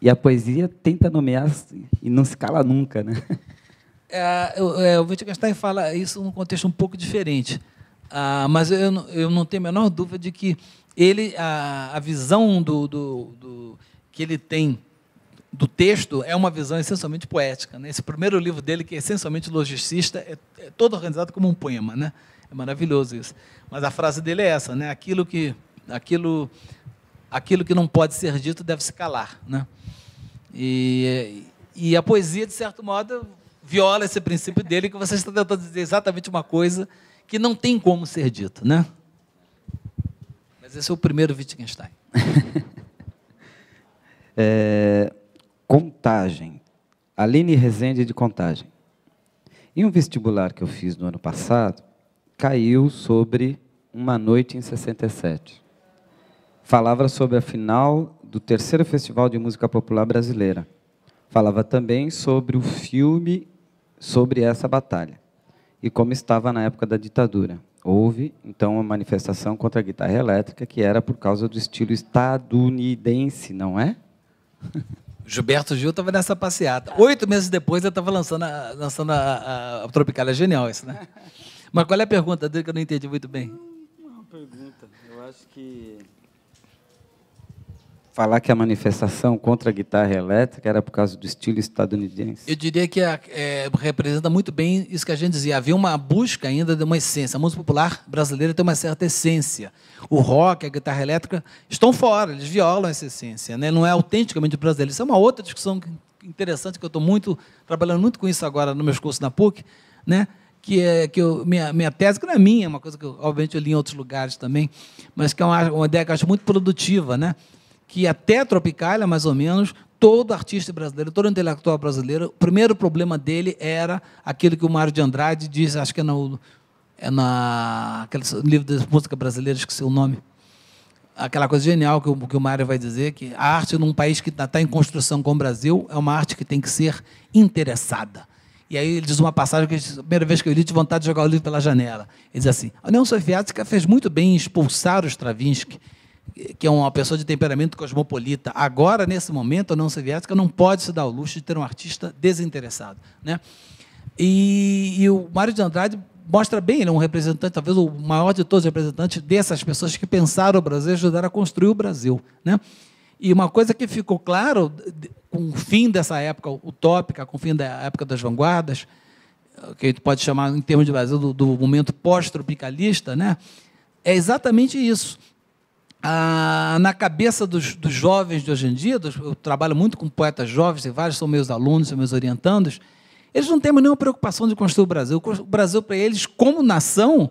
E a poesia tenta nomear e não se cala nunca. Né? *laughs* É, eu, é, eu, vou te gastar isso num contexto um pouco diferente. Ah, mas eu, eu não tenho a menor dúvida de que ele, a, a visão do, do, do, que ele tem do texto é uma visão essencialmente poética. Né? Esse primeiro livro dele, que é essencialmente logicista, é, é todo organizado como um poema. Né? É maravilhoso isso. Mas a frase dele é essa: né? aquilo, que, aquilo, aquilo que não pode ser dito deve se calar. Né? E, e a poesia, de certo modo, viola esse princípio dele que você está tentando dizer exatamente uma coisa que não tem como ser dito, né? Mas esse é o primeiro Wittgenstein. *laughs* é, contagem. Aline Rezende de Contagem. Em um vestibular que eu fiz no ano passado, caiu sobre Uma Noite em 67. Falava sobre a final do terceiro Festival de Música Popular Brasileira. Falava também sobre o filme sobre essa batalha. E como estava na época da ditadura. Houve, então, uma manifestação contra a guitarra elétrica, que era por causa do estilo estadunidense, não é? *laughs* Gilberto Gil estava nessa passeata. Oito meses depois, eu estava lançando, a, lançando a, a, a Tropical. É genial isso, né? *laughs* Mas qual é a pergunta dele que eu não entendi muito bem? Hum, uma pergunta. Eu acho que falar que a manifestação contra a guitarra elétrica era por causa do estilo estadunidense? Eu diria que a, é, representa muito bem isso que a gente dizia. Havia uma busca ainda de uma essência. A música popular brasileira tem uma certa essência. O rock, a guitarra elétrica estão fora, eles violam essa essência. Né? Não é autenticamente brasileiro. Isso é uma outra discussão interessante que eu estou muito trabalhando muito com isso agora nos meus cursos na PUC, né? que é que eu, minha, minha tese, que não é minha, é uma coisa que eu, obviamente eu li em outros lugares também, mas que é uma, uma ideia que eu acho muito produtiva, né? que até Tropicália, mais ou menos, todo artista brasileiro, todo intelectual brasileiro, o primeiro problema dele era aquilo que o Mário de Andrade diz, acho que é no, é na aquele livro das música brasileiras, esqueci o nome. Aquela coisa genial que o, que o Mário vai dizer, que a arte num país que está tá em construção como o Brasil é uma arte que tem que ser interessada. E aí ele diz uma passagem que a primeira vez que eu li, tive vontade de jogar o livro pela janela. Ele diz assim: a União Soviética fez muito bem em expulsar os Stravinsky que é uma pessoa de temperamento cosmopolita, agora, nesse momento, a União Soviética não pode se dar o luxo de ter um artista desinteressado. Né? E, e o Mário de Andrade mostra bem, ele é um representante, talvez o maior de todos os representantes dessas pessoas que pensaram o Brasil e ajudaram a construir o Brasil. Né? E uma coisa que ficou claro com o fim dessa época utópica, com o fim da época das vanguardas, que a gente pode chamar, em termos de Brasil, do, do momento pós-tropicalista, né? é exatamente isso. Ah, na cabeça dos, dos, jovens de hoje em dia, dos, eu trabalho muito com poetas jovens, e vários são meus alunos, são meus orientandos, eles não têm nenhuma preocupação de construir o Brasil. O Brasil, para eles, como nação,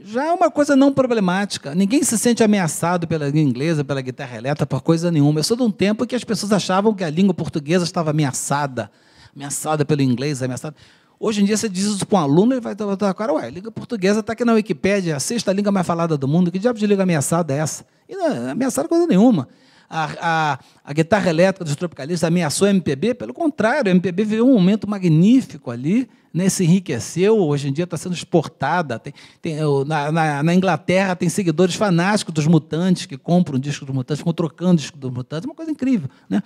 já é uma coisa não problemática. Ninguém se sente ameaçado pela língua inglesa, pela guitarra elétrica, por coisa nenhuma. Eu sou de um tempo que as pessoas achavam que a língua portuguesa estava ameaçada, ameaçada pelo inglês, ameaçada. Hoje em dia, você diz isso para um aluno, ele vai botar a cara, ué, língua portuguesa está aqui na Wikipédia, a sexta língua mais falada do mundo, que diabo de língua ameaçada é essa? E não, ameaçada coisa nenhuma. A, a, a, guitarra elétrica dos tropicalistas ameaçou a MPB, pelo contrário, a MPB viveu um momento magnífico ali, né, se enriqueceu, hoje em dia está sendo exportada. Tem, tem, na, na, na, Inglaterra tem seguidores fanáticos dos mutantes que compram o disco dos mutantes, ficam trocando o disco dos mutantes, uma coisa incrível. Né?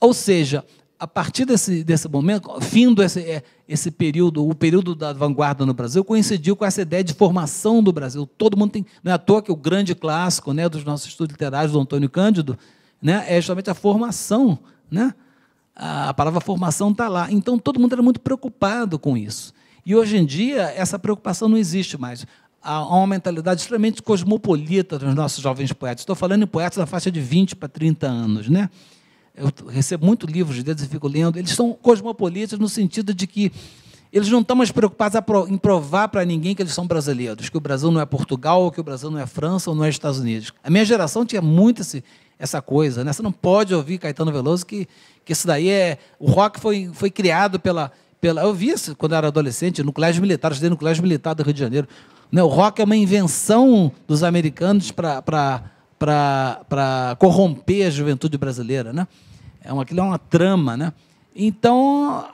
Ou seja, a partir desse, desse momento, findo esse, é, esse período, o período da vanguarda no Brasil, coincidiu com essa ideia de formação do Brasil. Todo mundo tem. Não é à toa que o grande clássico né, dos nossos estudos literários, do Antônio Cândido, né, é justamente a formação. Né? A, a palavra formação está lá. Então, todo mundo era muito preocupado com isso. E hoje em dia, essa preocupação não existe mais. Há uma mentalidade extremamente cosmopolita dos nossos jovens poetas. Estou falando em poetas da faixa de 20 para 30 anos. Né? eu recebo muito livros de deles e fico lendo, eles são cosmopolitas no sentido de que eles não estão mais preocupados em provar para ninguém que eles são brasileiros, que o Brasil não é Portugal, ou que o Brasil não é França, ou não é Estados Unidos. A minha geração tinha muito esse, essa coisa, né? Você não pode ouvir Caetano Veloso que, que isso daí é... O rock foi, foi criado pela, pela... Eu vi isso quando eu era adolescente, no colégio militar, estudei no colégio militar do Rio de Janeiro. Né? O rock é uma invenção dos americanos para para corromper a juventude brasileira. Né? É uma, aquilo é uma trama. Né? Então,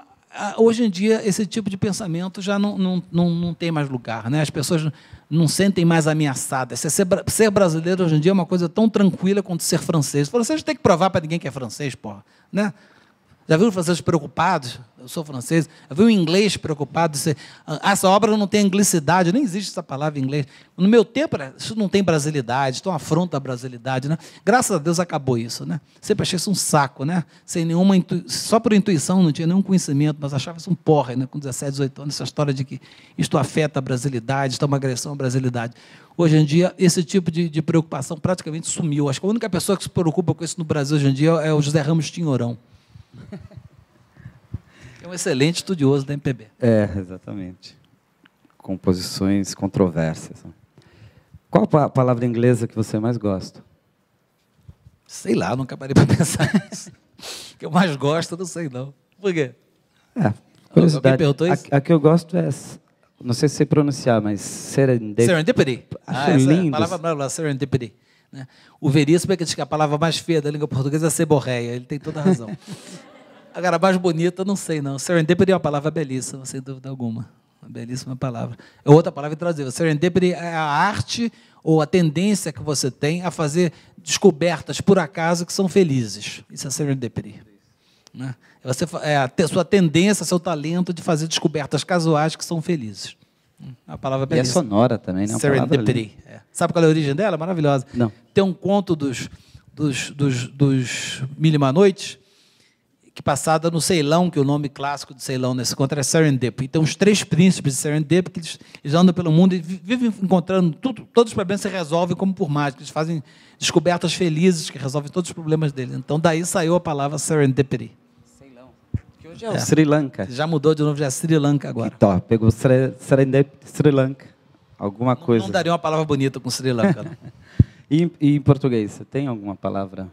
hoje em dia, esse tipo de pensamento já não, não, não, não tem mais lugar. Né? As pessoas não sentem mais ameaçadas. Ser, ser brasileiro hoje em dia é uma coisa tão tranquila quanto ser francês. Você não tem que provar para ninguém que é francês, porra. Né? Já viu um francês preocupado? Eu sou francês. Já viu um inglês preocupado? Essa obra não tem anglicidade, nem existe essa palavra em inglês. No meu tempo, isso não tem brasilidade, então afronta a brasilidade. Né? Graças a Deus acabou isso. Né? Sempre achei isso um saco, né? Sem nenhuma intu... Só por intuição, não tinha nenhum conhecimento, mas achava isso um porra, né? com 17, 18 anos, essa história de que isto afeta a brasilidade, isto é uma agressão à brasilidade. Hoje em dia, esse tipo de, de preocupação praticamente sumiu. Acho que a única pessoa que se preocupa com isso no Brasil hoje em dia é o José Ramos Tinhorão. *laughs* É um excelente estudioso da MPB. É, exatamente. Composições controversas. Qual a palavra inglesa que você mais gosta? Sei lá, nunca parei para *laughs* pensar nisso. que eu mais gosto, não sei não. Por quê? É, curiosidade. isso? A, a que eu gosto é não sei se pronunciar, mas serendipity. Ah, serendipity. Acho ah, lindo. A palavra serendipity. O Veríssimo é que a palavra mais feia da língua portuguesa é seborreia. Ele tem toda a razão. *laughs* Agora, mais bonita, não sei não. Serendipity é uma palavra belíssima, sem dúvida alguma. Uma belíssima palavra. É outra palavra traduzida. Serendipity é a arte ou a tendência que você tem a fazer descobertas por acaso que são felizes. Isso é serendipity. Né? É você, é a sua tendência, seu talento de fazer descobertas casuais que são felizes. Hum, é a palavra belíssima. E é sonora também, né? É serendipity. É. Sabe qual é a origem dela? Maravilhosa. Não. Tem um conto dos, dos, dos, dos Mil e Uma Noites que passada no Ceilão, que é o nome clássico de Ceilão nesse contra é Serendip. Então, os três príncipes de Serendip, que eles, eles andam pelo mundo e vivem encontrando, tudo, todos os problemas se resolvem como por mágica. Eles fazem descobertas felizes que resolvem todos os problemas deles. Então, daí saiu a palavra Serendipity. Ceilão. Que hoje é, é, o Sri Lanka. Já mudou de novo, já é Sri Lanka agora. Que top. Pegou Serendip, Sri Lanka. Alguma não, coisa. Não daria uma palavra bonita com Sri Lanka. *laughs* e, e em português, tem alguma palavra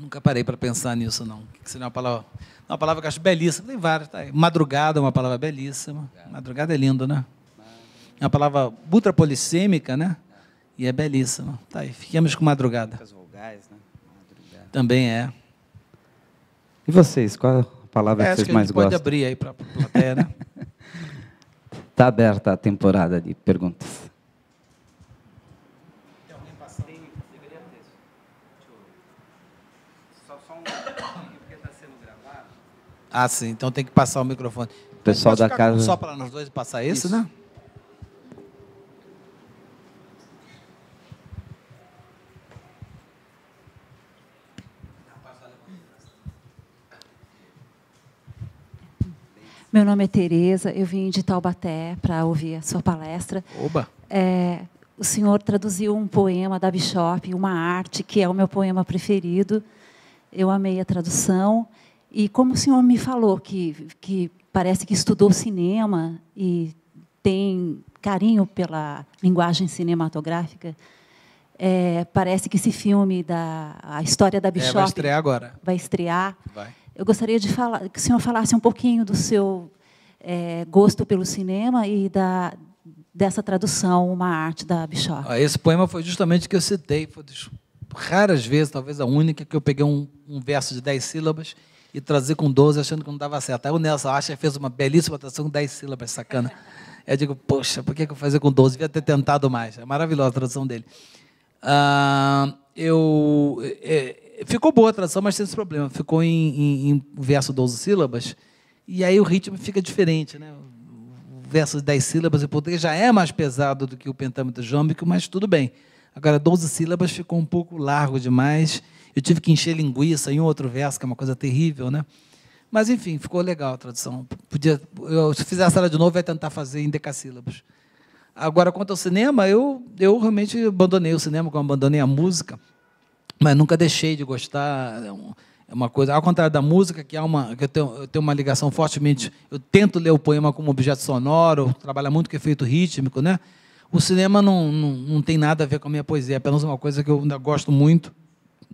Nunca parei para pensar nisso, não. Que seria uma palavra, uma palavra que acho belíssima. Tem várias. Tá Madrugada é uma palavra belíssima. Madrugada é lindo, né? É uma palavra ultrapolissêmica, né? E é belíssima. Tá aí. Fiquemos com né? madrugada. Também é. E vocês? Qual a palavra é, que vocês que mais gostam? Pode abrir aí para a plateia, né? Está *laughs* aberta a temporada de perguntas. Ah, sim. Então tem que passar o microfone. pessoal da casa. Só para nós dois passar isso, isso. né? Meu nome é Tereza, eu vim de Taubaté para ouvir a sua palestra. Oba! É, o senhor traduziu um poema da Bishop, uma arte, que é o meu poema preferido. Eu amei a tradução. E como o senhor me falou que, que parece que estudou cinema e tem carinho pela linguagem cinematográfica, é, parece que esse filme da a história da Bishop é, vai estrear agora. Vai estrear. Vai. Eu gostaria de falar que o senhor falasse um pouquinho do seu é, gosto pelo cinema e da dessa tradução uma arte da Bishop. Esse poema foi justamente que eu citei, foi das raras vezes, talvez a única que eu peguei um, um verso de dez sílabas e traduzir com 12, achando que não dava certo. Aí o Nelson Acha fez uma belíssima tradução com 10 sílabas, sacana. *laughs* Eu digo, poxa, por que eu fazia com 12? Devia ter tentado mais. É maravilhosa a tradução dele. Ah, eu, é, ficou boa a tradução, mas tem esse problema. Ficou em, em, em, verso 12 sílabas, e aí o ritmo fica diferente. Né? O verso de 10 sílabas em português já é mais pesado do que o pentâmetro jâmbico, mas tudo bem. Agora, 12 sílabas ficou um pouco largo demais eu tive que encher linguiça em outro verso, que é uma coisa terrível, né? Mas, enfim, ficou legal a tradução. Podia, eu, se a sala de novo, vai tentar fazer em decassílabos. Agora, quanto ao cinema, eu, eu realmente abandonei o cinema, como abandonei a música, mas nunca deixei de gostar. É, é uma coisa, ao contrário da música, que, há uma, que eu, tenho, eu tenho uma ligação fortemente. Eu tento ler o poema como objeto sonoro, trabalha muito com efeito rítmico, né? O cinema não, não, não tem nada a ver com a minha poesia, é apenas uma coisa que eu ainda gosto muito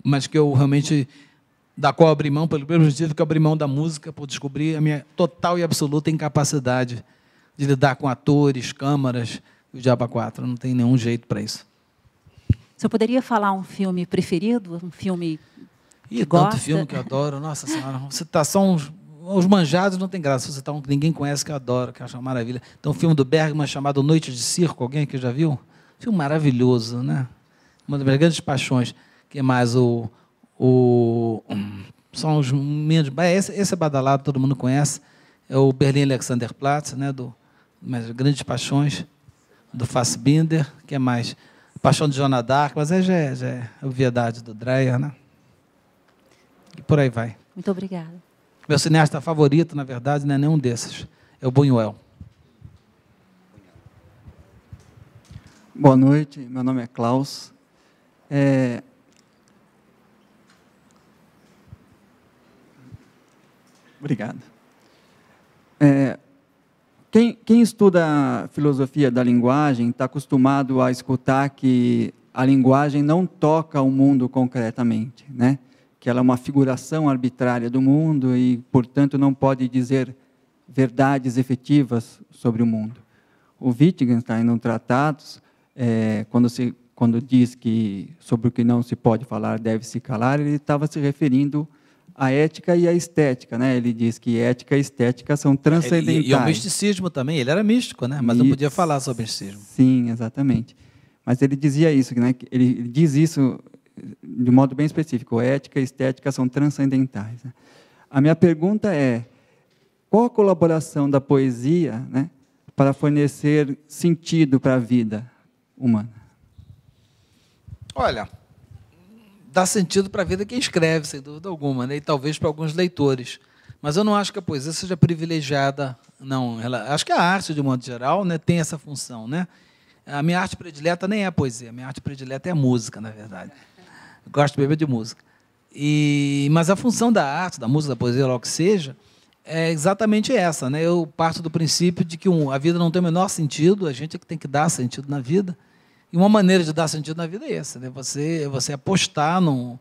mas que eu realmente da qual abri mão pelo mesmo motivo que abri mão da música por descobrir a minha total e absoluta incapacidade de lidar com atores, câmaras, o Diaba 4, não tem nenhum jeito para isso. Você poderia falar um filme preferido, um filme que Ih, gosta? tanto filme que eu adoro, nossa senhora, você tá só uns os manjados não tem graça, você tá um que ninguém conhece que eu adoro, que eu acho uma maravilha. Tem um filme do Bergman chamado Noite de Circo, alguém aqui já viu? filme maravilhoso, né? Uma das minhas grandes paixões que é mais? O, o, são os menos. Esse, esse é badalado, todo mundo conhece. É o Berlim Alexanderplatz, né, do mas Grandes Paixões, do Fassbinder. que é mais? Paixão de Jonah Dark mas é já é, já é do Dreyer, né? E por aí vai. Muito obrigada. Meu cineasta favorito, na verdade, não é nenhum desses. É o Buñuel. Boa noite, meu nome é Klaus. É, Obrigado. É, quem, quem estuda filosofia da linguagem está acostumado a escutar que a linguagem não toca o mundo concretamente, né? que ela é uma figuração arbitrária do mundo e, portanto, não pode dizer verdades efetivas sobre o mundo. O Wittgenstein, no Tratados, é, quando, se, quando diz que sobre o que não se pode falar deve se calar, ele estava se referindo a a ética e a estética, né? Ele diz que ética e estética são transcendentais. É, e, e é o misticismo também, ele era místico, né? Mas e, não podia falar sobre misticismo. Sim, exatamente. Mas ele dizia isso, né? Ele diz isso de modo bem específico. Ética e estética são transcendentais. Né? A minha pergunta é: qual a colaboração da poesia, né, para fornecer sentido para a vida humana? Olha, dá sentido para a vida quem escreve, sem dúvida alguma, né? e talvez para alguns leitores. Mas eu não acho que a poesia seja privilegiada, não. Ela, acho que a arte, de modo geral, né, tem essa função. Né? A minha arte predileta nem é a poesia, a minha arte predileta é a música, na verdade. Eu gosto mesmo de música. E, mas a função da arte, da música, da poesia, lá o que seja, é exatamente essa. Né? Eu parto do princípio de que um, a vida não tem o menor sentido, a gente é que tem que dar sentido na vida. E uma maneira de dar sentido na vida é essa, né? Você, você apostar num,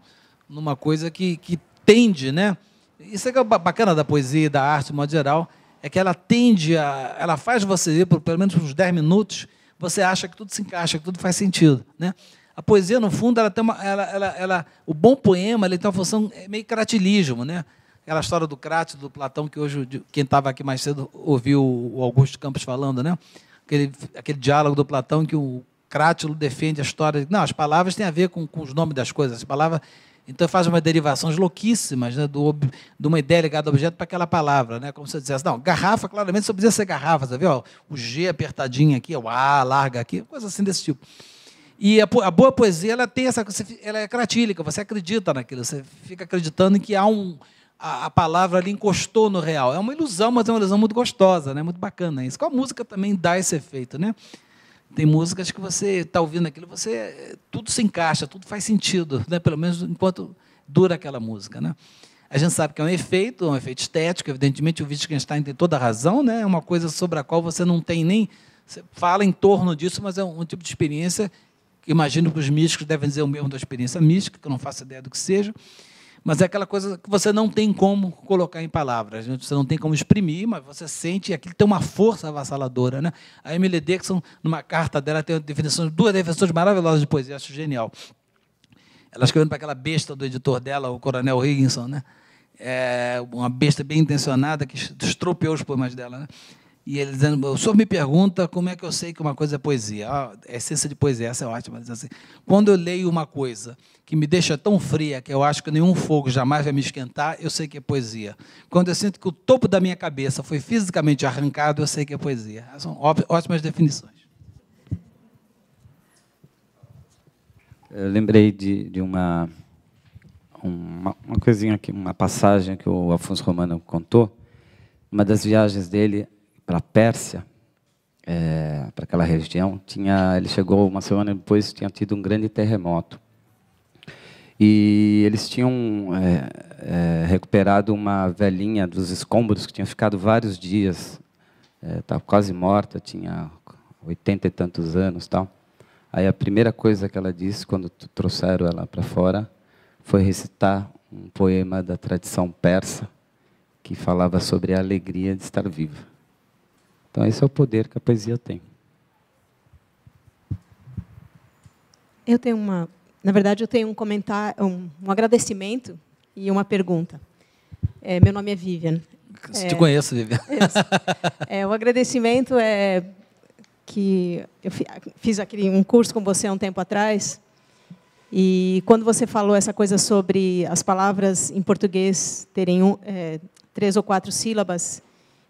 numa coisa que, que tende, né? Isso é, que é bacana da poesia, da arte, de modo geral, é que ela tende a. Ela faz você ir por pelo menos uns 10 minutos, você acha que tudo se encaixa, que tudo faz sentido, né? A poesia, no fundo, ela tem uma, ela, ela, ela, o bom poema ele tem uma função é meio cratilismo, né? Aquela história do crato do Platão, que hoje quem estava aqui mais cedo ouviu o Augusto Campos falando, né? Aquele, aquele diálogo do Platão que o Crátilo defende a história. Não, as palavras têm a ver com, com os nomes das coisas. As palavras. Então faz uma derivação louquíssima né, do, de uma ideia ligada ao objeto para aquela palavra, né? Como se você dissesse, não, garrafa, claramente só podia ser garrafa, sabe? Ó, o G apertadinho aqui, o A larga aqui, coisa assim desse tipo. E a, a boa poesia ela tem essa, ela é cratílica, você acredita naquilo, você fica acreditando em que há um a, a, palavra ali encostou no real. É uma ilusão, mas é uma ilusão muito gostosa, né? Muito bacana isso. Com a música também dá esse efeito, né? Tem músicas que você está ouvindo aquilo, você tudo se encaixa, tudo faz sentido, né? pelo menos enquanto dura aquela música. Né? A gente sabe que é um efeito, um efeito estético, evidentemente o Wittgenstein tem toda a razão, né? é uma coisa sobre a qual você não tem nem. Você fala em torno disso, mas é um, tipo de experiência. Que imagino que os místicos devem dizer o mesmo da experiência mística, que eu não faço ideia do que seja mas é aquela coisa que você não tem como colocar em palavras, né? você não tem como exprimir, mas você sente, aquilo tem uma força avassaladora. Né? A Emily Dixon, numa carta dela, tem definições, duas definições maravilhosas de poesia, acho genial. Ela escrevendo para aquela besta do editor dela, o Coronel Higginson, né? É uma besta bem intencionada que estropeou os poemas dela. Né? E ele dizendo, o senhor me pergunta como é que eu sei que uma coisa é poesia. Ah, a essência de poesia, essa é ótima. Diz assim, quando eu leio uma coisa que me deixa tão fria que eu acho que nenhum fogo jamais vai me esquentar, eu sei que é poesia. Quando eu sinto que o topo da minha cabeça foi fisicamente arrancado, eu sei que é poesia. São ótimas definições. Eu lembrei de, de uma, uma, uma coisinha aqui, uma passagem que o Afonso Romano contou, uma das viagens dele para a Pérsia, é, para aquela região, tinha, ele chegou uma semana depois, tinha tido um grande terremoto. E eles tinham é, é, recuperado uma velhinha dos escombros que tinha ficado vários dias, estava é, tá quase morta, tinha oitenta e tantos anos, tal. Aí a primeira coisa que ela disse quando trouxeram ela para fora foi recitar um poema da tradição persa que falava sobre a alegria de estar viva. Então, esse é o poder que a poesia tem. Eu tenho uma, na verdade, eu tenho um comentário, um, um agradecimento e uma pergunta. É, meu nome é Vivian. É, te conheço, Vivian. É, *laughs* é, o agradecimento é que eu fiz aquele um curso com você há um tempo atrás e quando você falou essa coisa sobre as palavras em português terem um, é, três ou quatro sílabas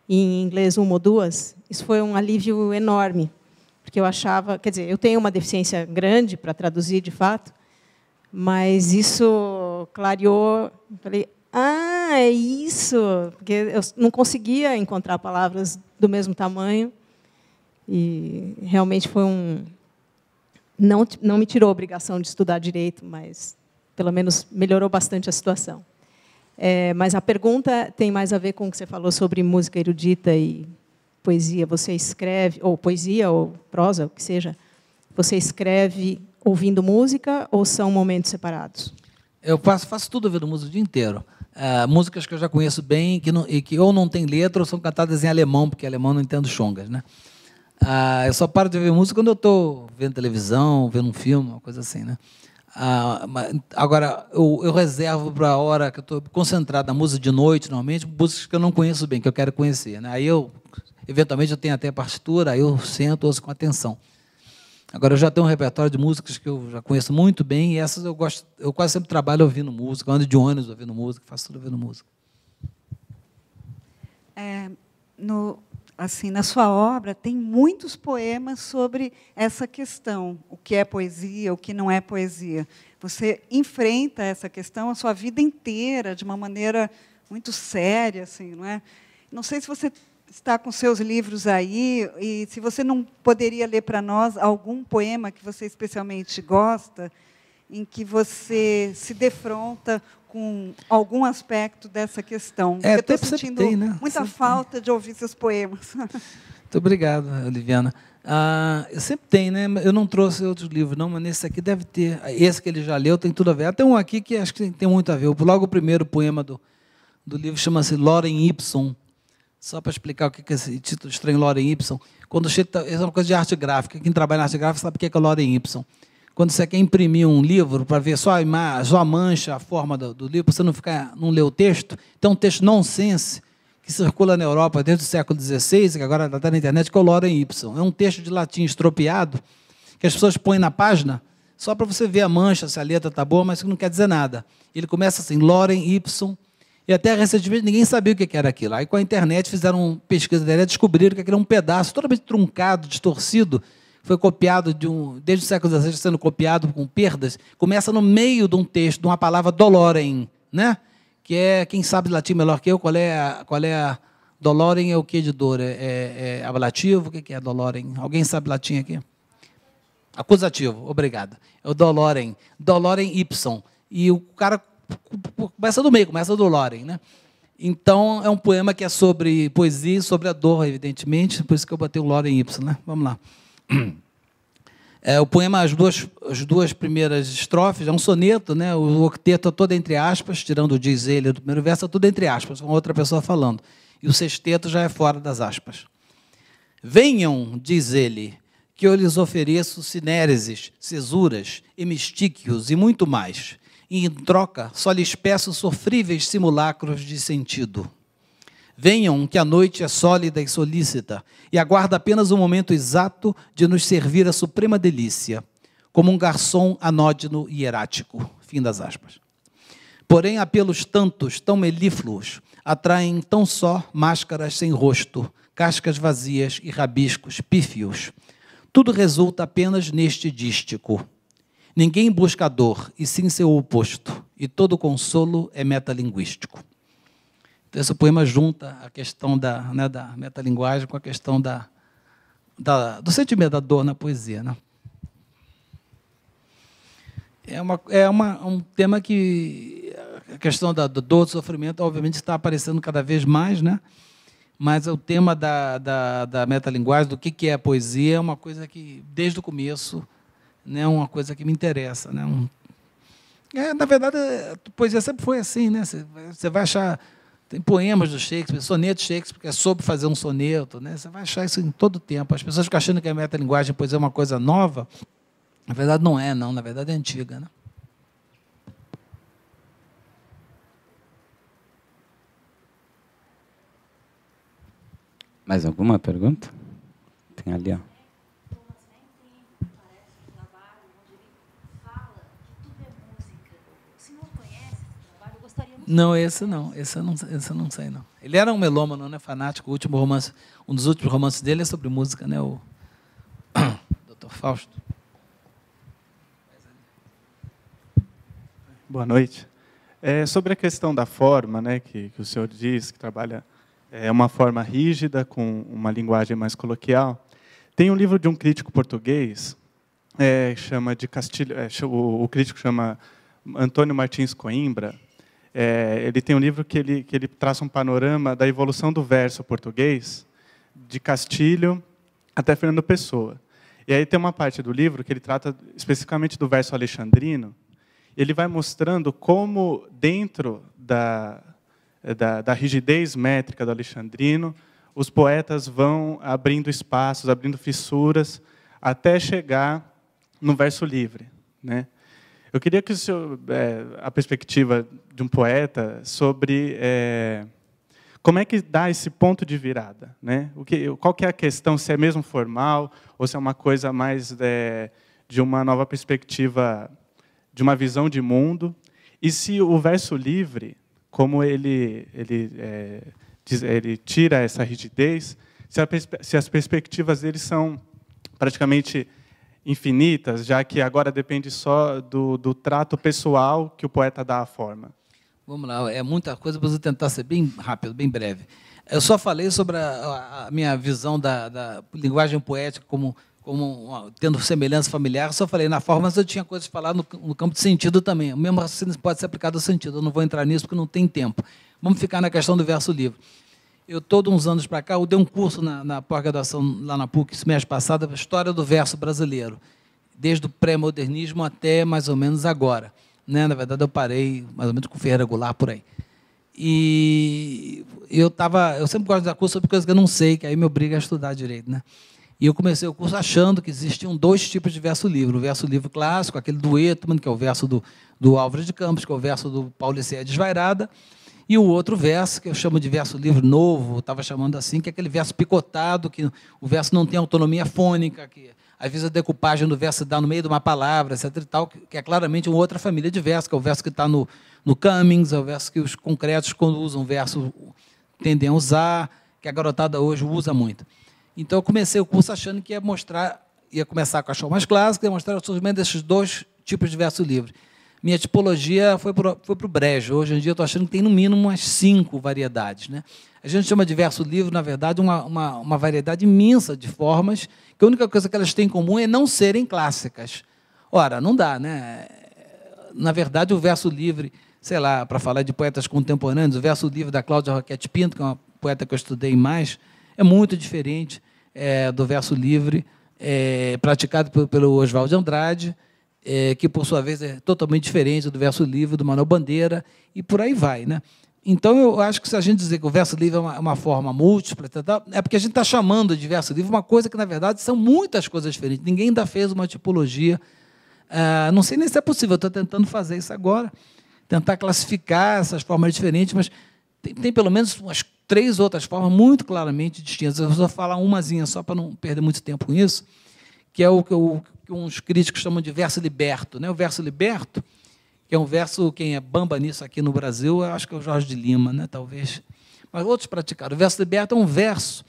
e em inglês uma ou duas, isso foi um alívio enorme, porque eu achava, quer dizer, eu tenho uma deficiência grande para traduzir de fato, mas isso clareou, falei, ah, é isso, porque eu não conseguia encontrar palavras do mesmo tamanho e realmente foi um não não me tirou a obrigação de estudar direito, mas pelo menos melhorou bastante a situação. É, mas a pergunta tem mais a ver com o que você falou sobre música erudita e poesia. Você escreve, ou poesia, ou prosa, o que seja, você escreve ouvindo música ou são momentos separados? Eu faço, faço tudo ouvindo música o dia inteiro. É, músicas que eu já conheço bem que não, e que ou não tem letra ou são cantadas em alemão, porque alemão não entendo chongas, né? Ah, eu só paro de ouvir música quando eu estou vendo televisão, vendo um filme, uma coisa assim, né? Ah, agora, eu, eu reservo para a hora que eu estou concentrado na música de noite, normalmente, músicas que eu não conheço bem, que eu quero conhecer. Né? Aí eu, eventualmente, eu tenho até a partitura, aí eu sento, ouço com atenção. Agora, eu já tenho um repertório de músicas que eu já conheço muito bem, e essas eu gosto, eu quase sempre trabalho ouvindo música, ando de ônibus ouvindo música, faço tudo ouvindo música. É, no, assim, na sua obra tem muitos poemas sobre essa questão, o que é poesia, o que não é poesia. Você enfrenta essa questão a sua vida inteira de uma maneira muito séria, assim, não é? Não sei se você está com seus livros aí e se você não poderia ler para nós algum poema que você especialmente gosta, em que você se defronta com algum aspecto dessa questão. É, estou sentindo tem, né? muita sempre falta tem. de ouvir seus poemas. *laughs* Muito obrigado, Oliviana. Ah, sempre tem, né? Eu não trouxe outros livros, não, mas nesse aqui deve ter. Esse que ele já leu tem tudo a ver. Até um aqui que acho que tem muito a ver. Logo o primeiro poema do, do livro chama-se Loren Ibson. Só para explicar o que é esse título estranho, Loren Ibson. Quando chega, tá, é uma coisa de arte gráfica. Quem trabalha na arte gráfica sabe o que é, que é Loren Ibson. Quando você quer imprimir um livro para ver só a imagem, só a mancha, a forma do, do livro, para você não ficar, não ler o texto, tem então um texto nonsense que circula na Europa desde o século XVI, que agora está na internet, que é o Loren Y. É um texto de latim estropiado que as pessoas põem na página só para você ver a mancha, se a letra está boa, mas não quer dizer nada. Ele começa assim, Loren Y, e até recentemente ninguém sabia o que era aquilo. Aí com a internet fizeram pesquisa da internet, descobriram que aquilo é um pedaço totalmente truncado, distorcido, foi copiado de um, desde o século XVI sendo copiado com perdas, começa no meio de um texto, de uma palavra dolorem, né? Que é, quem sabe latim melhor que eu, qual é a, qual é a dolorem é o que de dor? É, é, é ablativo? O que é dolorem? Alguém sabe latim aqui? Acusativo, obrigado. É o dolorem, dolorem y. E o cara começa do meio, começa do dolorem, né? Então, é um poema que é sobre poesia, sobre a dor, evidentemente, por isso que eu botei o lorem Y, né? Vamos lá. *clears throat* É, o poema, as duas, as duas primeiras estrofes, é um soneto, né? o octeto é todo entre aspas, tirando o diz ele do primeiro verso, é tudo entre aspas, com outra pessoa falando. E o sexteto já é fora das aspas. Venham, diz ele, que eu lhes ofereço sinéreses, cesuras, hemistíquios e muito mais. E em troca, só lhes peço sofríveis simulacros de sentido. Venham, que a noite é sólida e solícita, e aguarda apenas o momento exato de nos servir a suprema delícia, como um garçom anódino e erático. Fim das aspas. Porém, apelos tantos, tão melífluos, atraem tão só máscaras sem rosto, cascas vazias e rabiscos pífios. Tudo resulta apenas neste dístico. Ninguém busca dor, e sim seu oposto, e todo consolo é metalinguístico esse poema junta a questão da, né, da metalinguagem com a questão da, da, do sentimento da dor na poesia. Né? É, uma, é uma, um tema que a questão da, da dor, do sofrimento, obviamente, está aparecendo cada vez mais, né? mas o tema da, da, da metalinguagem, do que, que é a poesia, é uma coisa que, desde o começo, é né, uma coisa que me interessa. Né? Um, é, na verdade, a poesia sempre foi assim. Né? Você, você vai achar tem poemas do Shakespeare, soneto Shakespeare, que é sobre fazer um soneto. Né? Você vai achar isso em todo tempo. As pessoas ficam achando que a é metalinguagem, pois é uma coisa nova. Na verdade, não é, não. Na verdade, é antiga. Né? Mais alguma pergunta? Tem ali, ó. Não, esse não. Esse eu não, esse eu não sei, não. Ele era um melômano, né? Fanático. O último romance, um dos últimos romances dele é sobre música, né? O *coughs* Dr. Fausto. Boa noite. É, sobre a questão da forma, né, que, que o senhor diz que trabalha é uma forma rígida com uma linguagem mais coloquial. Tem um livro de um crítico português, é, chama de Castilho, é, o, o crítico chama Antônio Martins Coimbra é, ele tem um livro que ele, que ele traça um panorama da evolução do verso português, de Castilho até Fernando Pessoa. E aí tem uma parte do livro que ele trata especificamente do verso alexandrino. Ele vai mostrando como, dentro da, da, da rigidez métrica do alexandrino, os poetas vão abrindo espaços, abrindo fissuras, até chegar no verso livre. Né? Eu queria que o senhor, é, a perspectiva de um poeta sobre é, como é que dá esse ponto de virada, né? O que, qual que é a questão? Se é mesmo formal ou se é uma coisa mais é, de uma nova perspectiva, de uma visão de mundo? E se o verso livre, como ele ele é, diz, ele tira essa rigidez, se, a, se as perspectivas dele são praticamente infinitas, já que agora depende só do, do trato pessoal que o poeta dá à forma? Vamos lá, é muita coisa, mas vou tentar ser bem rápido, bem breve. Eu só falei sobre a, a minha visão da, da, linguagem poética como, como uma, tendo semelhança familiar, eu só falei na forma, mas eu tinha coisas para falar no, no, campo de sentido também. O mesmo raciocínio pode ser aplicado ao sentido, eu não vou entrar nisso porque não tem tempo. Vamos ficar na questão do verso livre eu todos uns anos para cá, eu dei um curso na, na pós-graduação lá na PUC, esse mês passado, a história do verso brasileiro, desde o pré-modernismo até mais ou menos agora. Né? Na verdade, eu parei mais ou menos com Ferreira Goulart por aí. E eu tava, eu sempre gosto de dar curso sobre coisas que eu não sei, que aí me obriga a estudar direito, né? E eu comecei o curso achando que existiam dois tipos de verso-livro. O verso-livro clássico, aquele do Etman, que é o verso do, do de Campos, que é o verso do Paulo Licéia Desvairada, e o outro verso, que eu chamo de verso livro novo, estava chamando assim, que é aquele verso picotado, que o verso não tem autonomia fônica, que às vezes a decupagem do verso dá no meio de uma palavra, etc. E tal, que é claramente uma outra família de versos, que é o verso que está no, no Cummings, é o verso que os concretos, quando usam verso, tendem a usar, que a garotada hoje usa muito. Então eu comecei o curso achando que ia mostrar, ia começar com a show mais clássica, ia mostrar o surgimento desses dois tipos de verso livre minha tipologia foi para o brejo. Hoje em dia, eu estou achando que tem no mínimo umas cinco variedades. Né? A gente chama de verso livre, na verdade, uma, uma, uma, variedade imensa de formas, que a única coisa que elas têm em comum é não serem clássicas. Ora, não dá, né? Na verdade, o verso livre, sei lá, para falar de poetas contemporâneos, o verso livre da Cláudia Roquette Pinto, que é uma poeta que eu estudei mais, é muito diferente é, do verso livre é, praticado pelo, pelo Oswaldo Andrade, é, que por sua vez é totalmente diferente do verso livre do Manuel Bandeira, e por aí vai. Né? Então, eu acho que se a gente dizer que o verso livre é uma, é uma forma múltipla, tá, tá, é porque a gente está chamando de verso livre uma coisa que, na verdade, são muitas coisas diferentes. Ninguém ainda fez uma tipologia. É, não sei nem se é possível, estou tentando fazer isso agora, tentar classificar essas formas diferentes, mas tem, tem pelo menos umas três outras formas muito claramente distintas. Eu vou falar umazinha só para não perder muito tempo com isso, que é o que eu que uns críticos chamam de verso liberto. Né? O verso liberto, que é um verso, quem é bamba nisso aqui no Brasil, acho que é o Jorge de Lima, né? talvez. Mas outros praticaram. O verso liberto é um verso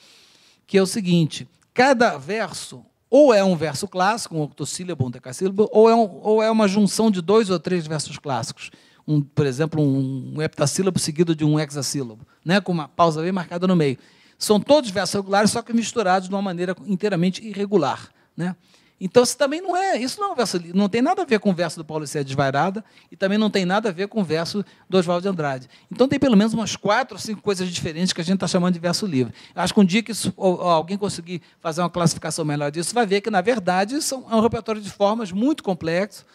que é o seguinte: cada verso ou é um verso clássico, um octossílabo, um decassílabo, ou é, um, ou é uma junção de dois ou três versos clássicos. Um, por exemplo, um, um heptassílabo seguido de um hexassílabo, né? com uma pausa bem marcada no meio. São todos versos regulares, só que misturados de uma maneira inteiramente irregular. Né? Então, isso também não é. Isso não, é um verso, não tem nada a ver com o verso do Paulo Sérgio Desvairada e também não tem nada a ver com o verso do Oswaldo de Andrade. Então, tem pelo menos umas quatro ou cinco coisas diferentes que a gente está chamando de verso livre. Acho que um dia que isso, ou, ou alguém conseguir fazer uma classificação melhor disso, vai ver que, na verdade, são, é um repertório de formas muito complexo.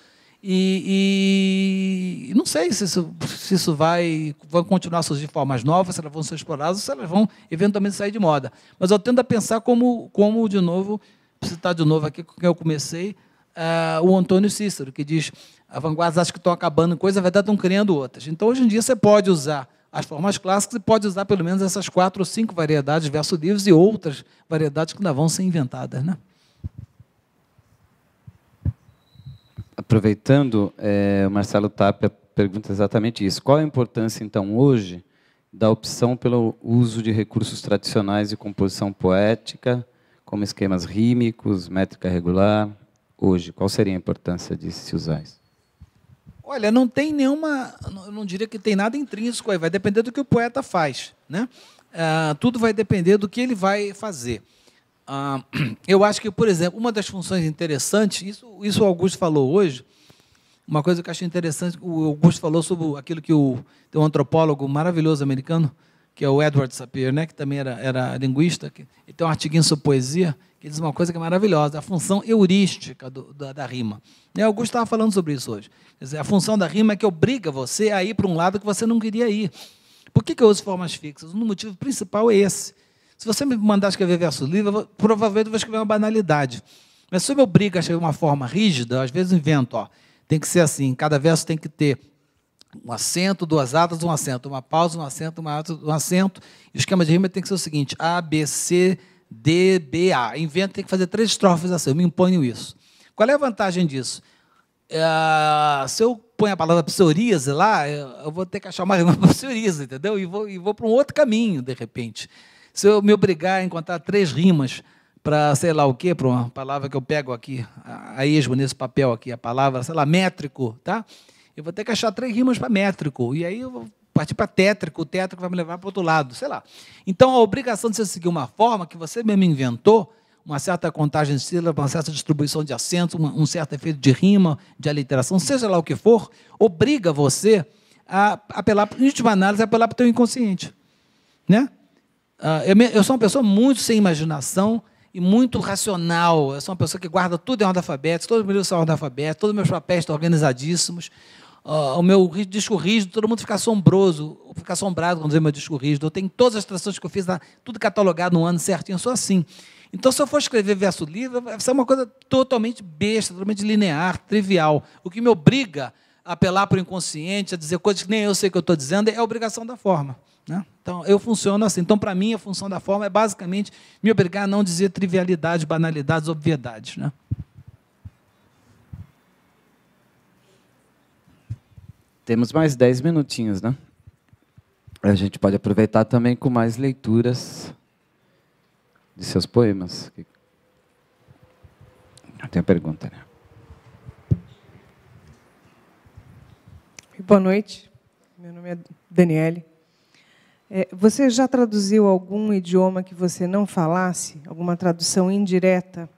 E, e, não sei se isso, se isso vai, vão continuar a surgir formas novas, se elas vão ser exploradas, ou se elas vão eventualmente sair de moda. Mas eu tento a pensar como, como de novo, citar de novo aqui com quem eu comecei, é, o Antônio Cícero, que diz: a vanguarda acha que estão acabando coisas, na verdade estão criando outras. Então, hoje em dia, você pode usar as formas clássicas e pode usar pelo menos essas quatro ou cinco variedades verso livres e outras variedades que ainda vão ser inventadas. Né? Aproveitando, é, o Marcelo Tapia pergunta exatamente isso. Qual a importância, então, hoje, da opção pelo uso de recursos tradicionais de composição poética? como esquemas rímicos, métrica regular, hoje? Qual seria a importância de se usar isso? Olha, não tem nenhuma, eu não diria que tem nada intrínseco aí, vai depender do que o poeta faz, né? Ah, tudo vai depender do que ele vai fazer. Ah, *clears throat* eu acho que, por exemplo, uma das funções interessantes, isso, isso o Augusto falou hoje, uma coisa que eu achei interessante, o Augusto falou sobre aquilo que o, tem um antropólogo maravilhoso americano, que é o Edward Sapir, né, que também era, era linguista, que, ele tem um artiguinho sobre poesia, que diz uma coisa que é maravilhosa, a função heurística do, da, da, rima. E Augusto estava falando sobre isso hoje. Quer dizer, a função da rima é que obriga você a ir para um lado que você não queria ir. Por que, que eu uso formas fixas? Um motivo principal é esse. Se você me mandar escrever verso livre, eu vou, provavelmente eu vou escrever uma banalidade. Mas se eu me obrigo a escrever uma forma rígida, às vezes invento, ó, tem que ser assim, cada verso tem que ter um acento, duas atas, um acento, uma pausa, um acento, uma ata, um acento. o esquema de rima tem que ser o seguinte: A, B, C, D, B, A. Invento tem que fazer três estrofes assim, eu me imponho isso. Qual é a vantagem disso? É, se eu põe a palavra psoríase lá, eu vou ter que achar uma rima para *laughs* psoríase, entendeu? E vou, e vou para um outro caminho, de repente. Se eu me obrigar a encontrar três rimas para, sei lá o quê, para uma palavra que eu pego aqui, a esmo nesse papel aqui, a palavra, sei lá, métrico, tá? eu vou ter que achar três rimas para métrico. E aí eu vou partir para tétrico, o tétrico vai me levar para outro lado, sei lá. Então a obrigação de você seguir uma forma que você mesmo inventou, uma certa contagem de sílabas, uma certa distribuição de acentos, um certo efeito de rima, de aliteração, seja lá o que for, obriga você a apelar, em última análise, a apelar para o teu inconsciente. Né? Ah, eu, sou uma pessoa muito sem imaginação, e muito racional. Eu sou uma pessoa que guarda tudo em ordem alfabética, todos os meus livros são em ordem alfabética, todos os meus papéis estão organizadíssimos uh, o meu disco rígido, todo mundo fica assombroso, fica assombrado quando vê meu disco rígido. Eu tenho todas as trações que eu fiz, tudo catalogado no ano certinho, eu sou assim. Então, se eu for escrever verso livre, vai ser uma coisa totalmente besta, totalmente linear, trivial. O que me obriga a apelar para o inconsciente, a dizer coisas que nem eu sei que eu estou dizendo, é a obrigação da forma. Né? Então, eu funciono assim. Então, para mim, a função da forma é basicamente me obrigar a não dizer trivialidades, banalidades, obviedades. Né? Temos mais dez minutinhos, né? A gente pode aproveitar também com mais leituras de seus poemas. Tem a pergunta, né? Boa noite. Meu nome é Daniele. É, você já traduziu algum idioma que você não falasse, alguma tradução indireta?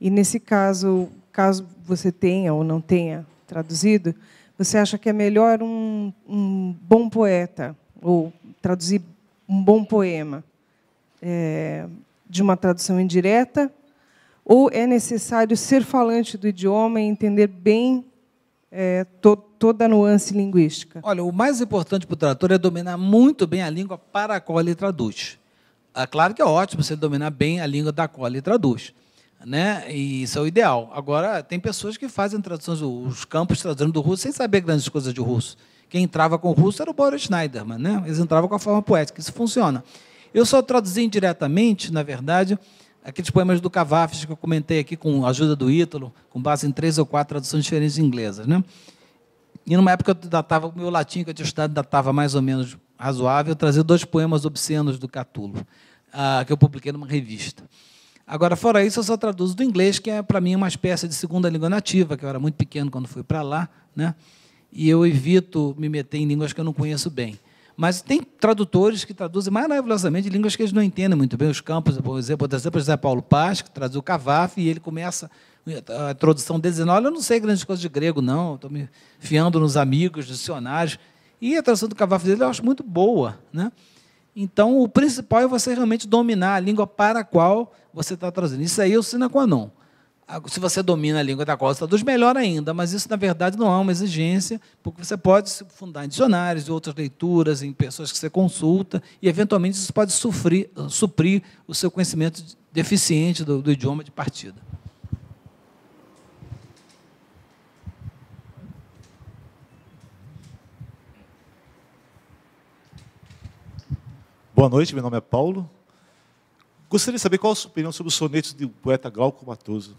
E nesse caso, caso você tenha ou não tenha traduzido, você acha que é melhor um, um bom poeta, ou traduzir um bom poema, é, de uma tradução indireta? Ou é necessário ser falante do idioma e entender bem é, to, toda a nuance linguística? Olha, o mais importante para o tradutor é dominar muito bem a língua para a qual ele traduz. Ah, claro que é ótimo você dominar bem a língua da qual ele traduz né? E isso é o ideal. Agora, tem pessoas que fazem traduções, os campos traduzindo do russo sem saber grandes coisas de russo. Quem entrava com o russo era o Boris Schneiderman, né? Eles entravam com a forma poética, isso funciona. Eu só traduzi indiretamente, na verdade, aqueles poemas do Cavafis que eu comentei aqui com a ajuda do Ítalo, com base em três ou quatro traduções diferentes inglesas, né? E numa época eu datava, o meu latim que eu tinha estudado datava mais ou menos razoável, eu trazia dois poemas obscenos do Catulo, ah, que eu publiquei numa revista. Agora, fora isso, eu só traduzo do inglês, que é para mim uma espécie de segunda língua nativa, que eu era muito pequeno quando fui para lá, né? E eu evito me meter em línguas que eu não conheço bem. Mas tem tradutores que traduzem maravilhosamente línguas que eles não entendem muito bem. Os campos, por exemplo, por exemplo José Paulo Paz, que traduz o Cavaf, e ele começa a tradução dele dizendo: Olha, eu não sei grandes coisas de grego, não, estou me fiando nos amigos, dicionários. E a tradução do Cavaf dele eu acho muito boa. Né? Então, o principal é você realmente dominar a língua para a qual você está trazendo. Isso aí é o sine qua non. Se você domina a língua da costa tá, dos melhor ainda, mas isso, na verdade, não é uma exigência, porque você pode se fundar em dicionários, em outras leituras, em pessoas que você consulta, e, eventualmente, isso pode sufrir, ah, suprir o seu conhecimento deficiente do, do idioma de partida. Boa noite, meu nome é Paulo, Gostaria de saber qual a sua opinião sobre os sonetos do poeta Glauco Matoso.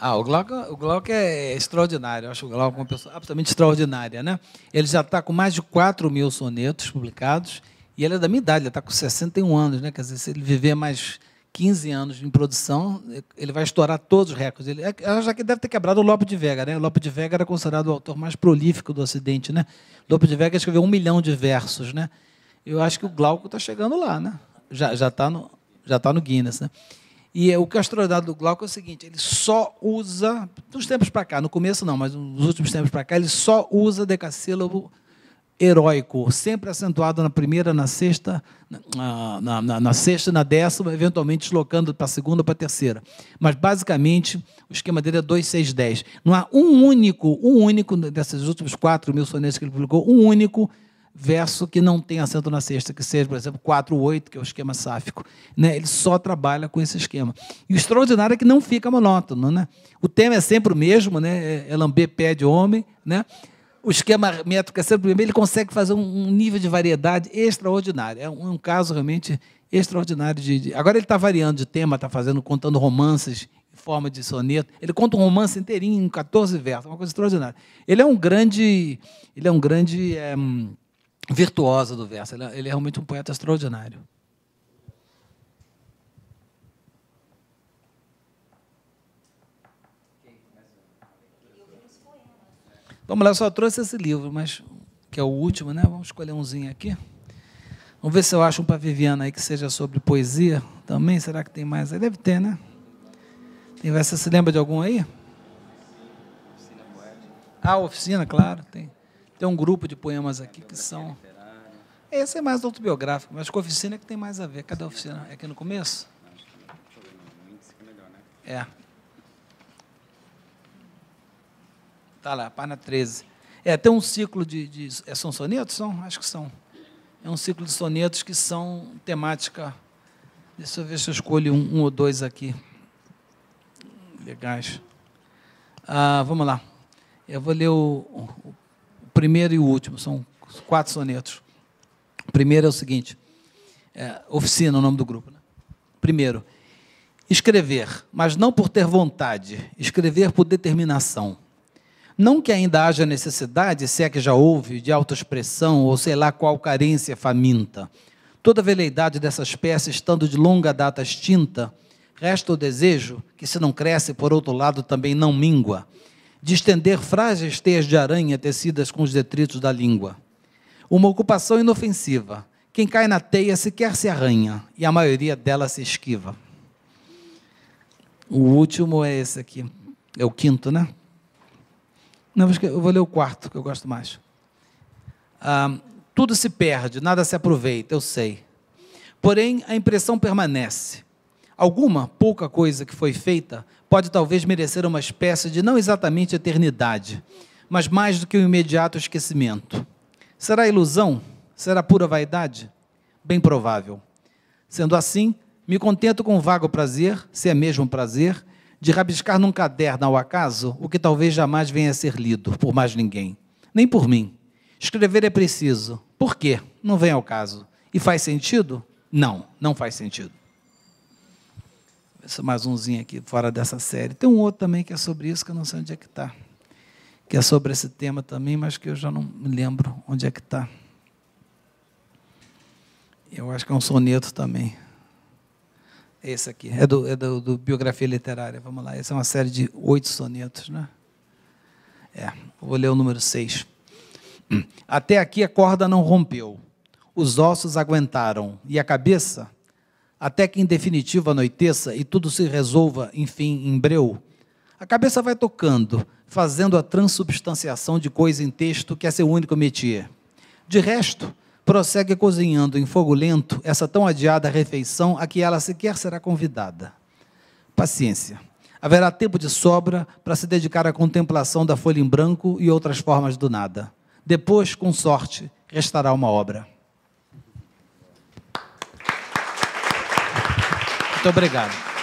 Ah, o Glauco, o Glauco é extraordinário. Eu acho o Glauco uma pessoa absolutamente extraordinária. Né? Ele já está com mais de 4 mil sonetos publicados e ele é da minha idade, ele está com 61 anos. Né? Quer dizer, se ele viver mais 15 anos em produção, ele vai estourar todos os recordes. Ele, já é, que deve ter quebrado o Lope de Vega, né? O Lope de Vega era considerado o autor mais prolífico do Ocidente, né? Lope de Vega escreveu um milhão de versos, né? Eu acho que o Glauco está chegando lá, né? Já está no já está no Guinness, né? E é, o castronado do Glauco é o seguinte, ele só usa, dos tempos para cá, no começo não, mas nos últimos tempos para cá, ele só usa decassílabo heróico, sempre acentuado na primeira, na sexta, na, na, na, na sexta, na décima, eventualmente deslocando para a segunda, para a terceira. Mas basicamente o esquema dele é 2, 6, 10. Não há um único, um único desses últimos 4 mil sonetos que ele publicou, um único verso que não tem acento na sexta, que seja, por exemplo, 4-8, que é o esquema sáfico. Né? Ele só trabalha com esse esquema. E o extraordinário é que não fica monótono. Né? O tema é sempre o mesmo, né? é, é lamber pé de homem. Né? O esquema métrico é sempre o mesmo. Ele consegue fazer um, nível de variedade extraordinário. É um, é caso realmente extraordinário. de... Agora ele está variando de tema, está fazendo, contando romances em forma de soneto. Ele conta um romance inteirinho em 14 versos, uma coisa extraordinária. Ele é um grande... Ele é um grande... É, virtuosa do verso. Ele, é, ele é realmente um poeta extraordinário. Vamos lá, eu só trouxe esse livro, mas que é o último, né? Vamos escolher umzinho aqui. Vamos ver se eu acho um para Viviana aí que seja sobre poesia também. Será que tem mais? Aí deve ter, né? Tem, você se lembra de algum aí? Ah, oficina, claro, tem. Tem um grupo de poemas aqui que são. Esse é mais autobiográfico, mas com a oficina é que tem mais a ver. Cadê a oficina? É aqui no começo? É. Tá lá, página 13. É, tem um ciclo de. de é são sonetos? São? Acho que são. É um ciclo de sonetos que são temática. Deixa eu ver se eu escolho um, um ou dois aqui. Legais. Ah, vamos lá. Eu vou ler o, o primeiro e o último, são quatro sonetos. O primeiro é o seguinte: é, oficina, o nome do grupo. Né? Primeiro, escrever, mas não por ter vontade, escrever por determinação. Não que ainda haja necessidade, se é que já houve, de autoexpressão ou sei lá qual carência faminta. Toda veleidade dessa espécie, estando de longa data extinta, resta o desejo, que se não cresce, por outro lado também não mingua de estender frágeis teias de aranha tecidas com os detritos da língua. Uma ocupação inofensiva. Quem cai na teia sequer se arranha, e a maioria dela se esquiva. O último é esse aqui. É o quinto, né? Não, eu vou ler o quarto, que eu gosto mais. Ah, tudo se perde, nada se aproveita, eu sei. Porém, a impressão permanece. Alguma pouca coisa que foi feita pode talvez merecer uma espécie de não exatamente eternidade, mas mais do que o um imediato esquecimento. Será ilusão? Será pura vaidade? Bem provável. Sendo assim, me contento com o vago prazer, se é mesmo prazer, de rabiscar num caderno ao acaso o que talvez jamais venha a ser lido por mais ninguém, nem por mim. Escrever é preciso. Por quê? Não vem ao caso. E faz sentido? Não, não faz sentido mais umzinho aqui fora dessa série. Tem um outro também que é sobre isso, que eu não sei onde é que está. Que é sobre esse tema também, mas que eu já não me lembro onde é que está. Eu acho que é um soneto também. É esse aqui. É do, é do, do Biografia Literária. Vamos lá. Essa é uma série de oito sonetos, né? É. Vou ler o número seis. Até aqui a corda não rompeu. Os ossos aguentaram. E a cabeça até que em definitiva anoiteça e tudo se resolva, enfim, em breu. A cabeça vai tocando, fazendo a transubstanciação de coisa em texto que é seu único métier. De resto, prossegue cozinhando em fogo lento essa tão adiada refeição a que ela sequer será convidada. Paciência. Haverá tempo de sobra para se dedicar à contemplação da folha em branco e outras formas do nada. Depois, com sorte, restará uma obra. Muito obrigado.